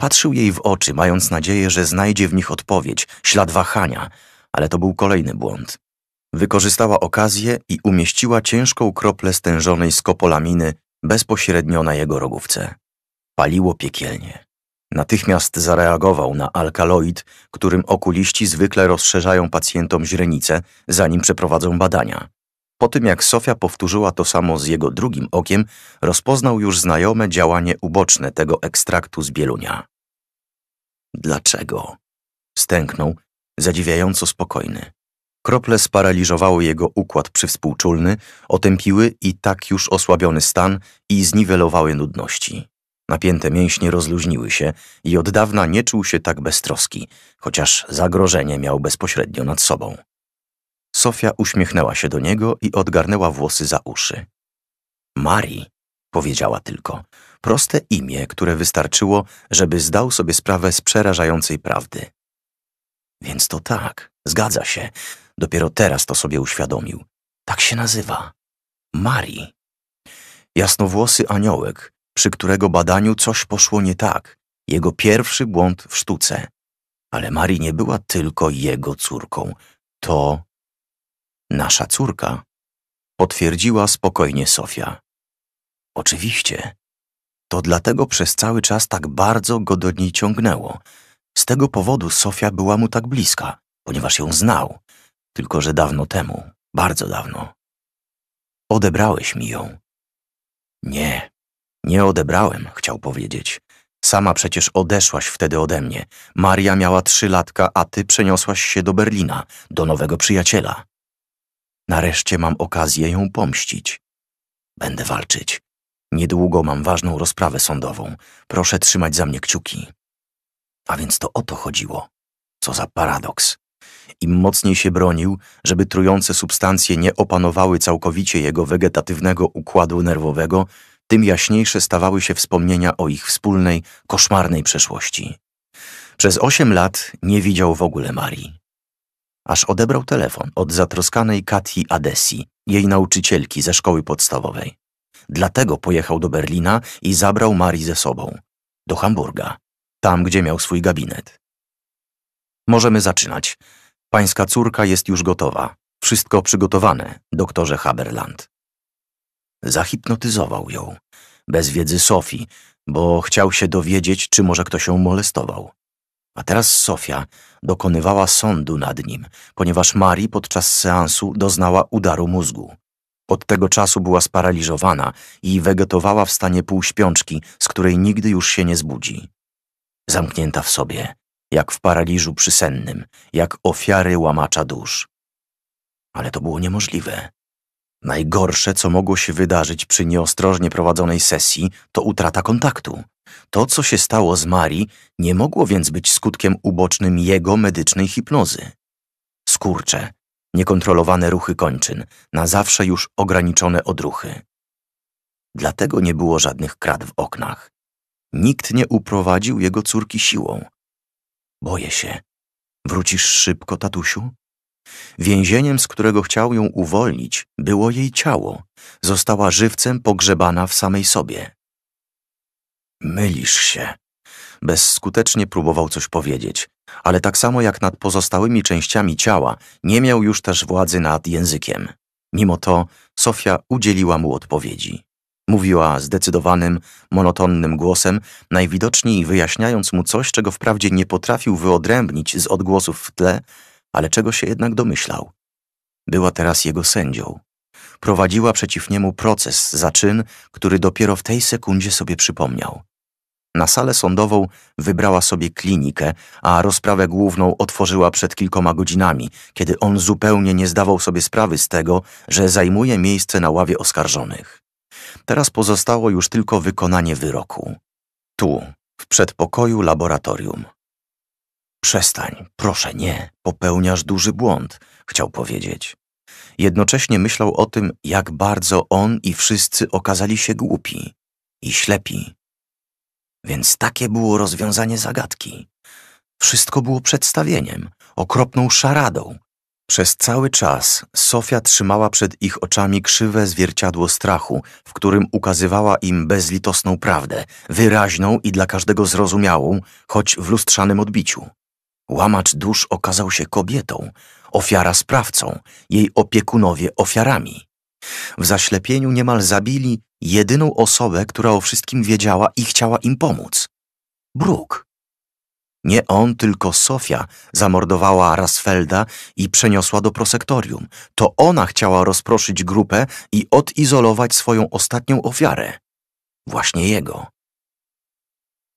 Patrzył jej w oczy, mając nadzieję, że znajdzie w nich odpowiedź, ślad wahania, ale to był kolejny błąd. Wykorzystała okazję i umieściła ciężką kroplę stężonej skopolaminy bezpośrednio na jego rogówce. Paliło piekielnie. Natychmiast zareagował na alkaloid, którym okuliści zwykle rozszerzają pacjentom źrenice, zanim przeprowadzą badania. Po tym jak Sofia powtórzyła to samo z jego drugim okiem, rozpoznał już znajome działanie uboczne tego ekstraktu z bielunia. Dlaczego? Stęknął, zadziwiająco spokojny. Krople sparaliżowały jego układ przywspółczulny, otępiły i tak już osłabiony stan i zniwelowały nudności. Napięte mięśnie rozluźniły się i od dawna nie czuł się tak beztroski, chociaż zagrożenie miał bezpośrednio nad sobą. Sofia uśmiechnęła się do niego i odgarnęła włosy za uszy. Mari, powiedziała tylko. Proste imię, które wystarczyło, żeby zdał sobie sprawę z przerażającej prawdy. Więc to tak, zgadza się. Dopiero teraz to sobie uświadomił. Tak się nazywa. Mari. Jasnowłosy aniołek, przy którego badaniu coś poszło nie tak. Jego pierwszy błąd w sztuce. Ale Mari nie była tylko jego córką. To Nasza córka, potwierdziła spokojnie Sofia. Oczywiście. To dlatego przez cały czas tak bardzo go do niej ciągnęło. Z tego powodu Sofia była mu tak bliska, ponieważ ją znał, tylko że dawno temu, bardzo dawno. Odebrałeś mi ją. Nie, nie odebrałem, chciał powiedzieć. Sama przecież odeszłaś wtedy ode mnie. Maria miała trzy latka, a ty przeniosłaś się do Berlina, do nowego przyjaciela. Nareszcie mam okazję ją pomścić. Będę walczyć. Niedługo mam ważną rozprawę sądową. Proszę trzymać za mnie kciuki. A więc to o to chodziło. Co za paradoks. Im mocniej się bronił, żeby trujące substancje nie opanowały całkowicie jego wegetatywnego układu nerwowego, tym jaśniejsze stawały się wspomnienia o ich wspólnej, koszmarnej przeszłości. Przez osiem lat nie widział w ogóle Marii aż odebrał telefon od zatroskanej Kati Adesi, jej nauczycielki ze szkoły podstawowej. Dlatego pojechał do Berlina i zabrał Marii ze sobą. Do Hamburga, tam gdzie miał swój gabinet. Możemy zaczynać. Pańska córka jest już gotowa. Wszystko przygotowane, doktorze Haberland. Zahipnotyzował ją, bez wiedzy Sofii, bo chciał się dowiedzieć, czy może ktoś ją molestował. A teraz Sofia dokonywała sądu nad nim, ponieważ Mari podczas seansu doznała udaru mózgu. Od tego czasu była sparaliżowana i wegetowała w stanie półśpiączki, z której nigdy już się nie zbudzi. Zamknięta w sobie, jak w paraliżu przysennym, jak ofiary łamacza dusz. Ale to było niemożliwe. Najgorsze, co mogło się wydarzyć przy nieostrożnie prowadzonej sesji, to utrata kontaktu. To, co się stało z Marii, nie mogło więc być skutkiem ubocznym jego medycznej hipnozy. Skurcze, niekontrolowane ruchy kończyn, na zawsze już ograniczone odruchy. Dlatego nie było żadnych krat w oknach. Nikt nie uprowadził jego córki siłą. Boję się. Wrócisz szybko, tatusiu? Więzieniem, z którego chciał ją uwolnić, było jej ciało. Została żywcem pogrzebana w samej sobie. Mylisz się. Bezskutecznie próbował coś powiedzieć, ale tak samo jak nad pozostałymi częściami ciała, nie miał już też władzy nad językiem. Mimo to Sofia udzieliła mu odpowiedzi. Mówiła zdecydowanym, monotonnym głosem, najwidoczniej wyjaśniając mu coś, czego wprawdzie nie potrafił wyodrębnić z odgłosów w tle, ale czego się jednak domyślał. Była teraz jego sędzią. Prowadziła przeciw niemu proces za czyn, który dopiero w tej sekundzie sobie przypomniał. Na salę sądową wybrała sobie klinikę, a rozprawę główną otworzyła przed kilkoma godzinami, kiedy on zupełnie nie zdawał sobie sprawy z tego, że zajmuje miejsce na ławie oskarżonych. Teraz pozostało już tylko wykonanie wyroku. Tu, w przedpokoju laboratorium. Przestań, proszę nie, popełniasz duży błąd, chciał powiedzieć. Jednocześnie myślał o tym, jak bardzo on i wszyscy okazali się głupi i ślepi. Więc takie było rozwiązanie zagadki. Wszystko było przedstawieniem, okropną szaradą. Przez cały czas Sofia trzymała przed ich oczami krzywe zwierciadło strachu, w którym ukazywała im bezlitosną prawdę, wyraźną i dla każdego zrozumiałą, choć w lustrzanym odbiciu. Łamacz dusz okazał się kobietą, ofiara sprawcą, jej opiekunowie ofiarami. W zaślepieniu niemal zabili jedyną osobę, która o wszystkim wiedziała i chciała im pomóc. Brooke. Nie on, tylko Sofia zamordowała Rasfelda i przeniosła do prosektorium. To ona chciała rozproszyć grupę i odizolować swoją ostatnią ofiarę. Właśnie jego.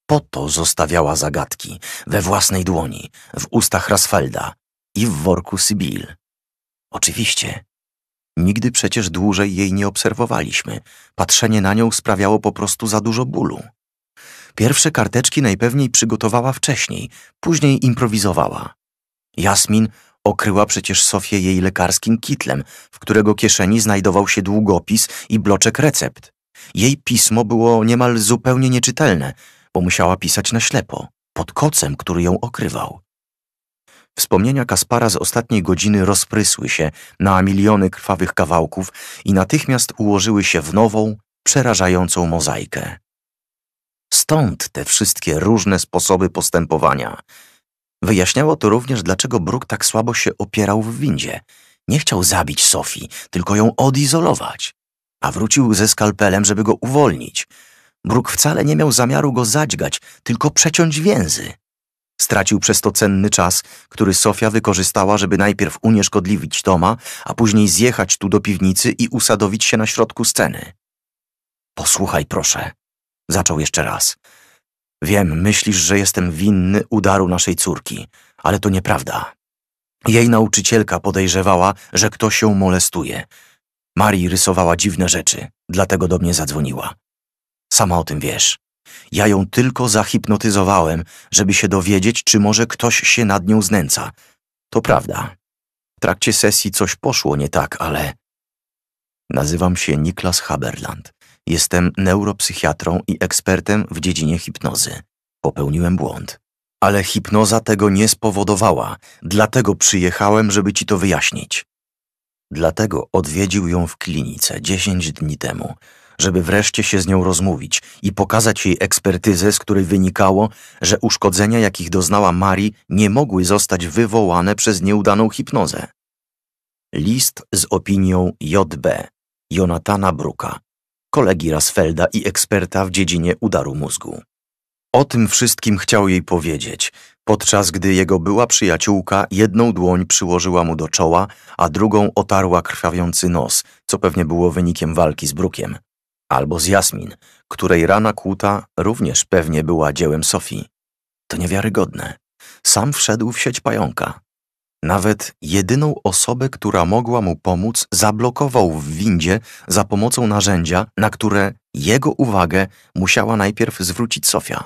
Po to zostawiała zagadki we własnej dłoni, w ustach Rasfelda i w worku Sybil. Oczywiście, Nigdy przecież dłużej jej nie obserwowaliśmy. Patrzenie na nią sprawiało po prostu za dużo bólu. Pierwsze karteczki najpewniej przygotowała wcześniej, później improwizowała. Jasmin okryła przecież Sofię jej lekarskim kitlem, w którego kieszeni znajdował się długopis i bloczek recept. Jej pismo było niemal zupełnie nieczytelne, bo musiała pisać na ślepo, pod kocem, który ją okrywał. Wspomnienia Kaspara z ostatniej godziny rozprysły się na miliony krwawych kawałków i natychmiast ułożyły się w nową, przerażającą mozaikę. Stąd te wszystkie różne sposoby postępowania. Wyjaśniało to również, dlaczego Bruk tak słabo się opierał w windzie. Nie chciał zabić Sofii, tylko ją odizolować, a wrócił ze skalpelem, żeby go uwolnić. Bruk wcale nie miał zamiaru go zadźgać, tylko przeciąć więzy. Stracił przez to cenny czas, który Sofia wykorzystała, żeby najpierw unieszkodliwić Toma, a później zjechać tu do piwnicy i usadowić się na środku sceny. Posłuchaj, proszę. Zaczął jeszcze raz. Wiem, myślisz, że jestem winny udaru naszej córki, ale to nieprawda. Jej nauczycielka podejrzewała, że ktoś ją molestuje. Marii rysowała dziwne rzeczy, dlatego do mnie zadzwoniła. Sama o tym wiesz. Ja ją tylko zahipnotyzowałem, żeby się dowiedzieć, czy może ktoś się nad nią znęca. To prawda. W trakcie sesji coś poszło nie tak, ale... Nazywam się Niklas Haberland. Jestem neuropsychiatrą i ekspertem w dziedzinie hipnozy. Popełniłem błąd. Ale hipnoza tego nie spowodowała, dlatego przyjechałem, żeby ci to wyjaśnić. Dlatego odwiedził ją w klinice 10 dni temu żeby wreszcie się z nią rozmówić i pokazać jej ekspertyzę, z której wynikało, że uszkodzenia, jakich doznała Mari, nie mogły zostać wywołane przez nieudaną hipnozę. List z opinią JB Jonatana Bruka, kolegi Rasfelda i eksperta w dziedzinie udaru mózgu. O tym wszystkim chciał jej powiedzieć, podczas gdy jego była przyjaciółka jedną dłoń przyłożyła mu do czoła, a drugą otarła krwawiący nos, co pewnie było wynikiem walki z Brukiem albo z Jasmin, której rana kłuta również pewnie była dziełem Sofii. To niewiarygodne. Sam wszedł w sieć pająka. Nawet jedyną osobę, która mogła mu pomóc, zablokował w windzie za pomocą narzędzia, na które jego uwagę musiała najpierw zwrócić Sofia.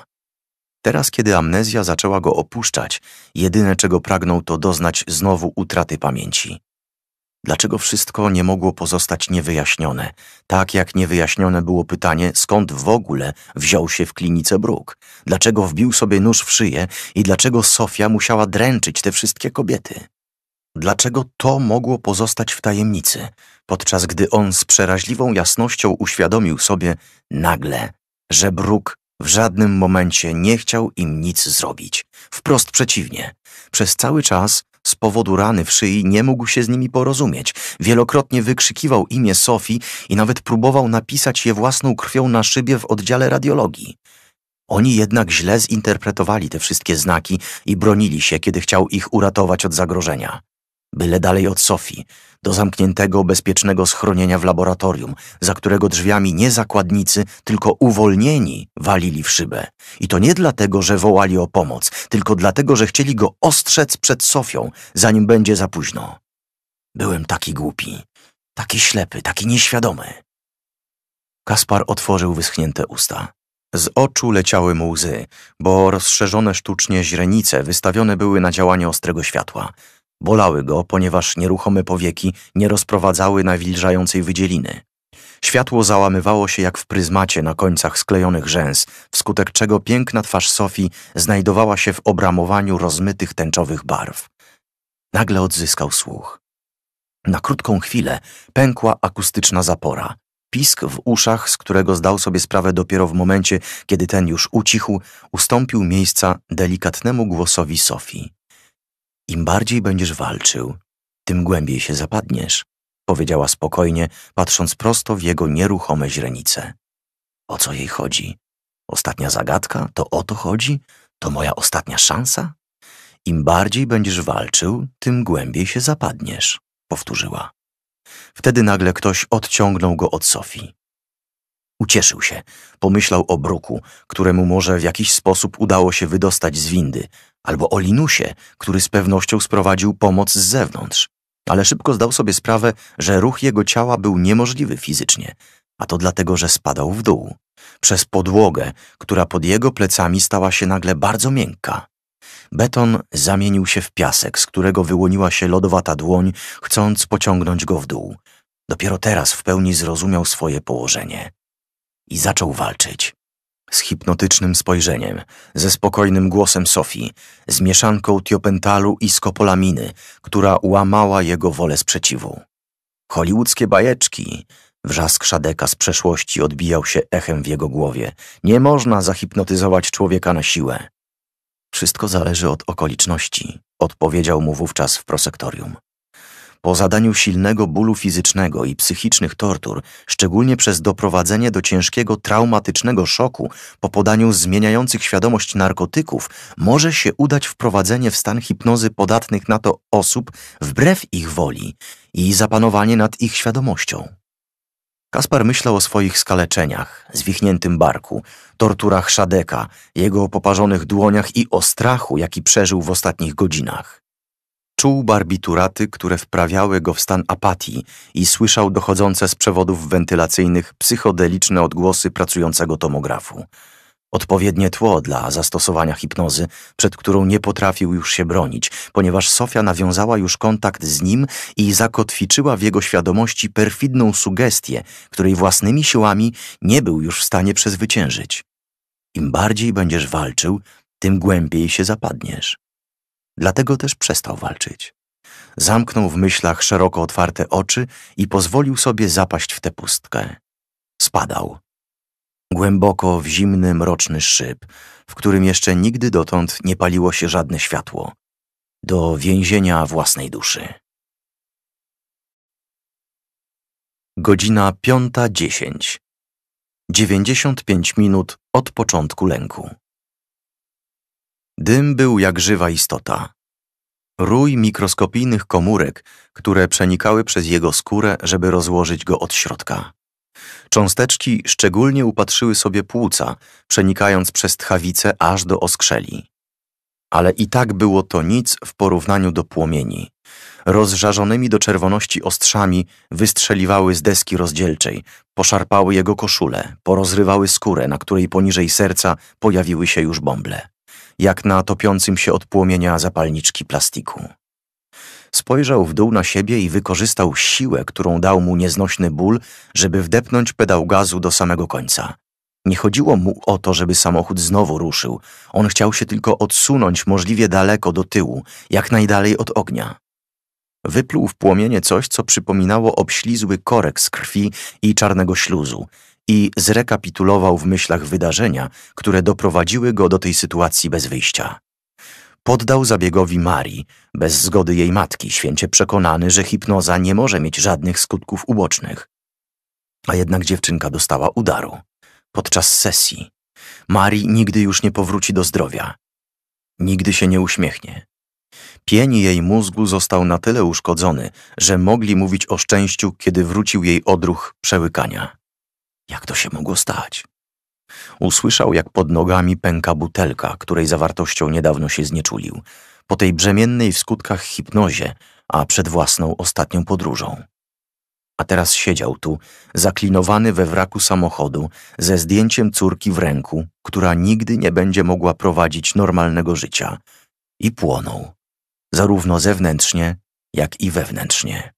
Teraz, kiedy amnezja zaczęła go opuszczać, jedyne czego pragnął to doznać znowu utraty pamięci. Dlaczego wszystko nie mogło pozostać niewyjaśnione? Tak jak niewyjaśnione było pytanie, skąd w ogóle wziął się w klinice Bruk? Dlaczego wbił sobie nóż w szyję i dlaczego Sofia musiała dręczyć te wszystkie kobiety? Dlaczego to mogło pozostać w tajemnicy, podczas gdy on z przeraźliwą jasnością uświadomił sobie nagle, że Bruk w żadnym momencie nie chciał im nic zrobić. Wprost przeciwnie. Przez cały czas z powodu rany w szyi nie mógł się z nimi porozumieć. Wielokrotnie wykrzykiwał imię Sofii i nawet próbował napisać je własną krwią na szybie w oddziale radiologii. Oni jednak źle zinterpretowali te wszystkie znaki i bronili się, kiedy chciał ich uratować od zagrożenia. Byle dalej od Sofii do zamkniętego, bezpiecznego schronienia w laboratorium, za którego drzwiami nie zakładnicy, tylko uwolnieni walili w szybę. I to nie dlatego, że wołali o pomoc, tylko dlatego, że chcieli go ostrzec przed Sofią, zanim będzie za późno. Byłem taki głupi, taki ślepy, taki nieświadomy. Kaspar otworzył wyschnięte usta. Z oczu leciały mu łzy, bo rozszerzone sztucznie źrenice wystawione były na działanie ostrego światła. Bolały go, ponieważ nieruchome powieki nie rozprowadzały nawilżającej wydzieliny. Światło załamywało się jak w pryzmacie na końcach sklejonych rzęs, wskutek czego piękna twarz Sofii znajdowała się w obramowaniu rozmytych tęczowych barw. Nagle odzyskał słuch. Na krótką chwilę pękła akustyczna zapora. Pisk w uszach, z którego zdał sobie sprawę dopiero w momencie, kiedy ten już ucichł, ustąpił miejsca delikatnemu głosowi Sofii. Im bardziej będziesz walczył, tym głębiej się zapadniesz, powiedziała spokojnie, patrząc prosto w jego nieruchome źrenice. O co jej chodzi? Ostatnia zagadka? To o to chodzi? To moja ostatnia szansa? Im bardziej będziesz walczył, tym głębiej się zapadniesz, powtórzyła. Wtedy nagle ktoś odciągnął go od Sofii. Ucieszył się, pomyślał o bruku, któremu może w jakiś sposób udało się wydostać z windy, albo o Linusie, który z pewnością sprowadził pomoc z zewnątrz. Ale szybko zdał sobie sprawę, że ruch jego ciała był niemożliwy fizycznie, a to dlatego, że spadał w dół. Przez podłogę, która pod jego plecami stała się nagle bardzo miękka. Beton zamienił się w piasek, z którego wyłoniła się lodowata dłoń, chcąc pociągnąć go w dół. Dopiero teraz w pełni zrozumiał swoje położenie. I zaczął walczyć. Z hipnotycznym spojrzeniem, ze spokojnym głosem Sofii, z mieszanką tiopentalu i skopolaminy, która łamała jego wolę sprzeciwu. Hollywoodzkie bajeczki, Wrzask Szadeka z przeszłości odbijał się echem w jego głowie. Nie można zahipnotyzować człowieka na siłę. Wszystko zależy od okoliczności, odpowiedział mu wówczas w prosektorium. Po zadaniu silnego bólu fizycznego i psychicznych tortur, szczególnie przez doprowadzenie do ciężkiego traumatycznego szoku po podaniu zmieniających świadomość narkotyków, może się udać wprowadzenie w stan hipnozy podatnych na to osób wbrew ich woli i zapanowanie nad ich świadomością. Kaspar myślał o swoich skaleczeniach, zwichniętym barku, torturach Szadeka, jego poparzonych dłoniach i o strachu, jaki przeżył w ostatnich godzinach. Czuł barbituraty, które wprawiały go w stan apatii i słyszał dochodzące z przewodów wentylacyjnych psychodeliczne odgłosy pracującego tomografu. Odpowiednie tło dla zastosowania hipnozy, przed którą nie potrafił już się bronić, ponieważ Sofia nawiązała już kontakt z nim i zakotwiczyła w jego świadomości perfidną sugestię, której własnymi siłami nie był już w stanie przezwyciężyć. Im bardziej będziesz walczył, tym głębiej się zapadniesz. Dlatego też przestał walczyć. Zamknął w myślach szeroko otwarte oczy i pozwolił sobie zapaść w tę pustkę. Spadał. Głęboko w zimny, mroczny szyb, w którym jeszcze nigdy dotąd nie paliło się żadne światło. Do więzienia własnej duszy. Godzina piąta dziesięć. Dziewięćdziesiąt pięć minut od początku lęku. Dym był jak żywa istota. Rój mikroskopijnych komórek, które przenikały przez jego skórę, żeby rozłożyć go od środka. Cząsteczki szczególnie upatrzyły sobie płuca, przenikając przez tchawice aż do oskrzeli. Ale i tak było to nic w porównaniu do płomieni. Rozżarzonymi do czerwoności ostrzami wystrzeliwały z deski rozdzielczej, poszarpały jego koszulę, porozrywały skórę, na której poniżej serca pojawiły się już bąble jak na topiącym się od płomienia zapalniczki plastiku. Spojrzał w dół na siebie i wykorzystał siłę, którą dał mu nieznośny ból, żeby wdepnąć pedał gazu do samego końca. Nie chodziło mu o to, żeby samochód znowu ruszył. On chciał się tylko odsunąć możliwie daleko do tyłu, jak najdalej od ognia. Wypluł w płomienie coś, co przypominało obślizły korek z krwi i czarnego śluzu i zrekapitulował w myślach wydarzenia, które doprowadziły go do tej sytuacji bez wyjścia. Poddał zabiegowi Marii, bez zgody jej matki, święcie przekonany, że hipnoza nie może mieć żadnych skutków ubocznych. A jednak dziewczynka dostała udaru. Podczas sesji. Marii nigdy już nie powróci do zdrowia. Nigdy się nie uśmiechnie. Pień jej mózgu został na tyle uszkodzony, że mogli mówić o szczęściu, kiedy wrócił jej odruch przełykania. Jak to się mogło stać? Usłyszał, jak pod nogami pęka butelka, której zawartością niedawno się znieczulił, po tej brzemiennej w skutkach hipnozie, a przed własną ostatnią podróżą. A teraz siedział tu, zaklinowany we wraku samochodu, ze zdjęciem córki w ręku, która nigdy nie będzie mogła prowadzić normalnego życia, i płonął, zarówno zewnętrznie, jak i wewnętrznie.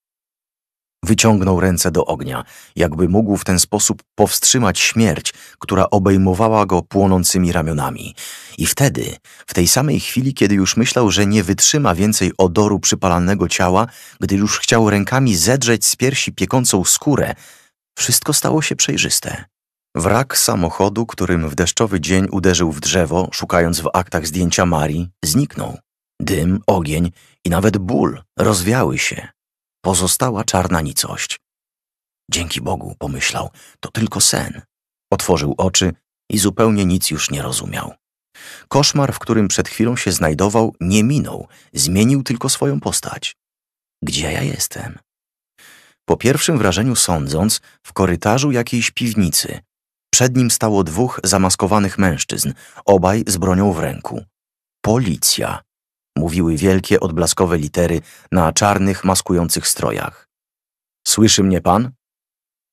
Wyciągnął ręce do ognia, jakby mógł w ten sposób powstrzymać śmierć, która obejmowała go płonącymi ramionami. I wtedy, w tej samej chwili, kiedy już myślał, że nie wytrzyma więcej odoru przypalanego ciała, gdy już chciał rękami zedrzeć z piersi piekącą skórę, wszystko stało się przejrzyste. Wrak samochodu, którym w deszczowy dzień uderzył w drzewo, szukając w aktach zdjęcia Marii, zniknął. Dym, ogień i nawet ból rozwiały się, pozostała czarna nicość. Dzięki Bogu, pomyślał, to tylko sen. Otworzył oczy i zupełnie nic już nie rozumiał. Koszmar, w którym przed chwilą się znajdował, nie minął, zmienił tylko swoją postać. Gdzie ja jestem? Po pierwszym wrażeniu sądząc, w korytarzu jakiejś piwnicy. Przed nim stało dwóch zamaskowanych mężczyzn, obaj z bronią w ręku. Policja mówiły wielkie odblaskowe litery na czarnych, maskujących strojach. Słyszy mnie pan?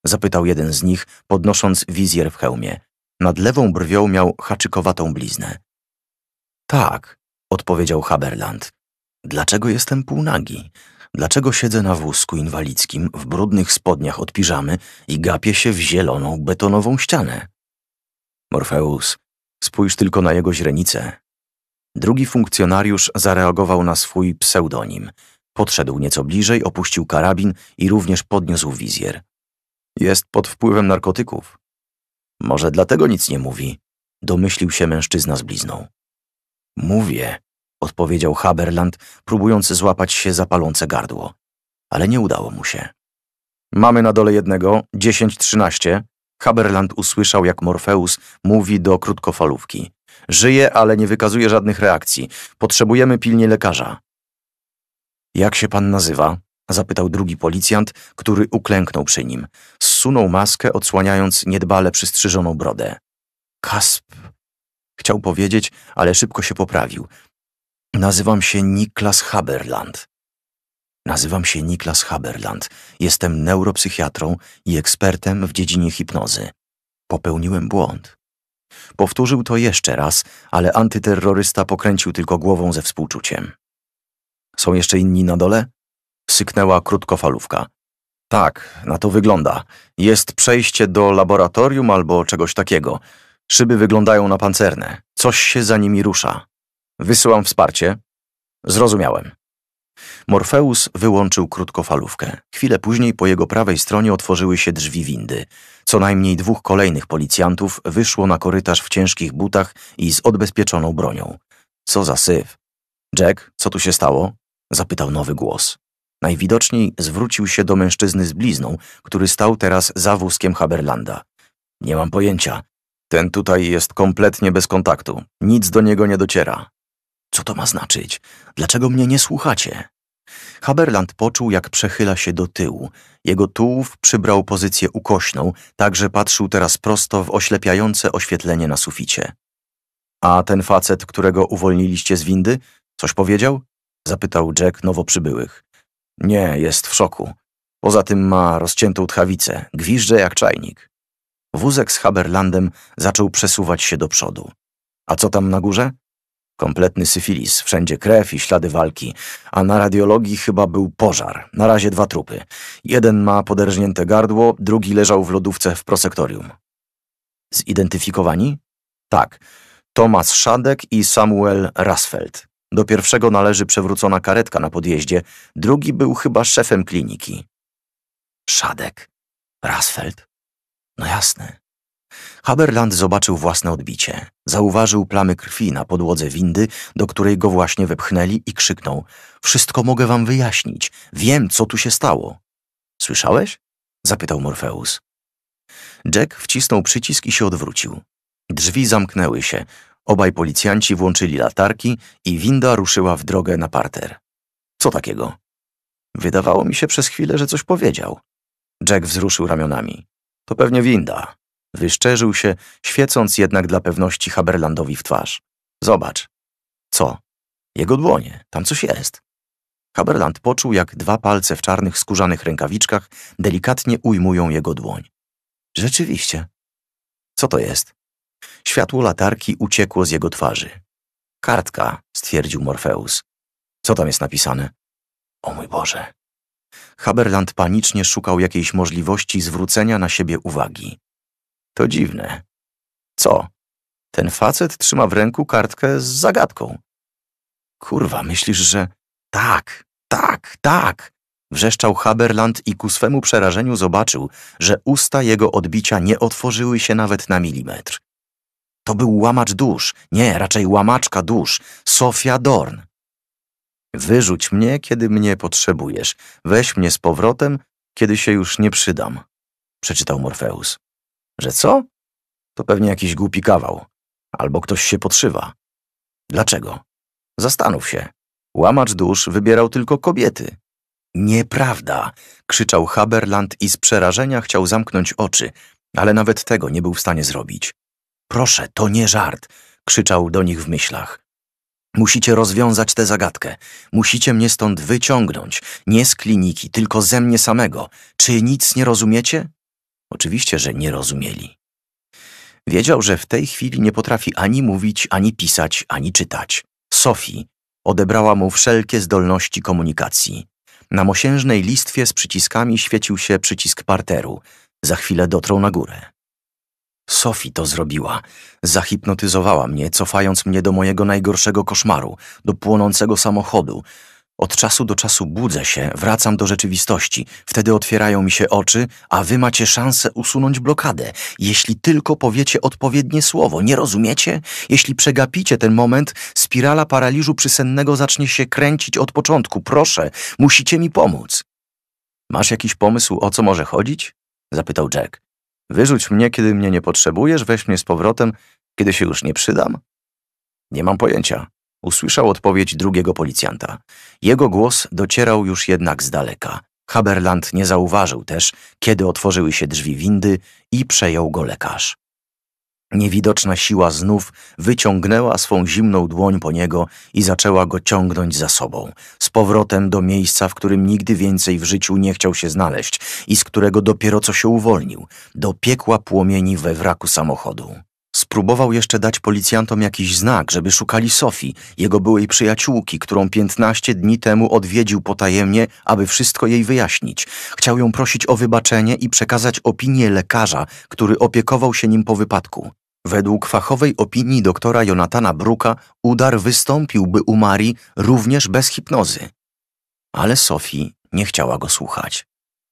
zapytał jeden z nich, podnosząc wizjer w hełmie. Nad lewą brwią miał haczykowatą bliznę. Tak, odpowiedział Haberland. Dlaczego jestem półnagi? Dlaczego siedzę na wózku inwalidzkim w brudnych spodniach od piżamy i gapię się w zieloną, betonową ścianę? Morfeus, spójrz tylko na jego źrenicę, Drugi funkcjonariusz zareagował na swój pseudonim. Podszedł nieco bliżej, opuścił karabin i również podniósł wizjer. Jest pod wpływem narkotyków. Może dlatego nic nie mówi, domyślił się mężczyzna z blizną. Mówię, odpowiedział Haberland, próbując złapać się za palące gardło. Ale nie udało mu się. Mamy na dole jednego, dziesięć trzynaście. Haberland usłyszał, jak Morfeus mówi do krótkofalówki. Żyje, ale nie wykazuje żadnych reakcji. Potrzebujemy pilnie lekarza. Jak się pan nazywa? zapytał drugi policjant, który uklęknął przy nim. Zsunął maskę, odsłaniając niedbale przystrzyżoną brodę. Kasp. Chciał powiedzieć, ale szybko się poprawił. Nazywam się Niklas Haberland. Nazywam się Niklas Haberland. Jestem neuropsychiatrą i ekspertem w dziedzinie hipnozy. Popełniłem błąd. Powtórzył to jeszcze raz, ale antyterrorysta pokręcił tylko głową ze współczuciem. Są jeszcze inni na dole? Syknęła krótkofalówka. Tak, na to wygląda. Jest przejście do laboratorium albo czegoś takiego. Szyby wyglądają na pancerne. Coś się za nimi rusza. Wysyłam wsparcie. Zrozumiałem. Morfeus wyłączył krótkofalówkę. Chwilę później po jego prawej stronie otworzyły się drzwi windy. Co najmniej dwóch kolejnych policjantów wyszło na korytarz w ciężkich butach i z odbezpieczoną bronią. Co za syf. Jack, co tu się stało? zapytał nowy głos. Najwidoczniej zwrócił się do mężczyzny z blizną, który stał teraz za wózkiem Haberlanda. Nie mam pojęcia. Ten tutaj jest kompletnie bez kontaktu. Nic do niego nie dociera. Co to ma znaczyć? Dlaczego mnie nie słuchacie? Haberland poczuł, jak przechyla się do tyłu. Jego tułów przybrał pozycję ukośną, tak że patrzył teraz prosto w oślepiające oświetlenie na suficie. A ten facet, którego uwolniliście z windy, coś powiedział? Zapytał Jack nowo przybyłych. Nie, jest w szoku. Poza tym ma rozciętą tchawicę, gwizdże jak czajnik. Wózek z Haberlandem zaczął przesuwać się do przodu. A co tam na górze? Kompletny syfilis, wszędzie krew i ślady walki, a na radiologii chyba był pożar. Na razie dwa trupy. Jeden ma poderżnięte gardło, drugi leżał w lodówce w prosektorium. Zidentyfikowani? Tak. Tomasz Szadek i Samuel Rasfeld. Do pierwszego należy przewrócona karetka na podjeździe, drugi był chyba szefem kliniki. Szadek? Rasfeld? No jasne. Haberland zobaczył własne odbicie. Zauważył plamy krwi na podłodze windy, do której go właśnie wepchnęli i krzyknął – Wszystko mogę wam wyjaśnić. Wiem, co tu się stało. – Słyszałeś? – zapytał Morfeus. Jack wcisnął przycisk i się odwrócił. Drzwi zamknęły się. Obaj policjanci włączyli latarki i winda ruszyła w drogę na parter. Co takiego? Wydawało mi się przez chwilę, że coś powiedział. Jack wzruszył ramionami. To pewnie winda. Wyszczerzył się, świecąc jednak dla pewności Haberlandowi w twarz. Zobacz. Co? Jego dłonie. Tam coś jest. Haberland poczuł, jak dwa palce w czarnych, skórzanych rękawiczkach delikatnie ujmują jego dłoń. Rzeczywiście. Co to jest? Światło latarki uciekło z jego twarzy. Kartka, stwierdził Morfeus. Co tam jest napisane? O mój Boże. Haberland panicznie szukał jakiejś możliwości zwrócenia na siebie uwagi. To dziwne. Co? Ten facet trzyma w ręku kartkę z zagadką. Kurwa, myślisz, że... Tak, tak, tak! Wrzeszczał Haberland i ku swemu przerażeniu zobaczył, że usta jego odbicia nie otworzyły się nawet na milimetr. To był łamacz dusz, nie, raczej łamaczka dusz, Sofia Dorn. Wyrzuć mnie, kiedy mnie potrzebujesz. Weź mnie z powrotem, kiedy się już nie przydam, przeczytał Morfeus. Że co? To pewnie jakiś głupi kawał. Albo ktoś się podszywa. Dlaczego? Zastanów się. Łamacz dusz wybierał tylko kobiety. Nieprawda! krzyczał Haberland i z przerażenia chciał zamknąć oczy, ale nawet tego nie był w stanie zrobić. Proszę, to nie żart! krzyczał do nich w myślach. Musicie rozwiązać tę zagadkę. Musicie mnie stąd wyciągnąć. Nie z kliniki, tylko ze mnie samego. Czy nic nie rozumiecie? Oczywiście, że nie rozumieli. Wiedział, że w tej chwili nie potrafi ani mówić, ani pisać, ani czytać. Sophie odebrała mu wszelkie zdolności komunikacji. Na mosiężnej listwie z przyciskami świecił się przycisk parteru. Za chwilę dotrą na górę. Sophie to zrobiła. Zahipnotyzowała mnie, cofając mnie do mojego najgorszego koszmaru, do płonącego samochodu, od czasu do czasu budzę się, wracam do rzeczywistości, wtedy otwierają mi się oczy, a wy macie szansę usunąć blokadę, jeśli tylko powiecie odpowiednie słowo, nie rozumiecie? Jeśli przegapicie ten moment, spirala paraliżu przysennego zacznie się kręcić od początku. Proszę, musicie mi pomóc. Masz jakiś pomysł, o co może chodzić? zapytał Jack. Wyrzuć mnie, kiedy mnie nie potrzebujesz, weź mnie z powrotem, kiedy się już nie przydam? Nie mam pojęcia, Usłyszał odpowiedź drugiego policjanta. Jego głos docierał już jednak z daleka. Haberland nie zauważył też, kiedy otworzyły się drzwi windy i przejął go lekarz. Niewidoczna siła znów wyciągnęła swą zimną dłoń po niego i zaczęła go ciągnąć za sobą, z powrotem do miejsca, w którym nigdy więcej w życiu nie chciał się znaleźć i z którego dopiero co się uwolnił, do piekła płomieni we wraku samochodu. Spróbował jeszcze dać policjantom jakiś znak, żeby szukali Sofii, jego byłej przyjaciółki, którą 15 dni temu odwiedził potajemnie, aby wszystko jej wyjaśnić. Chciał ją prosić o wybaczenie i przekazać opinię lekarza, który opiekował się nim po wypadku. Według fachowej opinii doktora Jonatana Bruka udar wystąpiłby u Marii również bez hipnozy. Ale Sofii nie chciała go słuchać.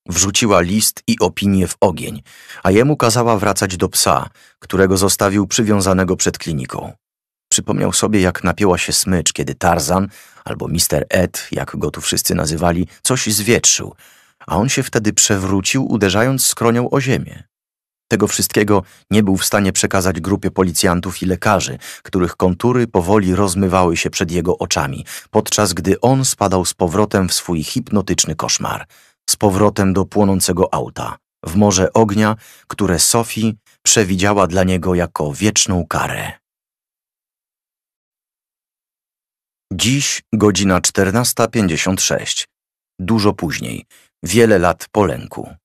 Wrzuciła list i opinię w ogień, a jemu kazała wracać do psa, którego zostawił przywiązanego przed kliniką. Przypomniał sobie, jak napięła się smycz, kiedy Tarzan, albo Mister Ed, jak go tu wszyscy nazywali, coś zwietrzył, a on się wtedy przewrócił, uderzając skronią o ziemię. Tego wszystkiego nie był w stanie przekazać grupie policjantów i lekarzy, których kontury powoli rozmywały się przed jego oczami, podczas gdy on spadał z powrotem w swój hipnotyczny koszmar z powrotem do płonącego auta, w morze ognia, które Sophie przewidziała dla niego jako wieczną karę. Dziś godzina 14.56. Dużo później, wiele lat po lęku.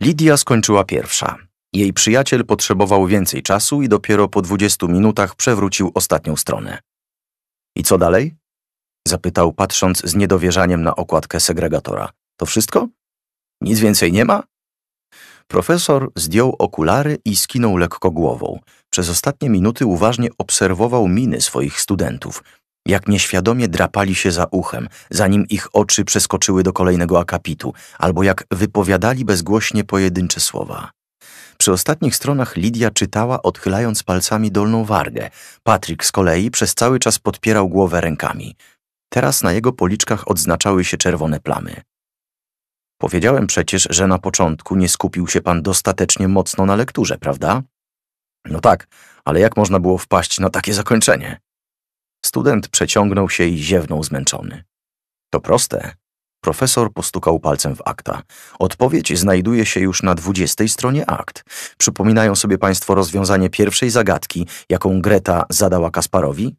Lidia skończyła pierwsza. Jej przyjaciel potrzebował więcej czasu i dopiero po 20 minutach przewrócił ostatnią stronę. I co dalej? Zapytał, patrząc z niedowierzaniem na okładkę segregatora. To wszystko? Nic więcej nie ma? Profesor zdjął okulary i skinął lekko głową. Przez ostatnie minuty uważnie obserwował miny swoich studentów, jak nieświadomie drapali się za uchem, zanim ich oczy przeskoczyły do kolejnego akapitu, albo jak wypowiadali bezgłośnie pojedyncze słowa. Przy ostatnich stronach Lidia czytała, odchylając palcami dolną wargę. Patryk z kolei przez cały czas podpierał głowę rękami. Teraz na jego policzkach odznaczały się czerwone plamy. Powiedziałem przecież, że na początku nie skupił się pan dostatecznie mocno na lekturze, prawda? No tak, ale jak można było wpaść na takie zakończenie? Student przeciągnął się i ziewnął zmęczony. To proste. Profesor postukał palcem w akta. Odpowiedź znajduje się już na dwudziestej stronie akt. Przypominają sobie państwo rozwiązanie pierwszej zagadki, jaką Greta zadała Kasparowi?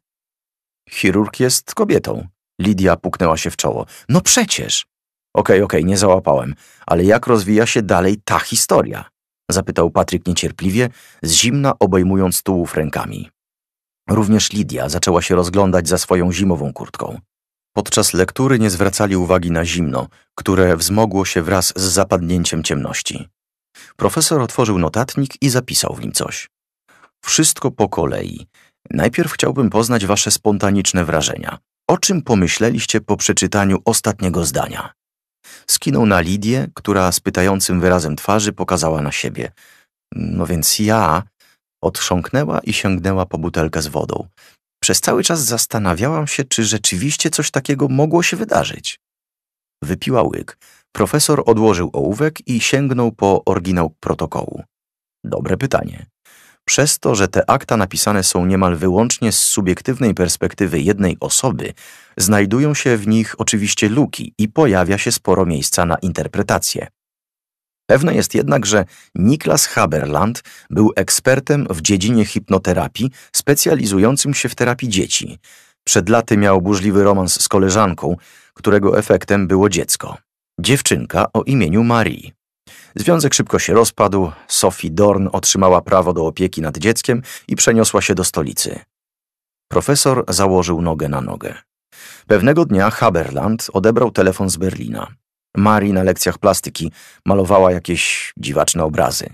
Chirurg jest kobietą. Lidia puknęła się w czoło. No przecież! Okej, okej, nie załapałem, ale jak rozwija się dalej ta historia? Zapytał Patryk niecierpliwie, z zimna obejmując tułów rękami. Również Lidia zaczęła się rozglądać za swoją zimową kurtką. Podczas lektury nie zwracali uwagi na zimno, które wzmogło się wraz z zapadnięciem ciemności. Profesor otworzył notatnik i zapisał w nim coś. Wszystko po kolei. Najpierw chciałbym poznać wasze spontaniczne wrażenia. O czym pomyśleliście po przeczytaniu ostatniego zdania? skinął na Lidię, która z pytającym wyrazem twarzy pokazała na siebie. No więc ja otrząknęła i sięgnęła po butelkę z wodą. Przez cały czas zastanawiałam się, czy rzeczywiście coś takiego mogło się wydarzyć. Wypiła łyk. Profesor odłożył ołówek i sięgnął po oryginał protokołu. Dobre pytanie. Przez to, że te akta napisane są niemal wyłącznie z subiektywnej perspektywy jednej osoby, znajdują się w nich oczywiście luki i pojawia się sporo miejsca na interpretację. Pewne jest jednak, że Niklas Haberland był ekspertem w dziedzinie hipnoterapii, specjalizującym się w terapii dzieci. Przed laty miał burzliwy romans z koleżanką, którego efektem było dziecko. Dziewczynka o imieniu Marii. Związek szybko się rozpadł, Sophie Dorn otrzymała prawo do opieki nad dzieckiem i przeniosła się do stolicy. Profesor założył nogę na nogę. Pewnego dnia Haberland odebrał telefon z Berlina. Mari na lekcjach plastyki malowała jakieś dziwaczne obrazy.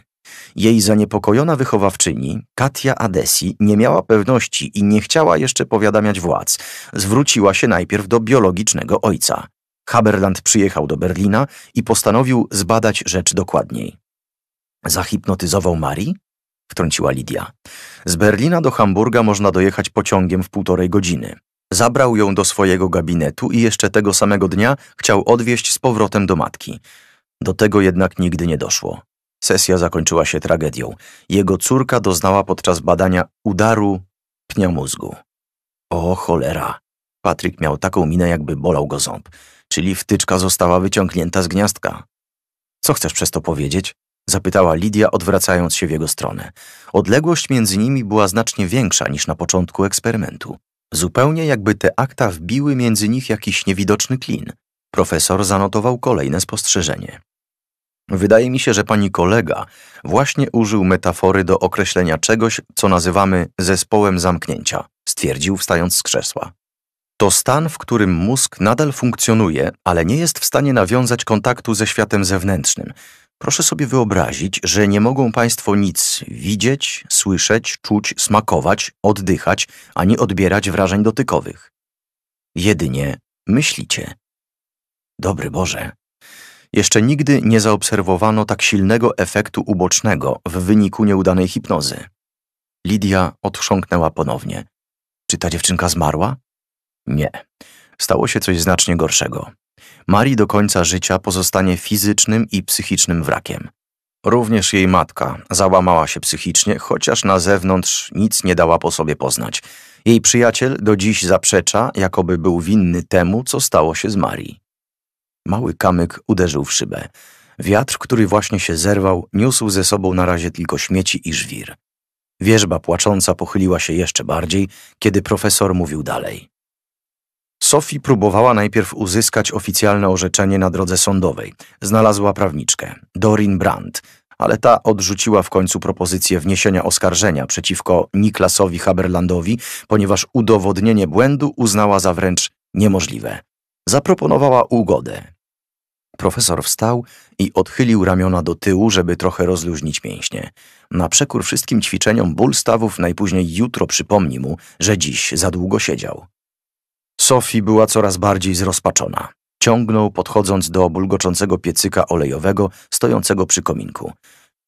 Jej zaniepokojona wychowawczyni, Katia Adesi, nie miała pewności i nie chciała jeszcze powiadamiać władz. Zwróciła się najpierw do biologicznego ojca. Haberland przyjechał do Berlina i postanowił zbadać rzecz dokładniej. Zahipnotyzował Marii? wtrąciła Lidia. Z Berlina do Hamburga można dojechać pociągiem w półtorej godziny. Zabrał ją do swojego gabinetu i jeszcze tego samego dnia chciał odwieźć z powrotem do matki. Do tego jednak nigdy nie doszło. Sesja zakończyła się tragedią. Jego córka doznała podczas badania udaru pnia mózgu. O cholera! Patryk miał taką minę, jakby bolał go ząb czyli wtyczka została wyciągnięta z gniazdka. Co chcesz przez to powiedzieć? Zapytała Lidia, odwracając się w jego stronę. Odległość między nimi była znacznie większa niż na początku eksperymentu. Zupełnie jakby te akta wbiły między nich jakiś niewidoczny klin. Profesor zanotował kolejne spostrzeżenie. Wydaje mi się, że pani kolega właśnie użył metafory do określenia czegoś, co nazywamy zespołem zamknięcia, stwierdził wstając z krzesła. To stan, w którym mózg nadal funkcjonuje, ale nie jest w stanie nawiązać kontaktu ze światem zewnętrznym. Proszę sobie wyobrazić, że nie mogą Państwo nic widzieć, słyszeć, czuć, smakować, oddychać ani odbierać wrażeń dotykowych. Jedynie myślicie. Dobry Boże. Jeszcze nigdy nie zaobserwowano tak silnego efektu ubocznego w wyniku nieudanej hipnozy. Lidia odchrząknęła ponownie. Czy ta dziewczynka zmarła? Nie. Stało się coś znacznie gorszego. Marii do końca życia pozostanie fizycznym i psychicznym wrakiem. Również jej matka załamała się psychicznie, chociaż na zewnątrz nic nie dała po sobie poznać. Jej przyjaciel do dziś zaprzecza, jakoby był winny temu, co stało się z Marii. Mały kamyk uderzył w szybę. Wiatr, który właśnie się zerwał, niósł ze sobą na razie tylko śmieci i żwir. Wierzba płacząca pochyliła się jeszcze bardziej, kiedy profesor mówił dalej. Sophie próbowała najpierw uzyskać oficjalne orzeczenie na drodze sądowej. Znalazła prawniczkę, Dorin Brandt, ale ta odrzuciła w końcu propozycję wniesienia oskarżenia przeciwko Niklasowi Haberlandowi, ponieważ udowodnienie błędu uznała za wręcz niemożliwe. Zaproponowała ugodę. Profesor wstał i odchylił ramiona do tyłu, żeby trochę rozluźnić mięśnie. Na przekór wszystkim ćwiczeniom ból stawów najpóźniej jutro przypomni mu, że dziś za długo siedział. Sophie była coraz bardziej zrozpaczona. Ciągnął, podchodząc do bulgoczącego piecyka olejowego stojącego przy kominku.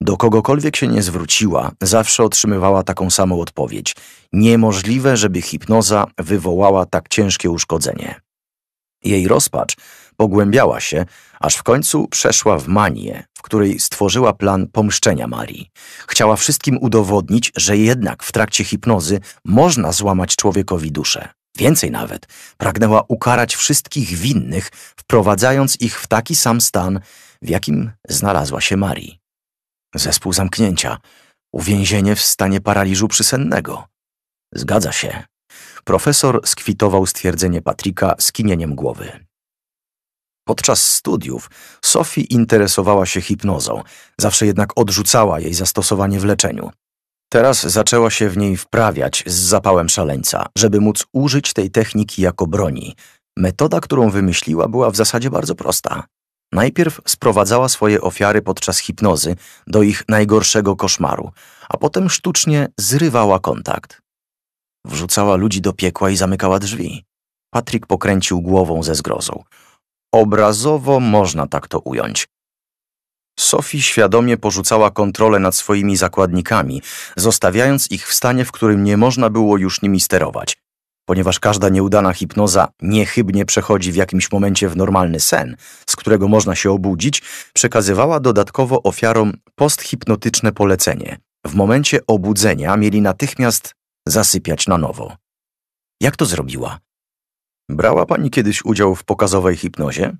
Do kogokolwiek się nie zwróciła, zawsze otrzymywała taką samą odpowiedź. Niemożliwe, żeby hipnoza wywołała tak ciężkie uszkodzenie. Jej rozpacz pogłębiała się, aż w końcu przeszła w manię, w której stworzyła plan pomszczenia Marii. Chciała wszystkim udowodnić, że jednak w trakcie hipnozy można złamać człowiekowi duszę. Więcej nawet, pragnęła ukarać wszystkich winnych, wprowadzając ich w taki sam stan, w jakim znalazła się Marii. Zespół zamknięcia, uwięzienie w stanie paraliżu przysennego. Zgadza się. Profesor skwitował stwierdzenie Patryka skinieniem głowy. Podczas studiów Sophie interesowała się hipnozą, zawsze jednak odrzucała jej zastosowanie w leczeniu. Teraz zaczęła się w niej wprawiać z zapałem szaleńca, żeby móc użyć tej techniki jako broni. Metoda, którą wymyśliła, była w zasadzie bardzo prosta. Najpierw sprowadzała swoje ofiary podczas hipnozy do ich najgorszego koszmaru, a potem sztucznie zrywała kontakt. Wrzucała ludzi do piekła i zamykała drzwi. Patryk pokręcił głową ze zgrozą. Obrazowo można tak to ująć. Sophie świadomie porzucała kontrolę nad swoimi zakładnikami, zostawiając ich w stanie, w którym nie można było już nimi sterować. Ponieważ każda nieudana hipnoza niechybnie przechodzi w jakimś momencie w normalny sen, z którego można się obudzić, przekazywała dodatkowo ofiarom posthipnotyczne polecenie. W momencie obudzenia mieli natychmiast zasypiać na nowo. Jak to zrobiła? Brała pani kiedyś udział w pokazowej hipnozie?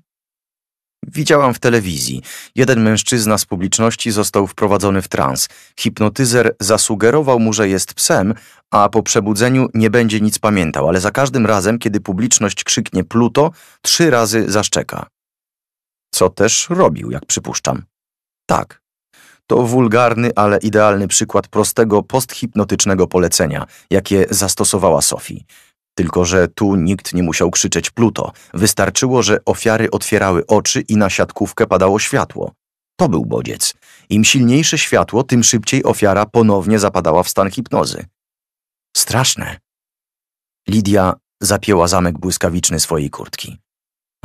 Widziałam w telewizji. Jeden mężczyzna z publiczności został wprowadzony w trans. Hipnotyzer zasugerował mu, że jest psem, a po przebudzeniu nie będzie nic pamiętał, ale za każdym razem, kiedy publiczność krzyknie Pluto, trzy razy zaszczeka. Co też robił, jak przypuszczam. Tak. To wulgarny, ale idealny przykład prostego posthipnotycznego polecenia, jakie zastosowała Sophie. Tylko, że tu nikt nie musiał krzyczeć Pluto. Wystarczyło, że ofiary otwierały oczy i na siatkówkę padało światło. To był bodziec. Im silniejsze światło, tym szybciej ofiara ponownie zapadała w stan hipnozy. Straszne. Lidia zapięła zamek błyskawiczny swojej kurtki.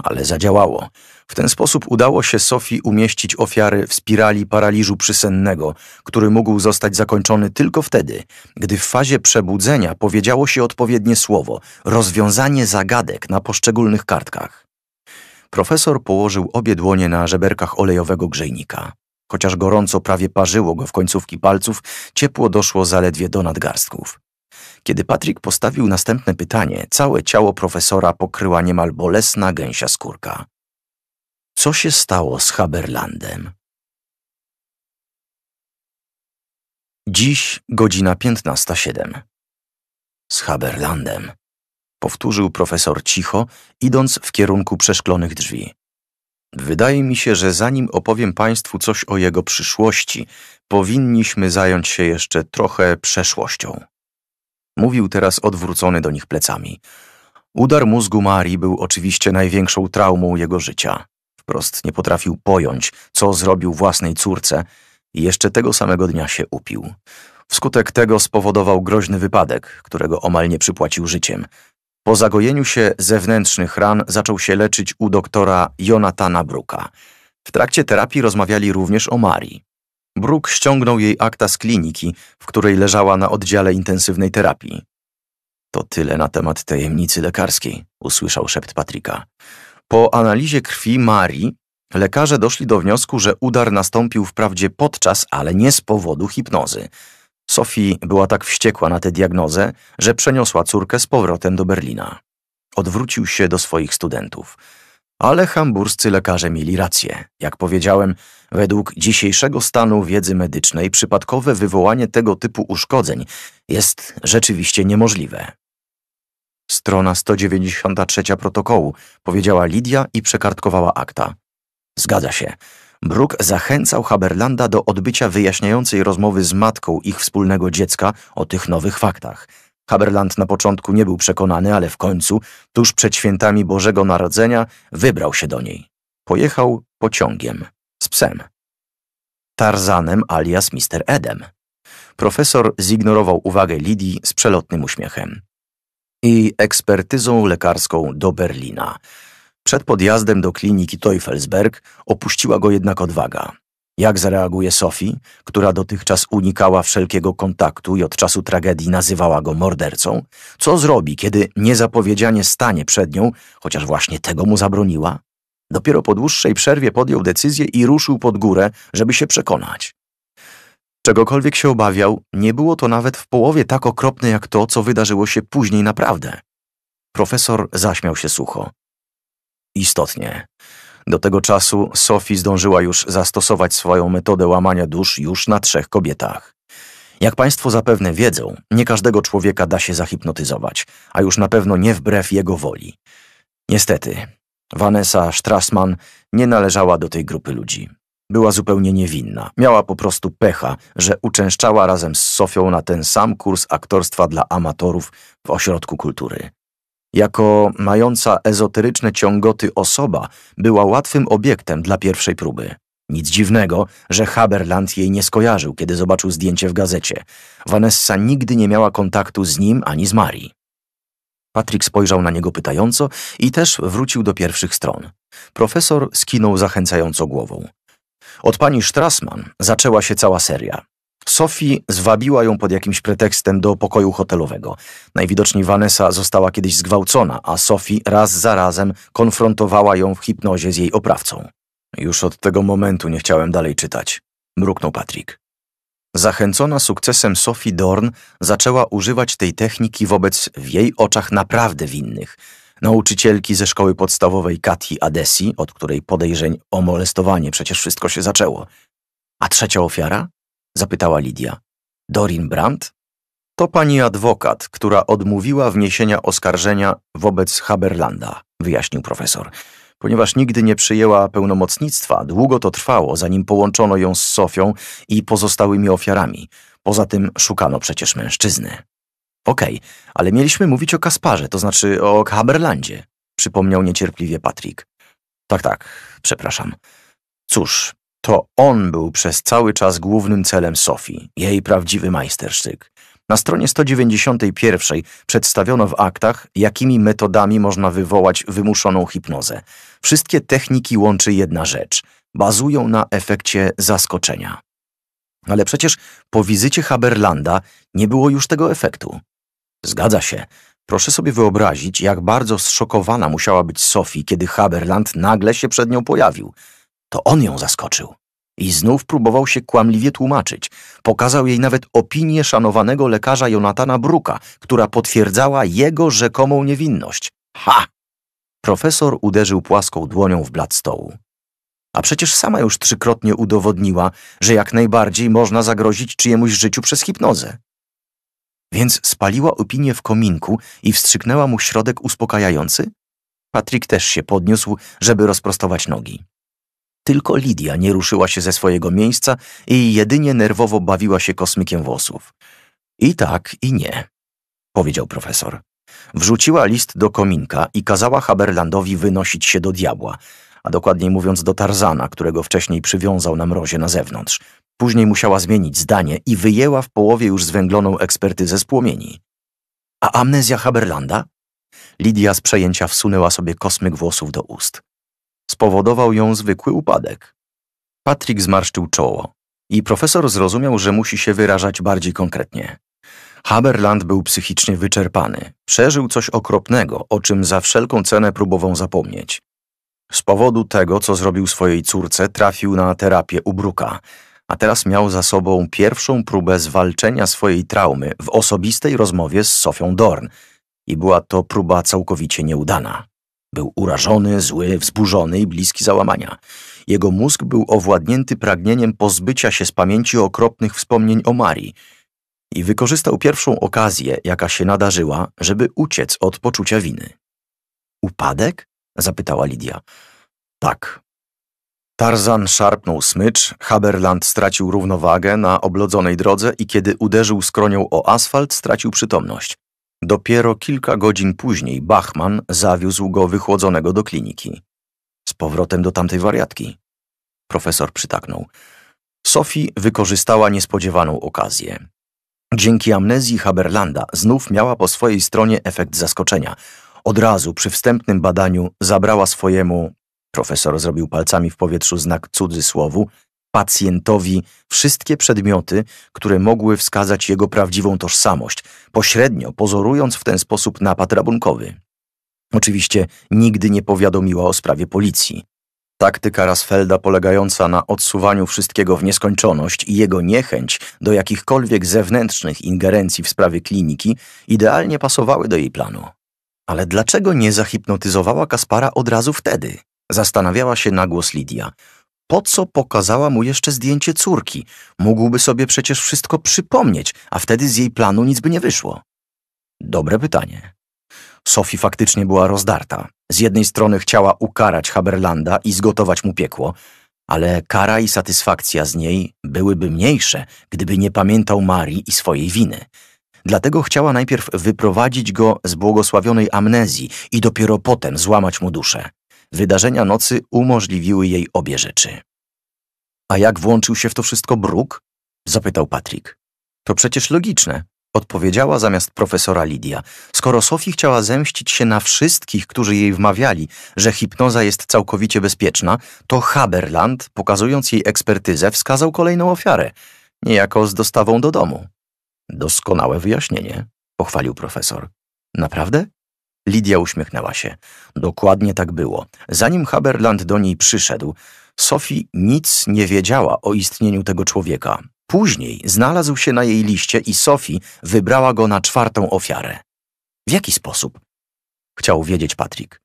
Ale zadziałało. W ten sposób udało się Sofii umieścić ofiary w spirali paraliżu przysennego, który mógł zostać zakończony tylko wtedy, gdy w fazie przebudzenia powiedziało się odpowiednie słowo, rozwiązanie zagadek na poszczególnych kartkach. Profesor położył obie dłonie na żeberkach olejowego grzejnika. Chociaż gorąco prawie parzyło go w końcówki palców, ciepło doszło zaledwie do nadgarstków. Kiedy Patrick postawił następne pytanie, całe ciało profesora pokryła niemal bolesna gęsia skórka co się stało z Haberlandem. Dziś godzina 15.07. Z Haberlandem, powtórzył profesor cicho, idąc w kierunku przeszklonych drzwi. Wydaje mi się, że zanim opowiem Państwu coś o jego przyszłości, powinniśmy zająć się jeszcze trochę przeszłością. Mówił teraz odwrócony do nich plecami. Udar mózgu Marii był oczywiście największą traumą jego życia. Wprost nie potrafił pojąć, co zrobił własnej córce i jeszcze tego samego dnia się upił. Wskutek tego spowodował groźny wypadek, którego omal nie przypłacił życiem. Po zagojeniu się zewnętrznych ran zaczął się leczyć u doktora Jonathana Bruka. W trakcie terapii rozmawiali również o Marii. Bruk ściągnął jej akta z kliniki, w której leżała na oddziale intensywnej terapii. To tyle na temat tajemnicy lekarskiej, usłyszał szept Patryka. Po analizie krwi Marii lekarze doszli do wniosku, że udar nastąpił wprawdzie podczas, ale nie z powodu hipnozy. Sophie była tak wściekła na tę diagnozę, że przeniosła córkę z powrotem do Berlina. Odwrócił się do swoich studentów. Ale hamburscy lekarze mieli rację. Jak powiedziałem, według dzisiejszego stanu wiedzy medycznej przypadkowe wywołanie tego typu uszkodzeń jest rzeczywiście niemożliwe. Strona 193 protokołu, powiedziała Lidia i przekartkowała akta. Zgadza się. Brook zachęcał Haberlanda do odbycia wyjaśniającej rozmowy z matką ich wspólnego dziecka o tych nowych faktach. Haberland na początku nie był przekonany, ale w końcu, tuż przed świętami Bożego Narodzenia, wybrał się do niej. Pojechał pociągiem z psem. Tarzanem alias Mr. Edem. Profesor zignorował uwagę Lidii z przelotnym uśmiechem i ekspertyzą lekarską do Berlina. Przed podjazdem do kliniki Teufelsberg opuściła go jednak odwaga. Jak zareaguje Sophie, która dotychczas unikała wszelkiego kontaktu i od czasu tragedii nazywała go mordercą? Co zrobi, kiedy niezapowiedzianie stanie przed nią, chociaż właśnie tego mu zabroniła? Dopiero po dłuższej przerwie podjął decyzję i ruszył pod górę, żeby się przekonać. Czegokolwiek się obawiał, nie było to nawet w połowie tak okropne jak to, co wydarzyło się później naprawdę. Profesor zaśmiał się sucho. Istotnie. Do tego czasu Sophie zdążyła już zastosować swoją metodę łamania dusz już na trzech kobietach. Jak Państwo zapewne wiedzą, nie każdego człowieka da się zahipnotyzować, a już na pewno nie wbrew jego woli. Niestety, Vanessa Strassman nie należała do tej grupy ludzi. Była zupełnie niewinna. Miała po prostu pecha, że uczęszczała razem z Sofią na ten sam kurs aktorstwa dla amatorów w ośrodku kultury. Jako mająca ezoteryczne ciągoty osoba była łatwym obiektem dla pierwszej próby. Nic dziwnego, że Haberland jej nie skojarzył, kiedy zobaczył zdjęcie w gazecie. Vanessa nigdy nie miała kontaktu z nim ani z Marii. Patrick spojrzał na niego pytająco i też wrócił do pierwszych stron. Profesor skinął zachęcająco głową. Od pani Strassman zaczęła się cała seria. Sophie zwabiła ją pod jakimś pretekstem do pokoju hotelowego. Najwidoczniej Vanessa została kiedyś zgwałcona, a Sophie raz za razem konfrontowała ją w hipnozie z jej oprawcą. Już od tego momentu nie chciałem dalej czytać, mruknął Patrick. Zachęcona sukcesem Sophie Dorn zaczęła używać tej techniki wobec w jej oczach naprawdę winnych – nauczycielki ze szkoły podstawowej Kati Adesi, od której podejrzeń o molestowanie przecież wszystko się zaczęło. A trzecia ofiara? Zapytała Lidia. Dorin Brandt? To pani adwokat, która odmówiła wniesienia oskarżenia wobec Haberlanda, wyjaśnił profesor. Ponieważ nigdy nie przyjęła pełnomocnictwa, długo to trwało, zanim połączono ją z Sofią i pozostałymi ofiarami. Poza tym szukano przecież mężczyzny. Okej, okay, ale mieliśmy mówić o Kasparze, to znaczy o Haberlandzie, przypomniał niecierpliwie Patrick. Tak, tak, przepraszam. Cóż, to on był przez cały czas głównym celem Sofii, jej prawdziwy majstersztyk. Na stronie 191 przedstawiono w aktach, jakimi metodami można wywołać wymuszoną hipnozę. Wszystkie techniki łączy jedna rzecz. Bazują na efekcie zaskoczenia. Ale przecież po wizycie Haberlanda nie było już tego efektu. Zgadza się. Proszę sobie wyobrazić, jak bardzo zszokowana musiała być Sophie, kiedy Haberland nagle się przed nią pojawił. To on ją zaskoczył. I znów próbował się kłamliwie tłumaczyć. Pokazał jej nawet opinię szanowanego lekarza Jonatana Bruka, która potwierdzała jego rzekomą niewinność. Ha! Profesor uderzył płaską dłonią w blat stołu. A przecież sama już trzykrotnie udowodniła, że jak najbardziej można zagrozić czyjemuś życiu przez hipnozę. Więc spaliła opinię w kominku i wstrzyknęła mu środek uspokajający? Patryk też się podniósł, żeby rozprostować nogi. Tylko Lidia nie ruszyła się ze swojego miejsca i jedynie nerwowo bawiła się kosmykiem włosów. I tak, i nie, powiedział profesor. Wrzuciła list do kominka i kazała Haberlandowi wynosić się do diabła, a dokładniej mówiąc do Tarzana, którego wcześniej przywiązał na mrozie na zewnątrz, Później musiała zmienić zdanie i wyjęła w połowie już zwęgloną ekspertyzę z płomieni. A amnezja Haberlanda? Lidia z przejęcia wsunęła sobie kosmyk włosów do ust. Spowodował ją zwykły upadek. Patrick zmarszczył czoło i profesor zrozumiał, że musi się wyrażać bardziej konkretnie. Haberland był psychicznie wyczerpany. Przeżył coś okropnego, o czym za wszelką cenę próbował zapomnieć. Z powodu tego, co zrobił swojej córce, trafił na terapię u Bruka, a teraz miał za sobą pierwszą próbę zwalczenia swojej traumy w osobistej rozmowie z Sofią Dorn i była to próba całkowicie nieudana. Był urażony, zły, wzburzony i bliski załamania. Jego mózg był owładnięty pragnieniem pozbycia się z pamięci okropnych wspomnień o Marii i wykorzystał pierwszą okazję, jaka się nadarzyła, żeby uciec od poczucia winy. Upadek? zapytała Lidia. Tak, Tarzan szarpnął smycz, Haberland stracił równowagę na oblodzonej drodze i kiedy uderzył skronią o asfalt, stracił przytomność. Dopiero kilka godzin później Bachman zawiózł go wychłodzonego do kliniki. Z powrotem do tamtej wariatki. Profesor przytaknął. Sophie wykorzystała niespodziewaną okazję. Dzięki amnezji Haberlanda znów miała po swojej stronie efekt zaskoczenia. Od razu przy wstępnym badaniu zabrała swojemu Profesor zrobił palcami w powietrzu znak cudzysłowu. Pacjentowi wszystkie przedmioty, które mogły wskazać jego prawdziwą tożsamość, pośrednio pozorując w ten sposób napad rabunkowy. Oczywiście nigdy nie powiadomiła o sprawie policji. Taktyka Rasfelda polegająca na odsuwaniu wszystkiego w nieskończoność i jego niechęć do jakichkolwiek zewnętrznych ingerencji w sprawie kliniki idealnie pasowały do jej planu. Ale dlaczego nie zahipnotyzowała Kaspara od razu wtedy? Zastanawiała się głos Lidia. Po co pokazała mu jeszcze zdjęcie córki? Mógłby sobie przecież wszystko przypomnieć, a wtedy z jej planu nic by nie wyszło. Dobre pytanie. Sophie faktycznie była rozdarta. Z jednej strony chciała ukarać Haberlanda i zgotować mu piekło, ale kara i satysfakcja z niej byłyby mniejsze, gdyby nie pamiętał Marii i swojej winy. Dlatego chciała najpierw wyprowadzić go z błogosławionej amnezji i dopiero potem złamać mu duszę. Wydarzenia nocy umożliwiły jej obie rzeczy. A jak włączył się w to wszystko Bruk? zapytał Patrick. To przecież logiczne, odpowiedziała zamiast profesora Lidia. Skoro Sophie chciała zemścić się na wszystkich, którzy jej wmawiali, że hipnoza jest całkowicie bezpieczna, to Haberland, pokazując jej ekspertyzę, wskazał kolejną ofiarę, niejako z dostawą do domu. Doskonałe wyjaśnienie, pochwalił profesor. Naprawdę? Lidia uśmiechnęła się. Dokładnie tak było. Zanim Haberland do niej przyszedł, Sophie nic nie wiedziała o istnieniu tego człowieka. Później znalazł się na jej liście i Sophie wybrała go na czwartą ofiarę. W jaki sposób? Chciał wiedzieć Patrick.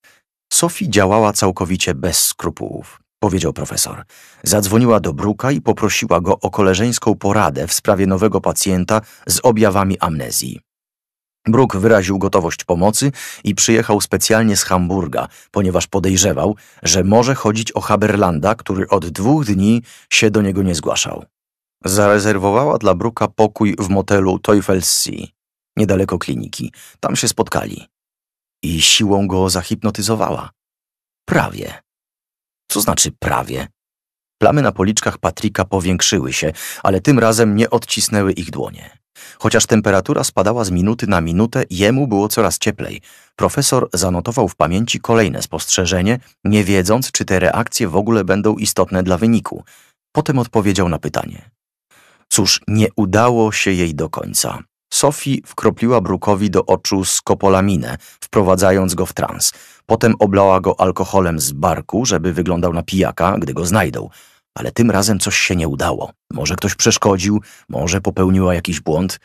Sophie działała całkowicie bez skrupułów, powiedział profesor. Zadzwoniła do Bruka i poprosiła go o koleżeńską poradę w sprawie nowego pacjenta z objawami amnezji. Bruk wyraził gotowość pomocy i przyjechał specjalnie z Hamburga, ponieważ podejrzewał, że może chodzić o Haberlanda, który od dwóch dni się do niego nie zgłaszał. Zarezerwowała dla Bruka pokój w motelu Teufelssee, niedaleko kliniki. Tam się spotkali. I siłą go zahipnotyzowała. Prawie. Co znaczy prawie? Plamy na policzkach Patryka powiększyły się, ale tym razem nie odcisnęły ich dłonie. Chociaż temperatura spadała z minuty na minutę, jemu było coraz cieplej. Profesor zanotował w pamięci kolejne spostrzeżenie, nie wiedząc, czy te reakcje w ogóle będą istotne dla wyniku. Potem odpowiedział na pytanie. Cóż, nie udało się jej do końca. Sophie wkropliła Brukowi do oczu skopolaminę, wprowadzając go w trans. Potem oblała go alkoholem z barku, żeby wyglądał na pijaka, gdy go znajdą. Ale tym razem coś się nie udało. Może ktoś przeszkodził, może popełniła jakiś błąd.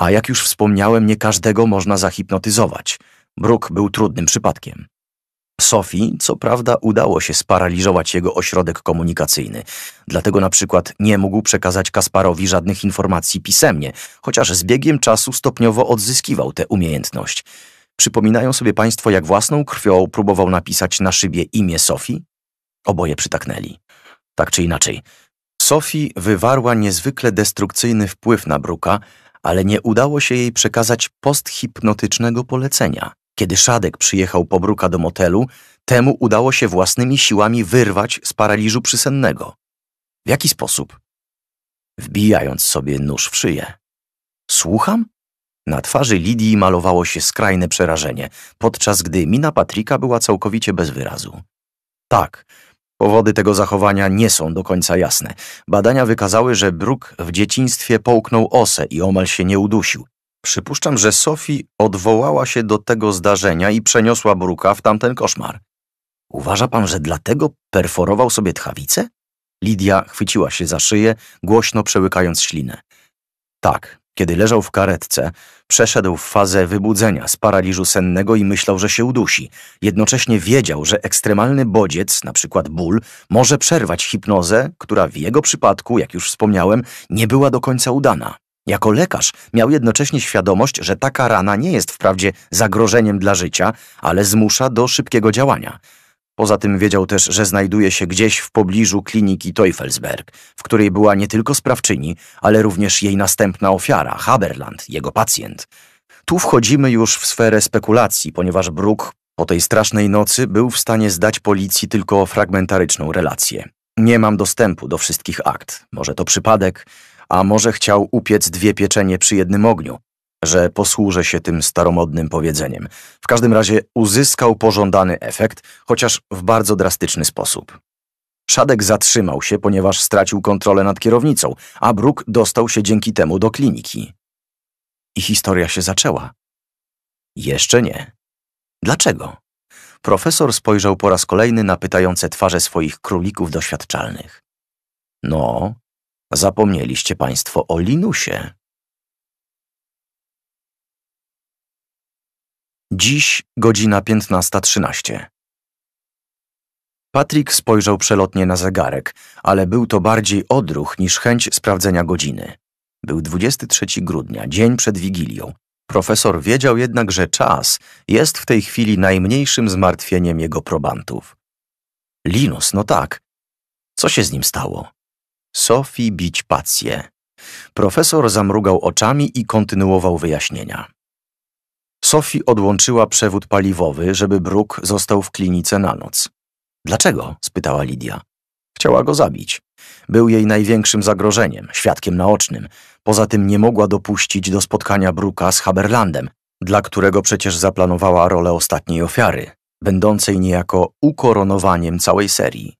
A jak już wspomniałem, nie każdego można zahipnotyzować. Bruk był trudnym przypadkiem. Sofii, co prawda, udało się sparaliżować jego ośrodek komunikacyjny, dlatego na przykład nie mógł przekazać Kasparowi żadnych informacji pisemnie, chociaż z biegiem czasu stopniowo odzyskiwał tę umiejętność. Przypominają sobie Państwo, jak własną krwią próbował napisać na szybie imię Sofii? Oboje przytaknęli. Tak czy inaczej, Sophie wywarła niezwykle destrukcyjny wpływ na Bruka, ale nie udało się jej przekazać posthipnotycznego polecenia. Kiedy Szadek przyjechał po Bruka do motelu, temu udało się własnymi siłami wyrwać z paraliżu przysennego. W jaki sposób? Wbijając sobie nóż w szyję. Słucham? Na twarzy Lidii malowało się skrajne przerażenie, podczas gdy mina Patryka była całkowicie bez wyrazu. Tak, Powody tego zachowania nie są do końca jasne. Badania wykazały, że Brook w dzieciństwie połknął osę i omal się nie udusił. Przypuszczam, że Sophie odwołała się do tego zdarzenia i przeniosła Bruka w tamten koszmar. Uważa pan, że dlatego perforował sobie tchawicę? Lidia chwyciła się za szyję, głośno przełykając ślinę. Tak, kiedy leżał w karetce, przeszedł w fazę wybudzenia z paraliżu sennego i myślał, że się udusi. Jednocześnie wiedział, że ekstremalny bodziec, na przykład ból, może przerwać hipnozę, która w jego przypadku, jak już wspomniałem, nie była do końca udana. Jako lekarz miał jednocześnie świadomość, że taka rana nie jest wprawdzie zagrożeniem dla życia, ale zmusza do szybkiego działania. Poza tym wiedział też, że znajduje się gdzieś w pobliżu kliniki Teufelsberg, w której była nie tylko sprawczyni, ale również jej następna ofiara, Haberland, jego pacjent. Tu wchodzimy już w sferę spekulacji, ponieważ Brook po tej strasznej nocy był w stanie zdać policji tylko fragmentaryczną relację. Nie mam dostępu do wszystkich akt. Może to przypadek, a może chciał upiec dwie pieczenie przy jednym ogniu że posłużę się tym staromodnym powiedzeniem. W każdym razie uzyskał pożądany efekt, chociaż w bardzo drastyczny sposób. Szadek zatrzymał się, ponieważ stracił kontrolę nad kierownicą, a Bruk dostał się dzięki temu do kliniki. I historia się zaczęła. Jeszcze nie. Dlaczego? Profesor spojrzał po raz kolejny na pytające twarze swoich królików doświadczalnych. No, zapomnieliście państwo o Linusie. Dziś godzina 15.13. Patrick spojrzał przelotnie na zegarek, ale był to bardziej odruch niż chęć sprawdzenia godziny. Był 23 grudnia, dzień przed Wigilią. Profesor wiedział jednak, że czas jest w tej chwili najmniejszym zmartwieniem jego probantów. Linus, no tak. Co się z nim stało? Sophie bić pację. Profesor zamrugał oczami i kontynuował wyjaśnienia. Sophie odłączyła przewód paliwowy, żeby Bruk został w klinice na noc. Dlaczego? spytała Lidia. Chciała go zabić. Był jej największym zagrożeniem, świadkiem naocznym. Poza tym nie mogła dopuścić do spotkania Bruka z Haberlandem, dla którego przecież zaplanowała rolę ostatniej ofiary, będącej niejako ukoronowaniem całej serii.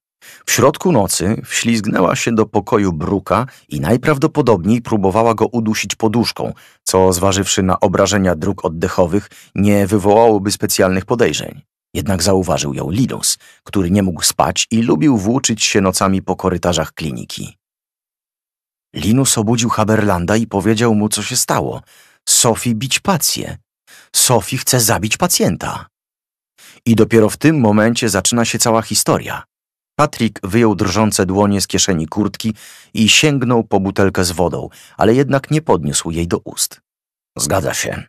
W środku nocy wślizgnęła się do pokoju Bruka i najprawdopodobniej próbowała go udusić poduszką, co zważywszy na obrażenia dróg oddechowych nie wywołałoby specjalnych podejrzeń. Jednak zauważył ją Linus, który nie mógł spać i lubił włóczyć się nocami po korytarzach kliniki. Linus obudził Haberlanda i powiedział mu, co się stało. Sophie bić pację. Sophie chce zabić pacjenta. I dopiero w tym momencie zaczyna się cała historia. Patrick wyjął drżące dłonie z kieszeni kurtki i sięgnął po butelkę z wodą, ale jednak nie podniósł jej do ust. Zgadza się.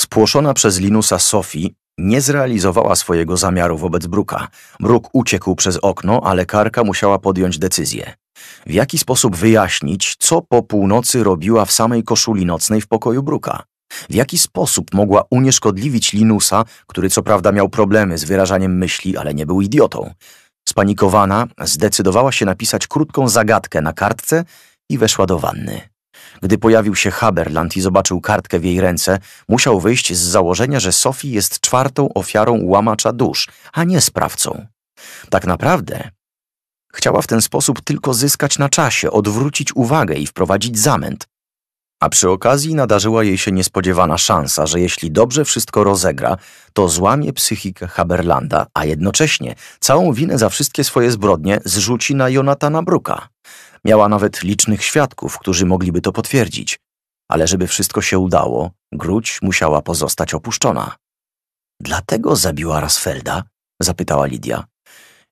Spłoszona przez Linusa Sophie nie zrealizowała swojego zamiaru wobec Bruka. Bruk uciekł przez okno, a lekarka musiała podjąć decyzję. W jaki sposób wyjaśnić, co po północy robiła w samej koszuli nocnej w pokoju Bruka? W jaki sposób mogła unieszkodliwić Linusa, który co prawda miał problemy z wyrażaniem myśli, ale nie był idiotą? spanikowana, zdecydowała się napisać krótką zagadkę na kartce i weszła do wanny. Gdy pojawił się Haberland i zobaczył kartkę w jej ręce, musiał wyjść z założenia, że Sophie jest czwartą ofiarą łamacza dusz, a nie sprawcą. Tak naprawdę chciała w ten sposób tylko zyskać na czasie, odwrócić uwagę i wprowadzić zamęt. A przy okazji nadarzyła jej się niespodziewana szansa, że jeśli dobrze wszystko rozegra, to złamie psychikę Haberlanda, a jednocześnie całą winę za wszystkie swoje zbrodnie zrzuci na Jonatana Bruka. Miała nawet licznych świadków, którzy mogliby to potwierdzić. Ale żeby wszystko się udało, Gruć musiała pozostać opuszczona. Dlatego zabiła Rasfelda? zapytała Lidia.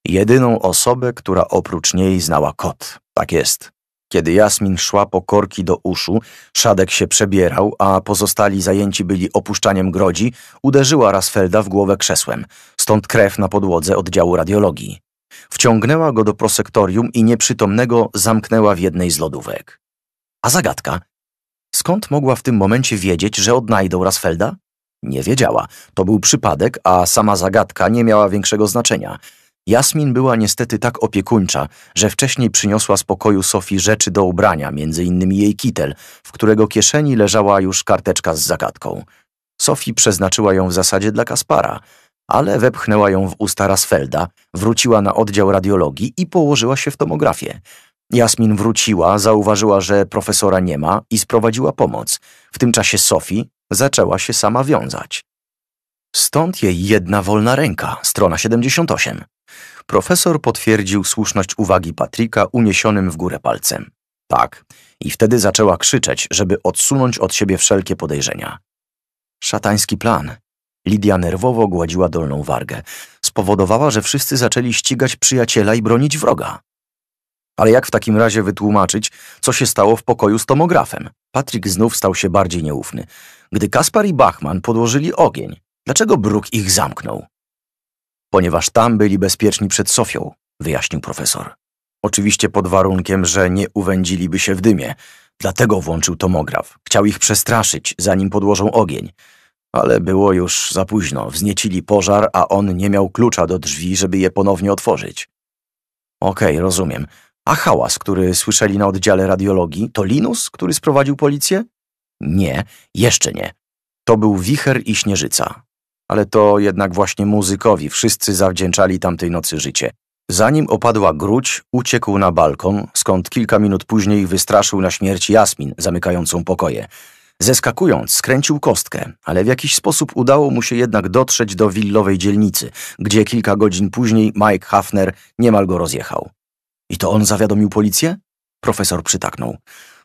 Jedyną osobę, która oprócz niej znała kot. Tak jest. Kiedy Jasmin szła po korki do uszu, Szadek się przebierał, a pozostali zajęci byli opuszczaniem grodzi, uderzyła Rasfelda w głowę krzesłem, stąd krew na podłodze oddziału radiologii. Wciągnęła go do prosektorium i nieprzytomnego zamknęła w jednej z lodówek. A zagadka? Skąd mogła w tym momencie wiedzieć, że odnajdą Rasfelda? Nie wiedziała. To był przypadek, a sama zagadka nie miała większego znaczenia – Jasmin była niestety tak opiekuńcza, że wcześniej przyniosła z pokoju Sofii rzeczy do ubrania, między innymi jej kitel, w którego kieszeni leżała już karteczka z zagadką. Sofii przeznaczyła ją w zasadzie dla Kaspara, ale wepchnęła ją w usta Rasfelda, wróciła na oddział radiologii i położyła się w tomografię. Jasmin wróciła, zauważyła, że profesora nie ma i sprowadziła pomoc. W tym czasie Sofii zaczęła się sama wiązać. Stąd jej jedna wolna ręka, strona 78. Profesor potwierdził słuszność uwagi Patryka uniesionym w górę palcem. Tak, i wtedy zaczęła krzyczeć, żeby odsunąć od siebie wszelkie podejrzenia. Szatański plan. Lidia nerwowo gładziła dolną wargę. Spowodowała, że wszyscy zaczęli ścigać przyjaciela i bronić wroga. Ale jak w takim razie wytłumaczyć, co się stało w pokoju z tomografem? Patryk znów stał się bardziej nieufny. Gdy Kaspar i Bachman podłożyli ogień, Dlaczego Bruk ich zamknął? Ponieważ tam byli bezpieczni przed Sofią, wyjaśnił profesor. Oczywiście pod warunkiem, że nie uwędziliby się w dymie. Dlatego włączył tomograf. Chciał ich przestraszyć, zanim podłożą ogień. Ale było już za późno. Wzniecili pożar, a on nie miał klucza do drzwi, żeby je ponownie otworzyć. Okej, okay, rozumiem. A hałas, który słyszeli na oddziale radiologii, to Linus, który sprowadził policję? Nie, jeszcze nie. To był wicher i śnieżyca ale to jednak właśnie muzykowi wszyscy zawdzięczali tamtej nocy życie. Zanim opadła gruć, uciekł na balkon, skąd kilka minut później wystraszył na śmierć Jasmin, zamykającą pokoje. Zeskakując, skręcił kostkę, ale w jakiś sposób udało mu się jednak dotrzeć do willowej dzielnicy, gdzie kilka godzin później Mike Hafner niemal go rozjechał. I to on zawiadomił policję? Profesor przytaknął.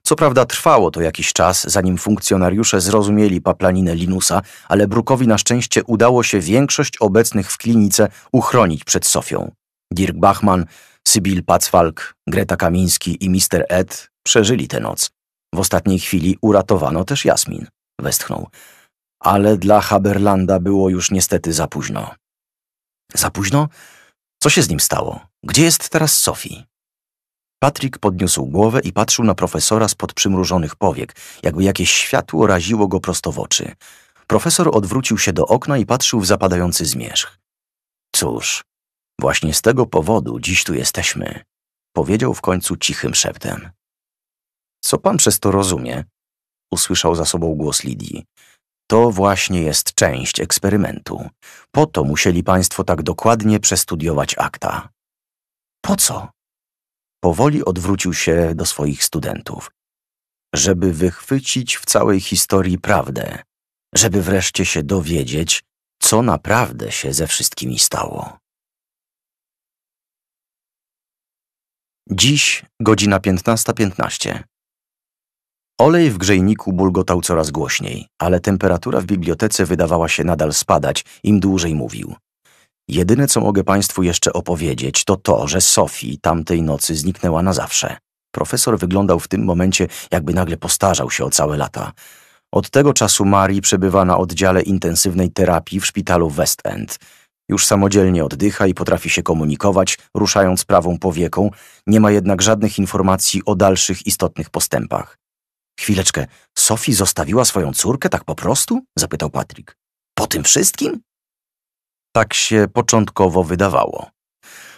Co prawda trwało to jakiś czas, zanim funkcjonariusze zrozumieli paplaninę Linusa, ale Brukowi na szczęście udało się większość obecnych w klinice uchronić przed Sofią. Dirk Bachmann, Sybil Pacwalk, Greta Kamiński i Mister Ed przeżyli tę noc. W ostatniej chwili uratowano też Jasmin. Westchnął. Ale dla Haberlanda było już niestety za późno. Za późno? Co się z nim stało? Gdzie jest teraz Sofii? Patrick podniósł głowę i patrzył na profesora spod przymrużonych powiek, jakby jakieś światło raziło go prosto w oczy. Profesor odwrócił się do okna i patrzył w zapadający zmierzch. Cóż, właśnie z tego powodu dziś tu jesteśmy, powiedział w końcu cichym szeptem. Co pan przez to rozumie? usłyszał za sobą głos Lidii. To właśnie jest część eksperymentu. Po to musieli państwo tak dokładnie przestudiować akta. Po co? powoli odwrócił się do swoich studentów, żeby wychwycić w całej historii prawdę, żeby wreszcie się dowiedzieć, co naprawdę się ze wszystkimi stało. Dziś godzina 15.15. .15. Olej w grzejniku bulgotał coraz głośniej, ale temperatura w bibliotece wydawała się nadal spadać, im dłużej mówił. Jedyne, co mogę Państwu jeszcze opowiedzieć, to to, że Sophie tamtej nocy zniknęła na zawsze. Profesor wyglądał w tym momencie, jakby nagle postarzał się o całe lata. Od tego czasu Marii przebywa na oddziale intensywnej terapii w szpitalu West End. Już samodzielnie oddycha i potrafi się komunikować, ruszając prawą powieką, nie ma jednak żadnych informacji o dalszych istotnych postępach. Chwileczkę, Sophie zostawiła swoją córkę tak po prostu? zapytał Patrick. Po tym wszystkim? Tak się początkowo wydawało.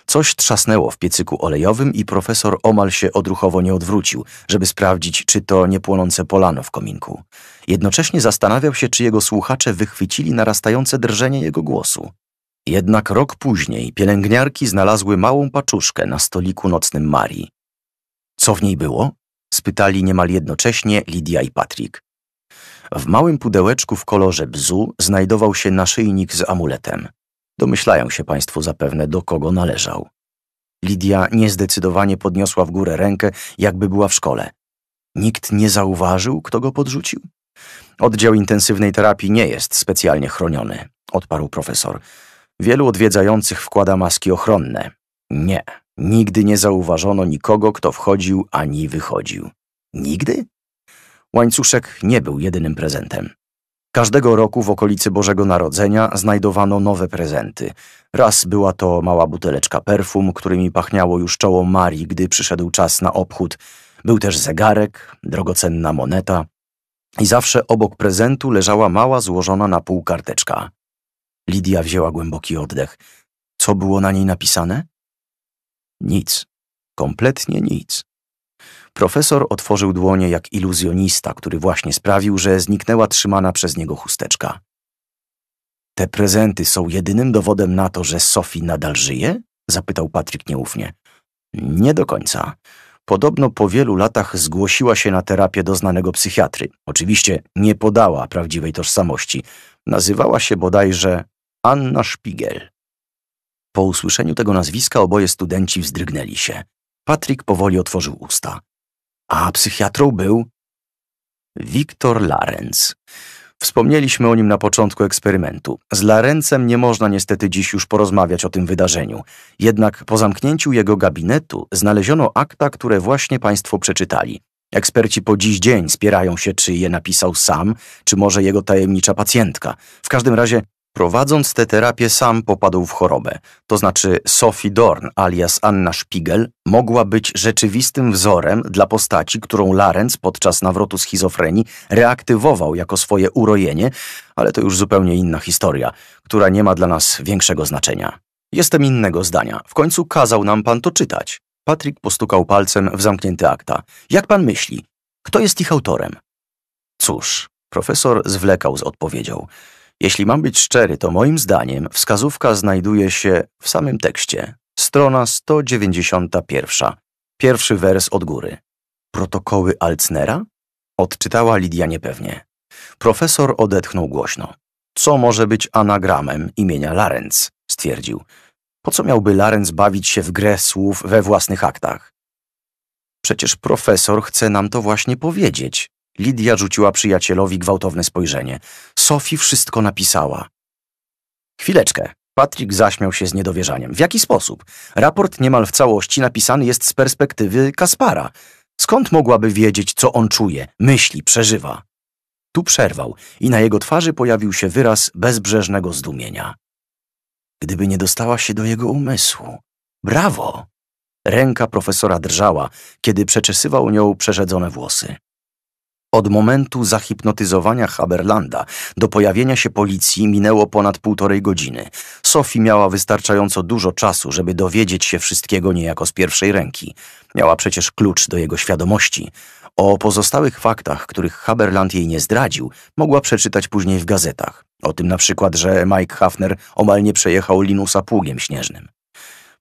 Coś trzasnęło w piecyku olejowym i profesor omal się odruchowo nie odwrócił, żeby sprawdzić, czy to niepłonące polano w kominku. Jednocześnie zastanawiał się, czy jego słuchacze wychwycili narastające drżenie jego głosu. Jednak rok później pielęgniarki znalazły małą paczuszkę na stoliku nocnym Marii. Co w niej było? spytali niemal jednocześnie Lidia i Patrick. W małym pudełeczku w kolorze bzu znajdował się naszyjnik z amuletem. Domyślają się Państwo zapewne, do kogo należał. Lidia niezdecydowanie podniosła w górę rękę, jakby była w szkole. Nikt nie zauważył, kto go podrzucił? Oddział intensywnej terapii nie jest specjalnie chroniony, odparł profesor. Wielu odwiedzających wkłada maski ochronne. Nie, nigdy nie zauważono nikogo, kto wchodził ani wychodził. Nigdy? Łańcuszek nie był jedynym prezentem. Każdego roku w okolicy Bożego Narodzenia znajdowano nowe prezenty. Raz była to mała buteleczka perfum, którymi pachniało już czoło Marii, gdy przyszedł czas na obchód. Był też zegarek, drogocenna moneta. I zawsze obok prezentu leżała mała, złożona na pół karteczka. Lidia wzięła głęboki oddech. Co było na niej napisane? Nic. Kompletnie nic. Profesor otworzył dłonie jak iluzjonista, który właśnie sprawił, że zniknęła trzymana przez niego chusteczka. Te prezenty są jedynym dowodem na to, że Sophie nadal żyje? zapytał Patryk nieufnie. Nie do końca. Podobno po wielu latach zgłosiła się na terapię do znanego psychiatry. Oczywiście nie podała prawdziwej tożsamości. Nazywała się bodajże Anna Spiegel. Po usłyszeniu tego nazwiska oboje studenci wzdrygnęli się. Patryk powoli otworzył usta a psychiatrą był Wiktor Larenz. Wspomnieliśmy o nim na początku eksperymentu. Z Larencem nie można niestety dziś już porozmawiać o tym wydarzeniu. Jednak po zamknięciu jego gabinetu znaleziono akta, które właśnie Państwo przeczytali. Eksperci po dziś dzień spierają się, czy je napisał sam, czy może jego tajemnicza pacjentka. W każdym razie Prowadząc tę terapię sam popadł w chorobę, to znaczy Sophie Dorn alias Anna Spiegel mogła być rzeczywistym wzorem dla postaci, którą Larenz podczas nawrotu schizofrenii reaktywował jako swoje urojenie, ale to już zupełnie inna historia, która nie ma dla nas większego znaczenia. Jestem innego zdania. W końcu kazał nam pan to czytać. Patrick postukał palcem w zamknięte akta. Jak pan myśli? Kto jest ich autorem? Cóż, profesor zwlekał z odpowiedzią. Jeśli mam być szczery, to moim zdaniem wskazówka znajduje się w samym tekście. Strona 191. Pierwszy wers od góry. Protokoły Alcnera? Odczytała Lidia niepewnie. Profesor odetchnął głośno. Co może być anagramem imienia Larenz? stwierdził. Po co miałby Larenz bawić się w grę słów we własnych aktach? Przecież profesor chce nam to właśnie powiedzieć, Lidia rzuciła przyjacielowi gwałtowne spojrzenie. Sofi wszystko napisała. Chwileczkę. Patrick zaśmiał się z niedowierzaniem. W jaki sposób? Raport niemal w całości napisany jest z perspektywy Kaspara. Skąd mogłaby wiedzieć, co on czuje, myśli, przeżywa? Tu przerwał i na jego twarzy pojawił się wyraz bezbrzeżnego zdumienia. Gdyby nie dostała się do jego umysłu. Brawo! Ręka profesora drżała, kiedy przeczesywał nią przerzedzone włosy. Od momentu zahipnotyzowania Haberlanda do pojawienia się policji minęło ponad półtorej godziny. Sophie miała wystarczająco dużo czasu, żeby dowiedzieć się wszystkiego niejako z pierwszej ręki. Miała przecież klucz do jego świadomości. O pozostałych faktach, których Haberland jej nie zdradził, mogła przeczytać później w gazetach. O tym na przykład, że Mike Hafner omal nie przejechał Linusa pługiem śnieżnym.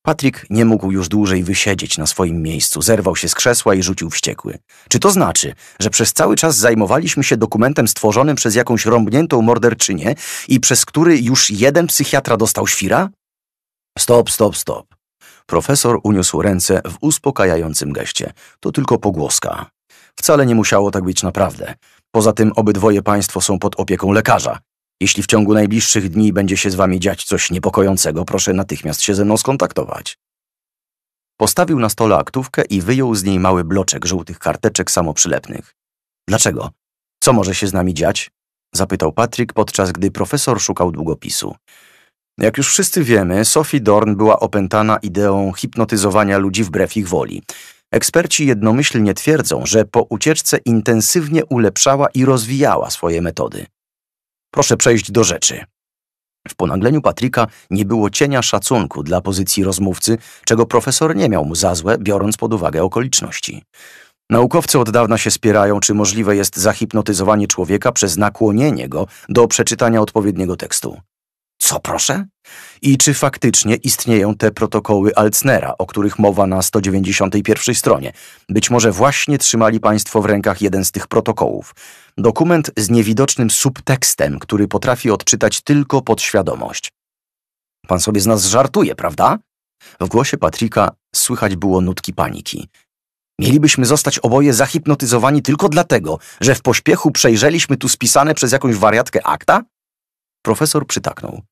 Patryk nie mógł już dłużej wysiedzieć na swoim miejscu. Zerwał się z krzesła i rzucił wściekły. Czy to znaczy, że przez cały czas zajmowaliśmy się dokumentem stworzonym przez jakąś rąbniętą morderczynię i przez który już jeden psychiatra dostał świra? Stop, stop, stop. Profesor uniósł ręce w uspokajającym geście. To tylko pogłoska. Wcale nie musiało tak być naprawdę. Poza tym obydwoje państwo są pod opieką lekarza. Jeśli w ciągu najbliższych dni będzie się z wami dziać coś niepokojącego, proszę natychmiast się ze mną skontaktować. Postawił na stole aktówkę i wyjął z niej mały bloczek żółtych karteczek samoprzylepnych. Dlaczego? Co może się z nami dziać? Zapytał Patrick, podczas gdy profesor szukał długopisu. Jak już wszyscy wiemy, Sophie Dorn była opętana ideą hipnotyzowania ludzi wbrew ich woli. Eksperci jednomyślnie twierdzą, że po ucieczce intensywnie ulepszała i rozwijała swoje metody. Proszę przejść do rzeczy. W ponagleniu Patryka nie było cienia szacunku dla pozycji rozmówcy, czego profesor nie miał mu za złe, biorąc pod uwagę okoliczności. Naukowcy od dawna się spierają, czy możliwe jest zahipnotyzowanie człowieka przez nakłonienie go do przeczytania odpowiedniego tekstu. Co proszę? I czy faktycznie istnieją te protokoły Alcnera, o których mowa na 191 stronie? Być może właśnie trzymali państwo w rękach jeden z tych protokołów. Dokument z niewidocznym subtekstem, który potrafi odczytać tylko podświadomość. Pan sobie z nas żartuje, prawda? W głosie Patryka słychać było nutki paniki. Mielibyśmy zostać oboje zahipnotyzowani tylko dlatego, że w pośpiechu przejrzeliśmy tu spisane przez jakąś wariatkę akta? Profesor przytaknął.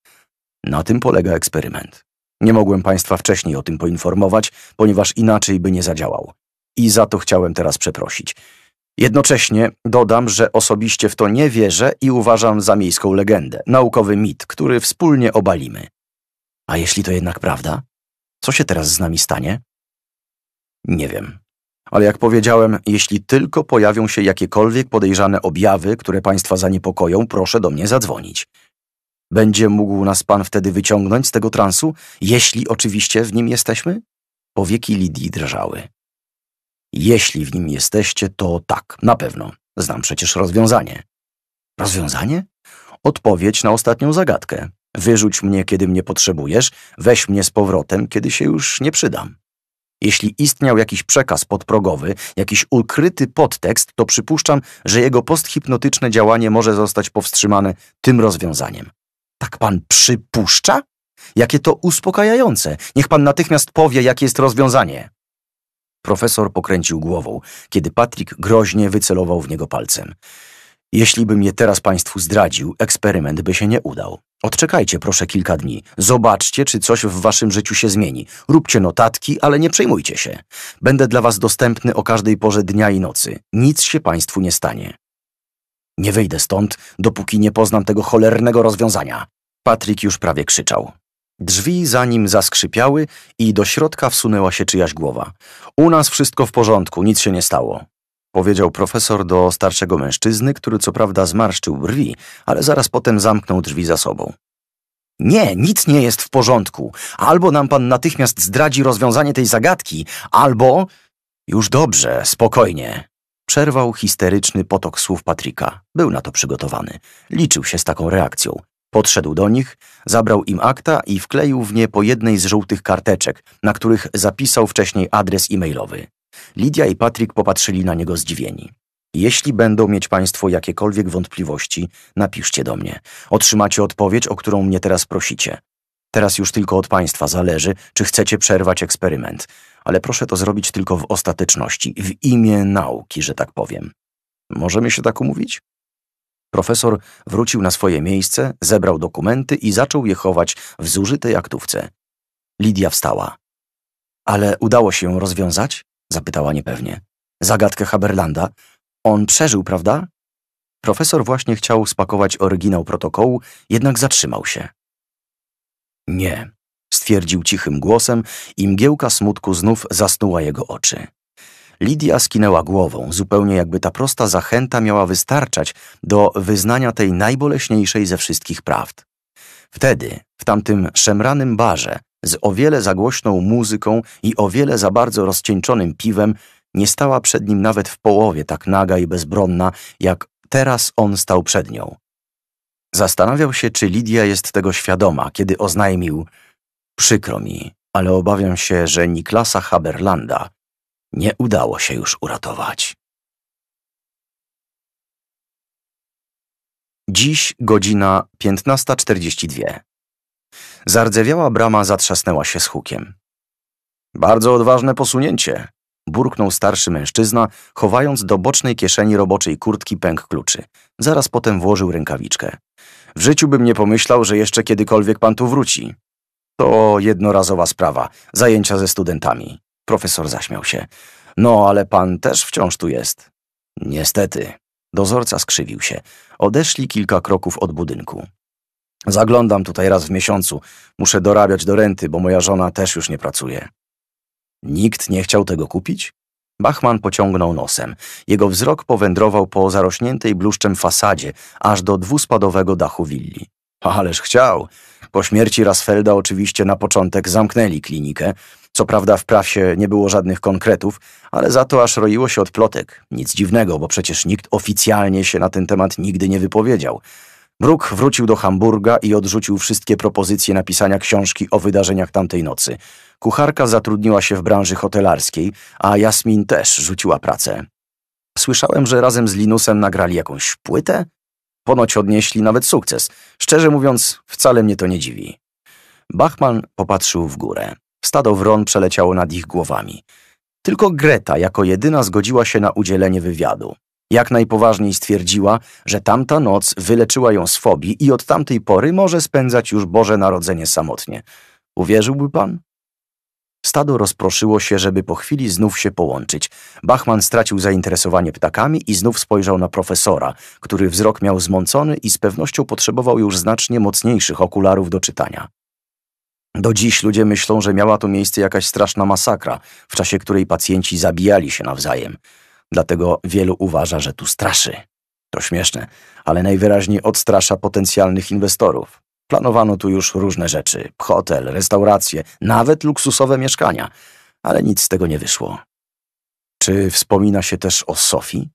Na tym polega eksperyment. Nie mogłem Państwa wcześniej o tym poinformować, ponieważ inaczej by nie zadziałał. I za to chciałem teraz przeprosić. Jednocześnie dodam, że osobiście w to nie wierzę i uważam za miejską legendę, naukowy mit, który wspólnie obalimy. A jeśli to jednak prawda? Co się teraz z nami stanie? Nie wiem. Ale jak powiedziałem, jeśli tylko pojawią się jakiekolwiek podejrzane objawy, które Państwa zaniepokoją, proszę do mnie zadzwonić. Będzie mógł nas Pan wtedy wyciągnąć z tego transu, jeśli oczywiście w nim jesteśmy? Powieki Lidii drżały. Jeśli w nim jesteście, to tak, na pewno. Znam przecież rozwiązanie. Rozwiązanie? Odpowiedź na ostatnią zagadkę. Wyrzuć mnie, kiedy mnie potrzebujesz, weź mnie z powrotem, kiedy się już nie przydam. Jeśli istniał jakiś przekaz podprogowy, jakiś ukryty podtekst, to przypuszczam, że jego posthipnotyczne działanie może zostać powstrzymane tym rozwiązaniem. Tak pan przypuszcza? Jakie to uspokajające. Niech pan natychmiast powie, jakie jest rozwiązanie. Profesor pokręcił głową, kiedy Patrick groźnie wycelował w niego palcem. Jeśli bym je teraz państwu zdradził, eksperyment by się nie udał. Odczekajcie proszę kilka dni. Zobaczcie, czy coś w waszym życiu się zmieni. Róbcie notatki, ale nie przejmujcie się. Będę dla was dostępny o każdej porze dnia i nocy. Nic się państwu nie stanie. Nie wyjdę stąd, dopóki nie poznam tego cholernego rozwiązania. Patryk już prawie krzyczał. Drzwi za nim zaskrzypiały i do środka wsunęła się czyjaś głowa. U nas wszystko w porządku, nic się nie stało. Powiedział profesor do starszego mężczyzny, który co prawda zmarszczył brwi, ale zaraz potem zamknął drzwi za sobą. Nie, nic nie jest w porządku. Albo nam pan natychmiast zdradzi rozwiązanie tej zagadki, albo... Już dobrze, spokojnie. Przerwał histeryczny potok słów Patryka. Był na to przygotowany. Liczył się z taką reakcją. Podszedł do nich, zabrał im akta i wkleił w nie po jednej z żółtych karteczek, na których zapisał wcześniej adres e-mailowy. Lidia i Patryk popatrzyli na niego zdziwieni. Jeśli będą mieć Państwo jakiekolwiek wątpliwości, napiszcie do mnie. Otrzymacie odpowiedź, o którą mnie teraz prosicie. Teraz już tylko od Państwa zależy, czy chcecie przerwać eksperyment, ale proszę to zrobić tylko w ostateczności, w imię nauki, że tak powiem. Możemy się tak umówić? Profesor wrócił na swoje miejsce, zebrał dokumenty i zaczął je chować w zużytej aktówce. Lidia wstała. Ale udało się ją rozwiązać? zapytała niepewnie. Zagadkę Haberlanda. On przeżył, prawda? Profesor właśnie chciał spakować oryginał protokołu, jednak zatrzymał się. Nie, stwierdził cichym głosem i mgiełka smutku znów zasnuła jego oczy. Lidia skinęła głową, zupełnie jakby ta prosta zachęta miała wystarczać do wyznania tej najboleśniejszej ze wszystkich prawd. Wtedy, w tamtym szemranym barze, z o wiele za głośną muzyką i o wiele za bardzo rozcieńczonym piwem, nie stała przed nim nawet w połowie tak naga i bezbronna, jak teraz on stał przed nią. Zastanawiał się, czy Lidia jest tego świadoma, kiedy oznajmił: Przykro mi, ale obawiam się, że Niklasa Haberlanda, nie udało się już uratować. Dziś godzina 15.42. Zardzewiała brama zatrzasnęła się z hukiem. Bardzo odważne posunięcie, burknął starszy mężczyzna, chowając do bocznej kieszeni roboczej kurtki pęk kluczy. Zaraz potem włożył rękawiczkę. W życiu bym nie pomyślał, że jeszcze kiedykolwiek pan tu wróci. To jednorazowa sprawa, zajęcia ze studentami. Profesor zaśmiał się. No, ale pan też wciąż tu jest. Niestety. Dozorca skrzywił się. Odeszli kilka kroków od budynku. Zaglądam tutaj raz w miesiącu. Muszę dorabiać do renty, bo moja żona też już nie pracuje. Nikt nie chciał tego kupić? Bachman pociągnął nosem. Jego wzrok powędrował po zarośniętej bluszczem fasadzie, aż do dwuspadowego dachu willi. Ależ chciał. Po śmierci Rasfelda oczywiście na początek zamknęli klinikę, co prawda w prasie nie było żadnych konkretów, ale za to aż roiło się od plotek. Nic dziwnego, bo przecież nikt oficjalnie się na ten temat nigdy nie wypowiedział. Bruk wrócił do Hamburga i odrzucił wszystkie propozycje napisania książki o wydarzeniach tamtej nocy. Kucharka zatrudniła się w branży hotelarskiej, a Jasmin też rzuciła pracę. Słyszałem, że razem z Linusem nagrali jakąś płytę? Ponoć odnieśli nawet sukces. Szczerze mówiąc, wcale mnie to nie dziwi. Bachman popatrzył w górę. Stado wron przeleciało nad ich głowami. Tylko Greta jako jedyna zgodziła się na udzielenie wywiadu. Jak najpoważniej stwierdziła, że tamta noc wyleczyła ją z fobii i od tamtej pory może spędzać już Boże Narodzenie samotnie. Uwierzyłby pan? Stado rozproszyło się, żeby po chwili znów się połączyć. Bachman stracił zainteresowanie ptakami i znów spojrzał na profesora, który wzrok miał zmącony i z pewnością potrzebował już znacznie mocniejszych okularów do czytania. Do dziś ludzie myślą, że miała tu miejsce jakaś straszna masakra, w czasie której pacjenci zabijali się nawzajem. Dlatego wielu uważa, że tu straszy. To śmieszne, ale najwyraźniej odstrasza potencjalnych inwestorów. Planowano tu już różne rzeczy: hotel, restauracje, nawet luksusowe mieszkania, ale nic z tego nie wyszło. Czy wspomina się też o Sofii?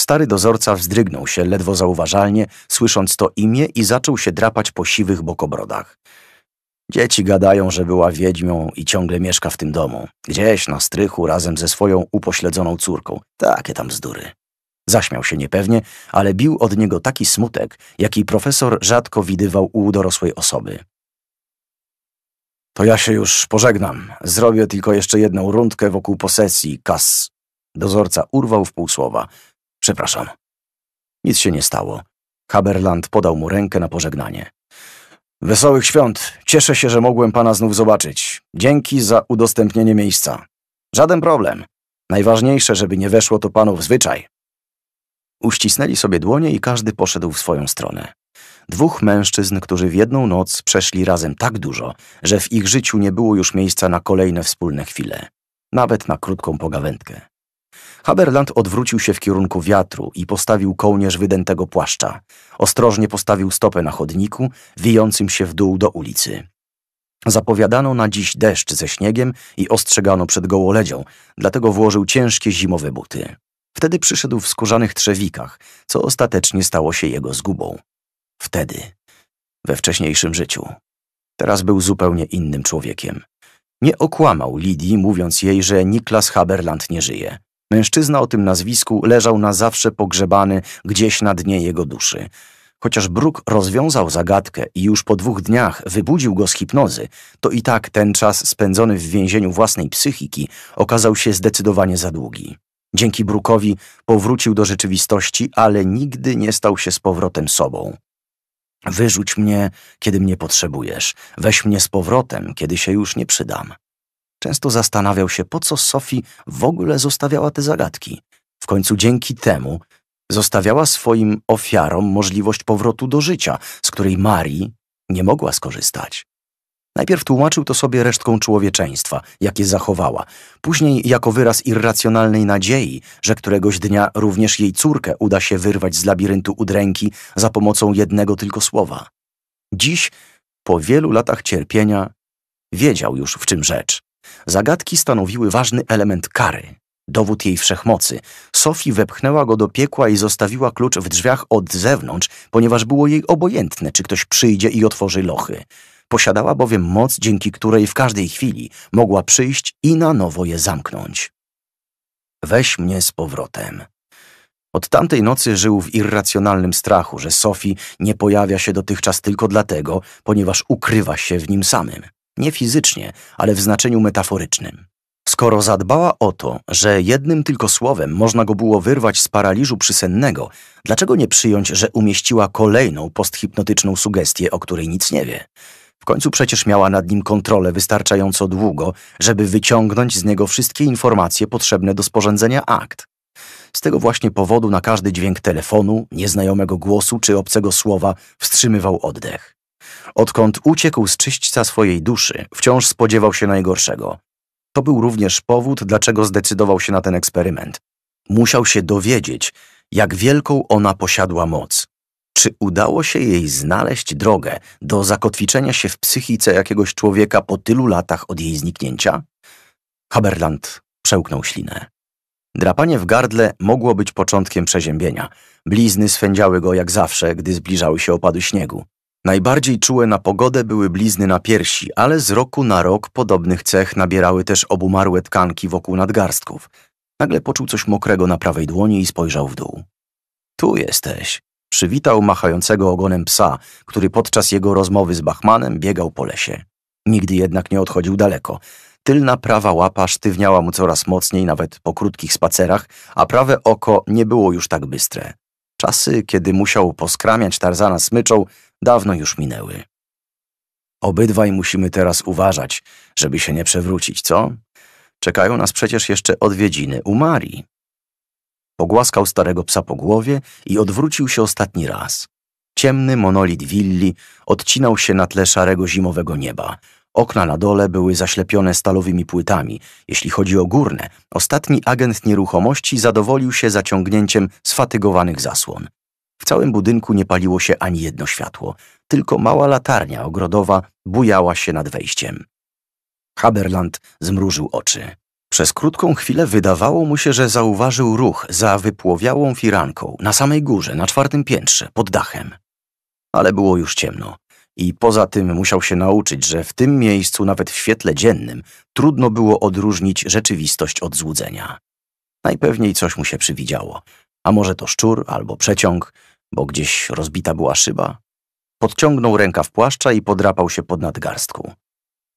Stary dozorca wzdrygnął się ledwo zauważalnie, słysząc to imię i zaczął się drapać po siwych bokobrodach. Dzieci gadają, że była wiedźmią i ciągle mieszka w tym domu. Gdzieś na strychu razem ze swoją upośledzoną córką. Takie tam bzdury. Zaśmiał się niepewnie, ale bił od niego taki smutek, jaki profesor rzadko widywał u dorosłej osoby. To ja się już pożegnam. Zrobię tylko jeszcze jedną rundkę wokół posesji, kas. Dozorca urwał w pół słowa. Przepraszam. Nic się nie stało. Haberland podał mu rękę na pożegnanie. Wesołych świąt. Cieszę się, że mogłem pana znów zobaczyć. Dzięki za udostępnienie miejsca. Żaden problem. Najważniejsze, żeby nie weszło to panu w zwyczaj. Uścisnęli sobie dłonie i każdy poszedł w swoją stronę. Dwóch mężczyzn, którzy w jedną noc przeszli razem tak dużo, że w ich życiu nie było już miejsca na kolejne wspólne chwile, nawet na krótką pogawędkę. Haberland odwrócił się w kierunku wiatru i postawił kołnierz wydętego płaszcza. Ostrożnie postawił stopę na chodniku, wijącym się w dół do ulicy. Zapowiadano na dziś deszcz ze śniegiem i ostrzegano przed gołoledzią, dlatego włożył ciężkie zimowe buty. Wtedy przyszedł w skórzanych trzewikach, co ostatecznie stało się jego zgubą. Wtedy, we wcześniejszym życiu. Teraz był zupełnie innym człowiekiem. Nie okłamał Lidii, mówiąc jej, że Niklas Haberland nie żyje. Mężczyzna o tym nazwisku leżał na zawsze pogrzebany gdzieś na dnie jego duszy. Chociaż Bruk rozwiązał zagadkę i już po dwóch dniach wybudził go z hipnozy, to i tak ten czas spędzony w więzieniu własnej psychiki okazał się zdecydowanie za długi. Dzięki Brukowi powrócił do rzeczywistości, ale nigdy nie stał się z powrotem sobą. Wyrzuć mnie, kiedy mnie potrzebujesz. Weź mnie z powrotem, kiedy się już nie przydam. Często zastanawiał się, po co Sophie w ogóle zostawiała te zagadki. W końcu dzięki temu zostawiała swoim ofiarom możliwość powrotu do życia, z której Marii nie mogła skorzystać. Najpierw tłumaczył to sobie resztką człowieczeństwa, jakie zachowała, później jako wyraz irracjonalnej nadziei, że któregoś dnia również jej córkę uda się wyrwać z labiryntu udręki za pomocą jednego tylko słowa. Dziś, po wielu latach cierpienia, wiedział już w czym rzecz. Zagadki stanowiły ważny element kary. Dowód jej wszechmocy. Sophie wepchnęła go do piekła i zostawiła klucz w drzwiach od zewnątrz, ponieważ było jej obojętne, czy ktoś przyjdzie i otworzy lochy. Posiadała bowiem moc, dzięki której w każdej chwili mogła przyjść i na nowo je zamknąć. Weź mnie z powrotem. Od tamtej nocy żył w irracjonalnym strachu, że Sophie nie pojawia się dotychczas tylko dlatego, ponieważ ukrywa się w nim samym nie fizycznie, ale w znaczeniu metaforycznym. Skoro zadbała o to, że jednym tylko słowem można go było wyrwać z paraliżu przysennego, dlaczego nie przyjąć, że umieściła kolejną posthipnotyczną sugestię, o której nic nie wie? W końcu przecież miała nad nim kontrolę wystarczająco długo, żeby wyciągnąć z niego wszystkie informacje potrzebne do sporządzenia akt. Z tego właśnie powodu na każdy dźwięk telefonu, nieznajomego głosu czy obcego słowa wstrzymywał oddech. Odkąd uciekł z czyśćca swojej duszy, wciąż spodziewał się najgorszego. To był również powód, dlaczego zdecydował się na ten eksperyment. Musiał się dowiedzieć, jak wielką ona posiadła moc. Czy udało się jej znaleźć drogę do zakotwiczenia się w psychice jakiegoś człowieka po tylu latach od jej zniknięcia? Haberland przełknął ślinę. Drapanie w gardle mogło być początkiem przeziębienia. Blizny swędziały go jak zawsze, gdy zbliżały się opady śniegu. Najbardziej czułe na pogodę były blizny na piersi, ale z roku na rok podobnych cech nabierały też obumarłe tkanki wokół nadgarstków. Nagle poczuł coś mokrego na prawej dłoni i spojrzał w dół. Tu jesteś. Przywitał machającego ogonem psa, który podczas jego rozmowy z Bachmanem biegał po lesie. Nigdy jednak nie odchodził daleko. Tylna prawa łapa sztywniała mu coraz mocniej nawet po krótkich spacerach, a prawe oko nie było już tak bystre. Czasy, kiedy musiał poskramiać Tarzana smyczą, dawno już minęły. Obydwaj musimy teraz uważać, żeby się nie przewrócić, co? Czekają nas przecież jeszcze odwiedziny u Marii. Pogłaskał starego psa po głowie i odwrócił się ostatni raz. Ciemny monolit willi odcinał się na tle szarego zimowego nieba. Okna na dole były zaślepione stalowymi płytami. Jeśli chodzi o górne, ostatni agent nieruchomości zadowolił się zaciągnięciem sfatygowanych zasłon. W całym budynku nie paliło się ani jedno światło, tylko mała latarnia ogrodowa bujała się nad wejściem. Haberland zmrużył oczy. Przez krótką chwilę wydawało mu się, że zauważył ruch za wypłowiałą firanką na samej górze, na czwartym piętrze, pod dachem. Ale było już ciemno i poza tym musiał się nauczyć, że w tym miejscu, nawet w świetle dziennym, trudno było odróżnić rzeczywistość od złudzenia. Najpewniej coś mu się przywidziało, a może to szczur albo przeciąg, bo gdzieś rozbita była szyba. Podciągnął w płaszcza i podrapał się pod nadgarstku.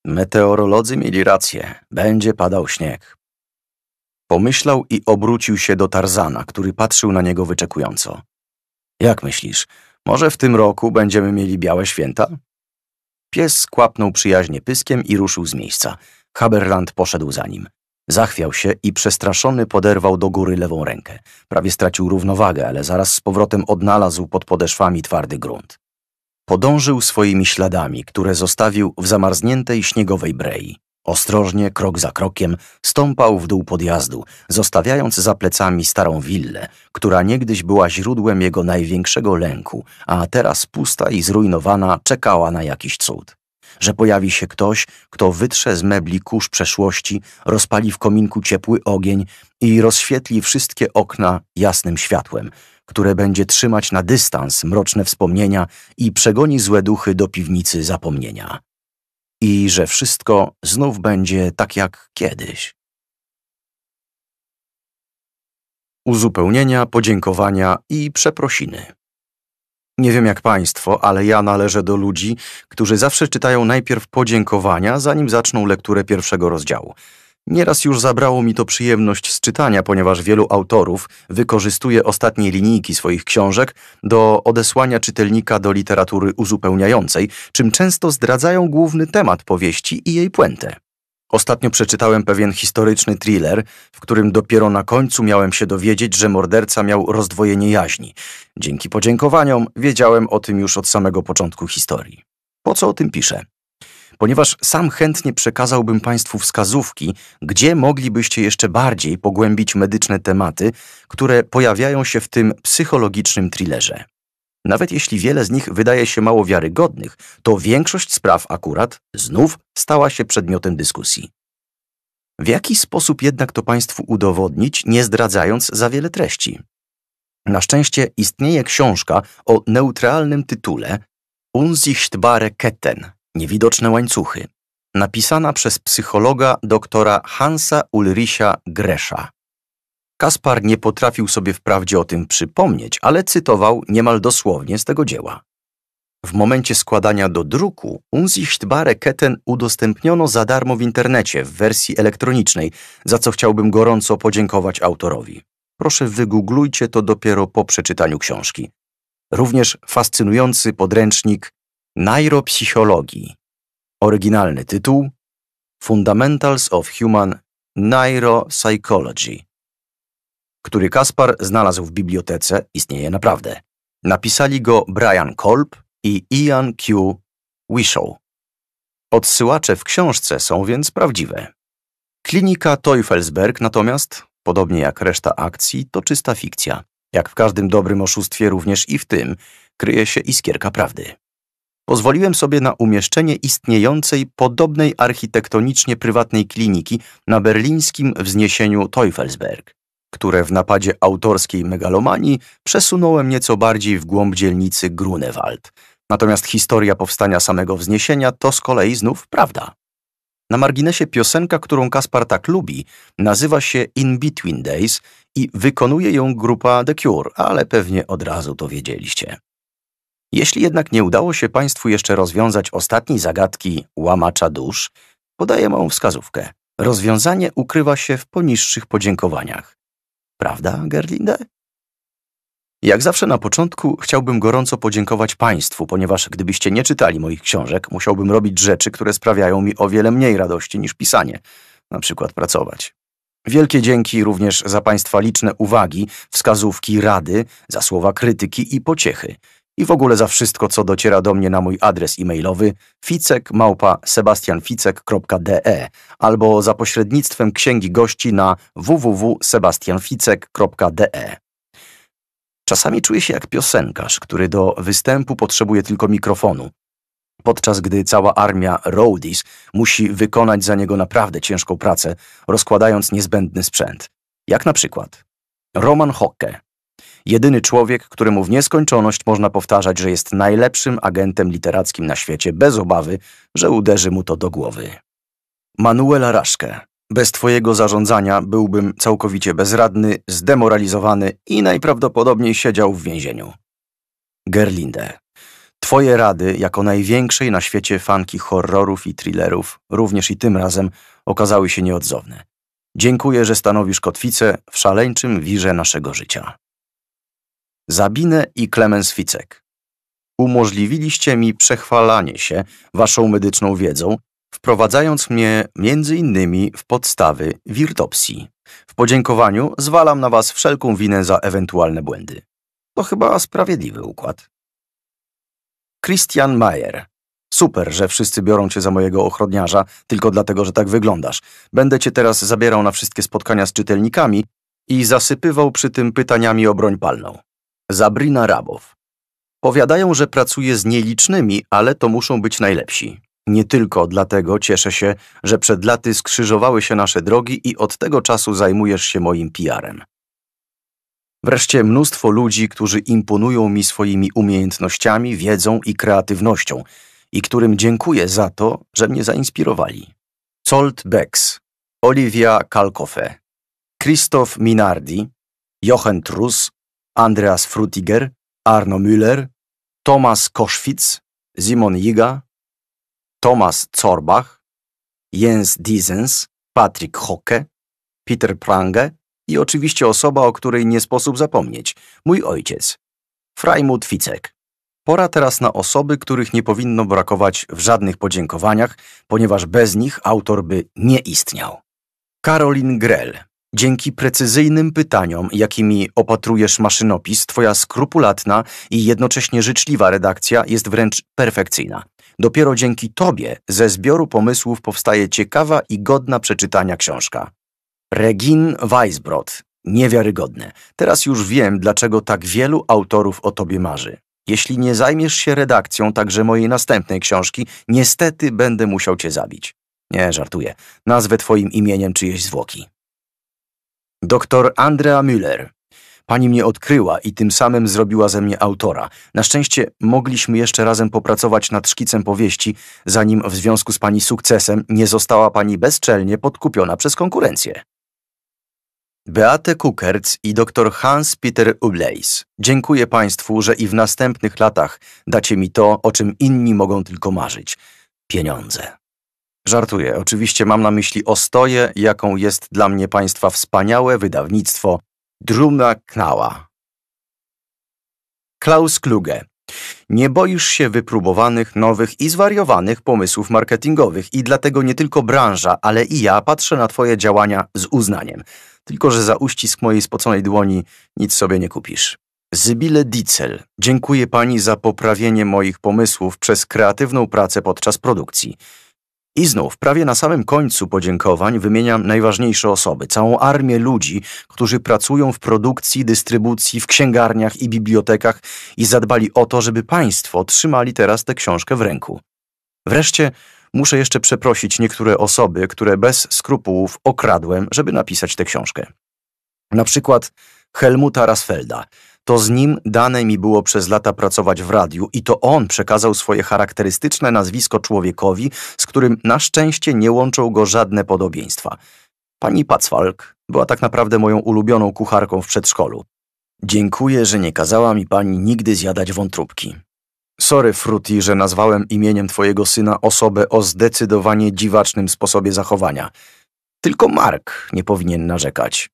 Meteorolodzy mieli rację, będzie padał śnieg. Pomyślał i obrócił się do Tarzana, który patrzył na niego wyczekująco. Jak myślisz, może w tym roku będziemy mieli białe święta? Pies skłapnął przyjaźnie pyskiem i ruszył z miejsca. Haberland poszedł za nim. Zachwiał się i przestraszony poderwał do góry lewą rękę. Prawie stracił równowagę, ale zaraz z powrotem odnalazł pod podeszwami twardy grunt. Podążył swoimi śladami, które zostawił w zamarzniętej śniegowej brei. Ostrożnie, krok za krokiem, stąpał w dół podjazdu, zostawiając za plecami starą willę, która niegdyś była źródłem jego największego lęku, a teraz pusta i zrujnowana czekała na jakiś cud że pojawi się ktoś, kto wytrze z mebli kurz przeszłości, rozpali w kominku ciepły ogień i rozświetli wszystkie okna jasnym światłem, które będzie trzymać na dystans mroczne wspomnienia i przegoni złe duchy do piwnicy zapomnienia. I że wszystko znów będzie tak jak kiedyś. Uzupełnienia, podziękowania i przeprosiny. Nie wiem jak państwo, ale ja należę do ludzi, którzy zawsze czytają najpierw podziękowania, zanim zaczną lekturę pierwszego rozdziału. Nieraz już zabrało mi to przyjemność z czytania, ponieważ wielu autorów wykorzystuje ostatnie linijki swoich książek do odesłania czytelnika do literatury uzupełniającej, czym często zdradzają główny temat powieści i jej puentę. Ostatnio przeczytałem pewien historyczny thriller, w którym dopiero na końcu miałem się dowiedzieć, że morderca miał rozdwojenie jaźni. Dzięki podziękowaniom wiedziałem o tym już od samego początku historii. Po co o tym piszę? Ponieważ sam chętnie przekazałbym Państwu wskazówki, gdzie moglibyście jeszcze bardziej pogłębić medyczne tematy, które pojawiają się w tym psychologicznym thrillerze. Nawet jeśli wiele z nich wydaje się mało wiarygodnych, to większość spraw akurat znów stała się przedmiotem dyskusji. W jaki sposób jednak to Państwu udowodnić, nie zdradzając za wiele treści? Na szczęście istnieje książka o neutralnym tytule Unsichtbare Ketten Niewidoczne łańcuchy, napisana przez psychologa doktora Hansa Ulricha Gresza. Kaspar nie potrafił sobie wprawdzie o tym przypomnieć, ale cytował niemal dosłownie z tego dzieła. W momencie składania do druku Unzichtbare Ketten udostępniono za darmo w internecie w wersji elektronicznej, za co chciałbym gorąco podziękować autorowi. Proszę wygooglujcie to dopiero po przeczytaniu książki. Również fascynujący podręcznik Neuropsychologii. Oryginalny tytuł Fundamentals of Human Neuropsychology który Kaspar znalazł w bibliotece, istnieje naprawdę. Napisali go Brian Kolb i Ian Q. Wishow. Odsyłacze w książce są więc prawdziwe. Klinika Teufelsberg natomiast, podobnie jak reszta akcji, to czysta fikcja. Jak w każdym dobrym oszustwie, również i w tym kryje się iskierka prawdy. Pozwoliłem sobie na umieszczenie istniejącej, podobnej architektonicznie prywatnej kliniki na berlińskim wzniesieniu Teufelsberg które w napadzie autorskiej megalomanii przesunąłem nieco bardziej w głąb dzielnicy Grunewald. Natomiast historia powstania samego wzniesienia to z kolei znów prawda. Na marginesie piosenka, którą Kaspar tak lubi, nazywa się In Between Days i wykonuje ją grupa The Cure, ale pewnie od razu to wiedzieliście. Jeśli jednak nie udało się Państwu jeszcze rozwiązać ostatniej zagadki łamacza dusz, podaję małą wskazówkę. Rozwiązanie ukrywa się w poniższych podziękowaniach. Prawda, Gerlinde? Jak zawsze na początku chciałbym gorąco podziękować Państwu, ponieważ gdybyście nie czytali moich książek, musiałbym robić rzeczy, które sprawiają mi o wiele mniej radości niż pisanie, na przykład pracować. Wielkie dzięki również za Państwa liczne uwagi, wskazówki, rady, za słowa krytyki i pociechy i w ogóle za wszystko, co dociera do mnie na mój adres e-mailowy ficek@sebastianficek.de albo za pośrednictwem księgi gości na www.sebastianficek.de. Czasami czuję się jak piosenkarz, który do występu potrzebuje tylko mikrofonu, podczas gdy cała armia roadies musi wykonać za niego naprawdę ciężką pracę, rozkładając niezbędny sprzęt. Jak na przykład Roman Hocke, Jedyny człowiek, któremu w nieskończoność można powtarzać, że jest najlepszym agentem literackim na świecie, bez obawy, że uderzy mu to do głowy. Manuela Raszke. Bez twojego zarządzania byłbym całkowicie bezradny, zdemoralizowany i najprawdopodobniej siedział w więzieniu. Gerlinde. Twoje rady, jako największej na świecie fanki horrorów i thrillerów, również i tym razem okazały się nieodzowne. Dziękuję, że stanowisz kotwicę w szaleńczym wirze naszego życia. Zabinę i Klemens Ficek. Umożliwiliście mi przechwalanie się waszą medyczną wiedzą, wprowadzając mnie między innymi w podstawy wirtopsji. W podziękowaniu zwalam na was wszelką winę za ewentualne błędy. To chyba sprawiedliwy układ. Christian Mayer. Super, że wszyscy biorą cię za mojego ochroniarza, tylko dlatego, że tak wyglądasz. Będę cię teraz zabierał na wszystkie spotkania z czytelnikami i zasypywał przy tym pytaniami o broń palną. Zabrina Rabow. Powiadają, że pracuje z nielicznymi, ale to muszą być najlepsi. Nie tylko dlatego cieszę się, że przed laty skrzyżowały się nasze drogi i od tego czasu zajmujesz się moim PR-em. Wreszcie mnóstwo ludzi, którzy imponują mi swoimi umiejętnościami, wiedzą i kreatywnością i którym dziękuję za to, że mnie zainspirowali. Zolt Becks, Olivia Kalkofe, Christoph Minardi, Jochen Truss, Andreas Frutiger, Arno Müller, Tomasz Koschwitz, Simon Jiga, Tomasz Zorbach, Jens Diesens, Patrick Hocke, Peter Prange i oczywiście osoba, o której nie sposób zapomnieć, mój ojciec, Frajmut Ficek. Pora teraz na osoby, których nie powinno brakować w żadnych podziękowaniach, ponieważ bez nich autor by nie istniał. Karolin Grell, Dzięki precyzyjnym pytaniom, jakimi opatrujesz maszynopis, twoja skrupulatna i jednocześnie życzliwa redakcja jest wręcz perfekcyjna. Dopiero dzięki tobie ze zbioru pomysłów powstaje ciekawa i godna przeczytania książka. Regin Weisbrod. Niewiarygodne. Teraz już wiem, dlaczego tak wielu autorów o tobie marzy. Jeśli nie zajmiesz się redakcją także mojej następnej książki, niestety będę musiał cię zabić. Nie, żartuję. Nazwę twoim imieniem czyjeś zwłoki. Doktor Andrea Müller. Pani mnie odkryła i tym samym zrobiła ze mnie autora. Na szczęście mogliśmy jeszcze razem popracować nad szkicem powieści, zanim w związku z pani sukcesem nie została pani bezczelnie podkupiona przez konkurencję. Beate Kukerc i dr Hans-Peter Ubleis. Dziękuję Państwu, że i w następnych latach dacie mi to, o czym inni mogą tylko marzyć – pieniądze. Żartuję, oczywiście mam na myśli ostoję, jaką jest dla mnie państwa wspaniałe wydawnictwo Drumna Knała. Klaus Kluge. Nie boisz się wypróbowanych, nowych i zwariowanych pomysłów marketingowych i dlatego nie tylko branża, ale i ja patrzę na twoje działania z uznaniem. Tylko, że za uścisk mojej spoconej dłoni nic sobie nie kupisz. Zybile Dicel, dziękuję pani za poprawienie moich pomysłów przez kreatywną pracę podczas produkcji. I znów, prawie na samym końcu podziękowań wymieniam najważniejsze osoby, całą armię ludzi, którzy pracują w produkcji, dystrybucji, w księgarniach i bibliotekach i zadbali o to, żeby Państwo trzymali teraz tę książkę w ręku. Wreszcie muszę jeszcze przeprosić niektóre osoby, które bez skrupułów okradłem, żeby napisać tę książkę. Na przykład Helmuta Rasfelda, to z nim dane mi było przez lata pracować w radiu i to on przekazał swoje charakterystyczne nazwisko człowiekowi, z którym na szczęście nie łączą go żadne podobieństwa. Pani Pacwalk była tak naprawdę moją ulubioną kucharką w przedszkolu. Dziękuję, że nie kazała mi pani nigdy zjadać wątróbki. Sorry, Frutti, że nazwałem imieniem twojego syna osobę o zdecydowanie dziwacznym sposobie zachowania. Tylko Mark nie powinien narzekać.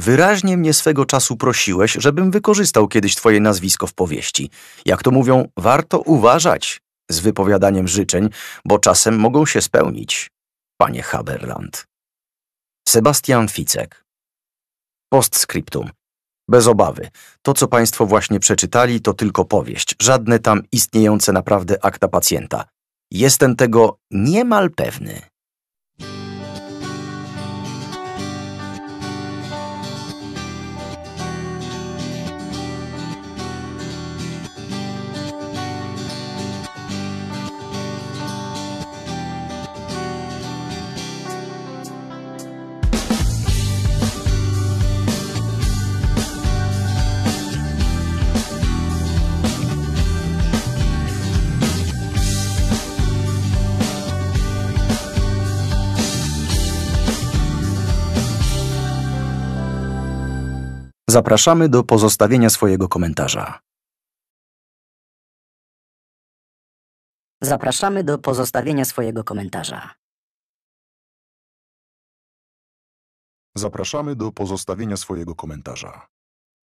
Wyraźnie mnie swego czasu prosiłeś, żebym wykorzystał kiedyś twoje nazwisko w powieści. Jak to mówią, warto uważać z wypowiadaniem życzeń, bo czasem mogą się spełnić, panie Haberland. Sebastian Ficek Postscriptum bez obawy. To, co Państwo właśnie przeczytali, to tylko powieść. Żadne tam istniejące naprawdę akta pacjenta. Jestem tego niemal pewny. Zapraszamy do pozostawienia swojego komentarza. Zapraszamy do pozostawienia swojego komentarza. Zapraszamy do pozostawienia swojego komentarza.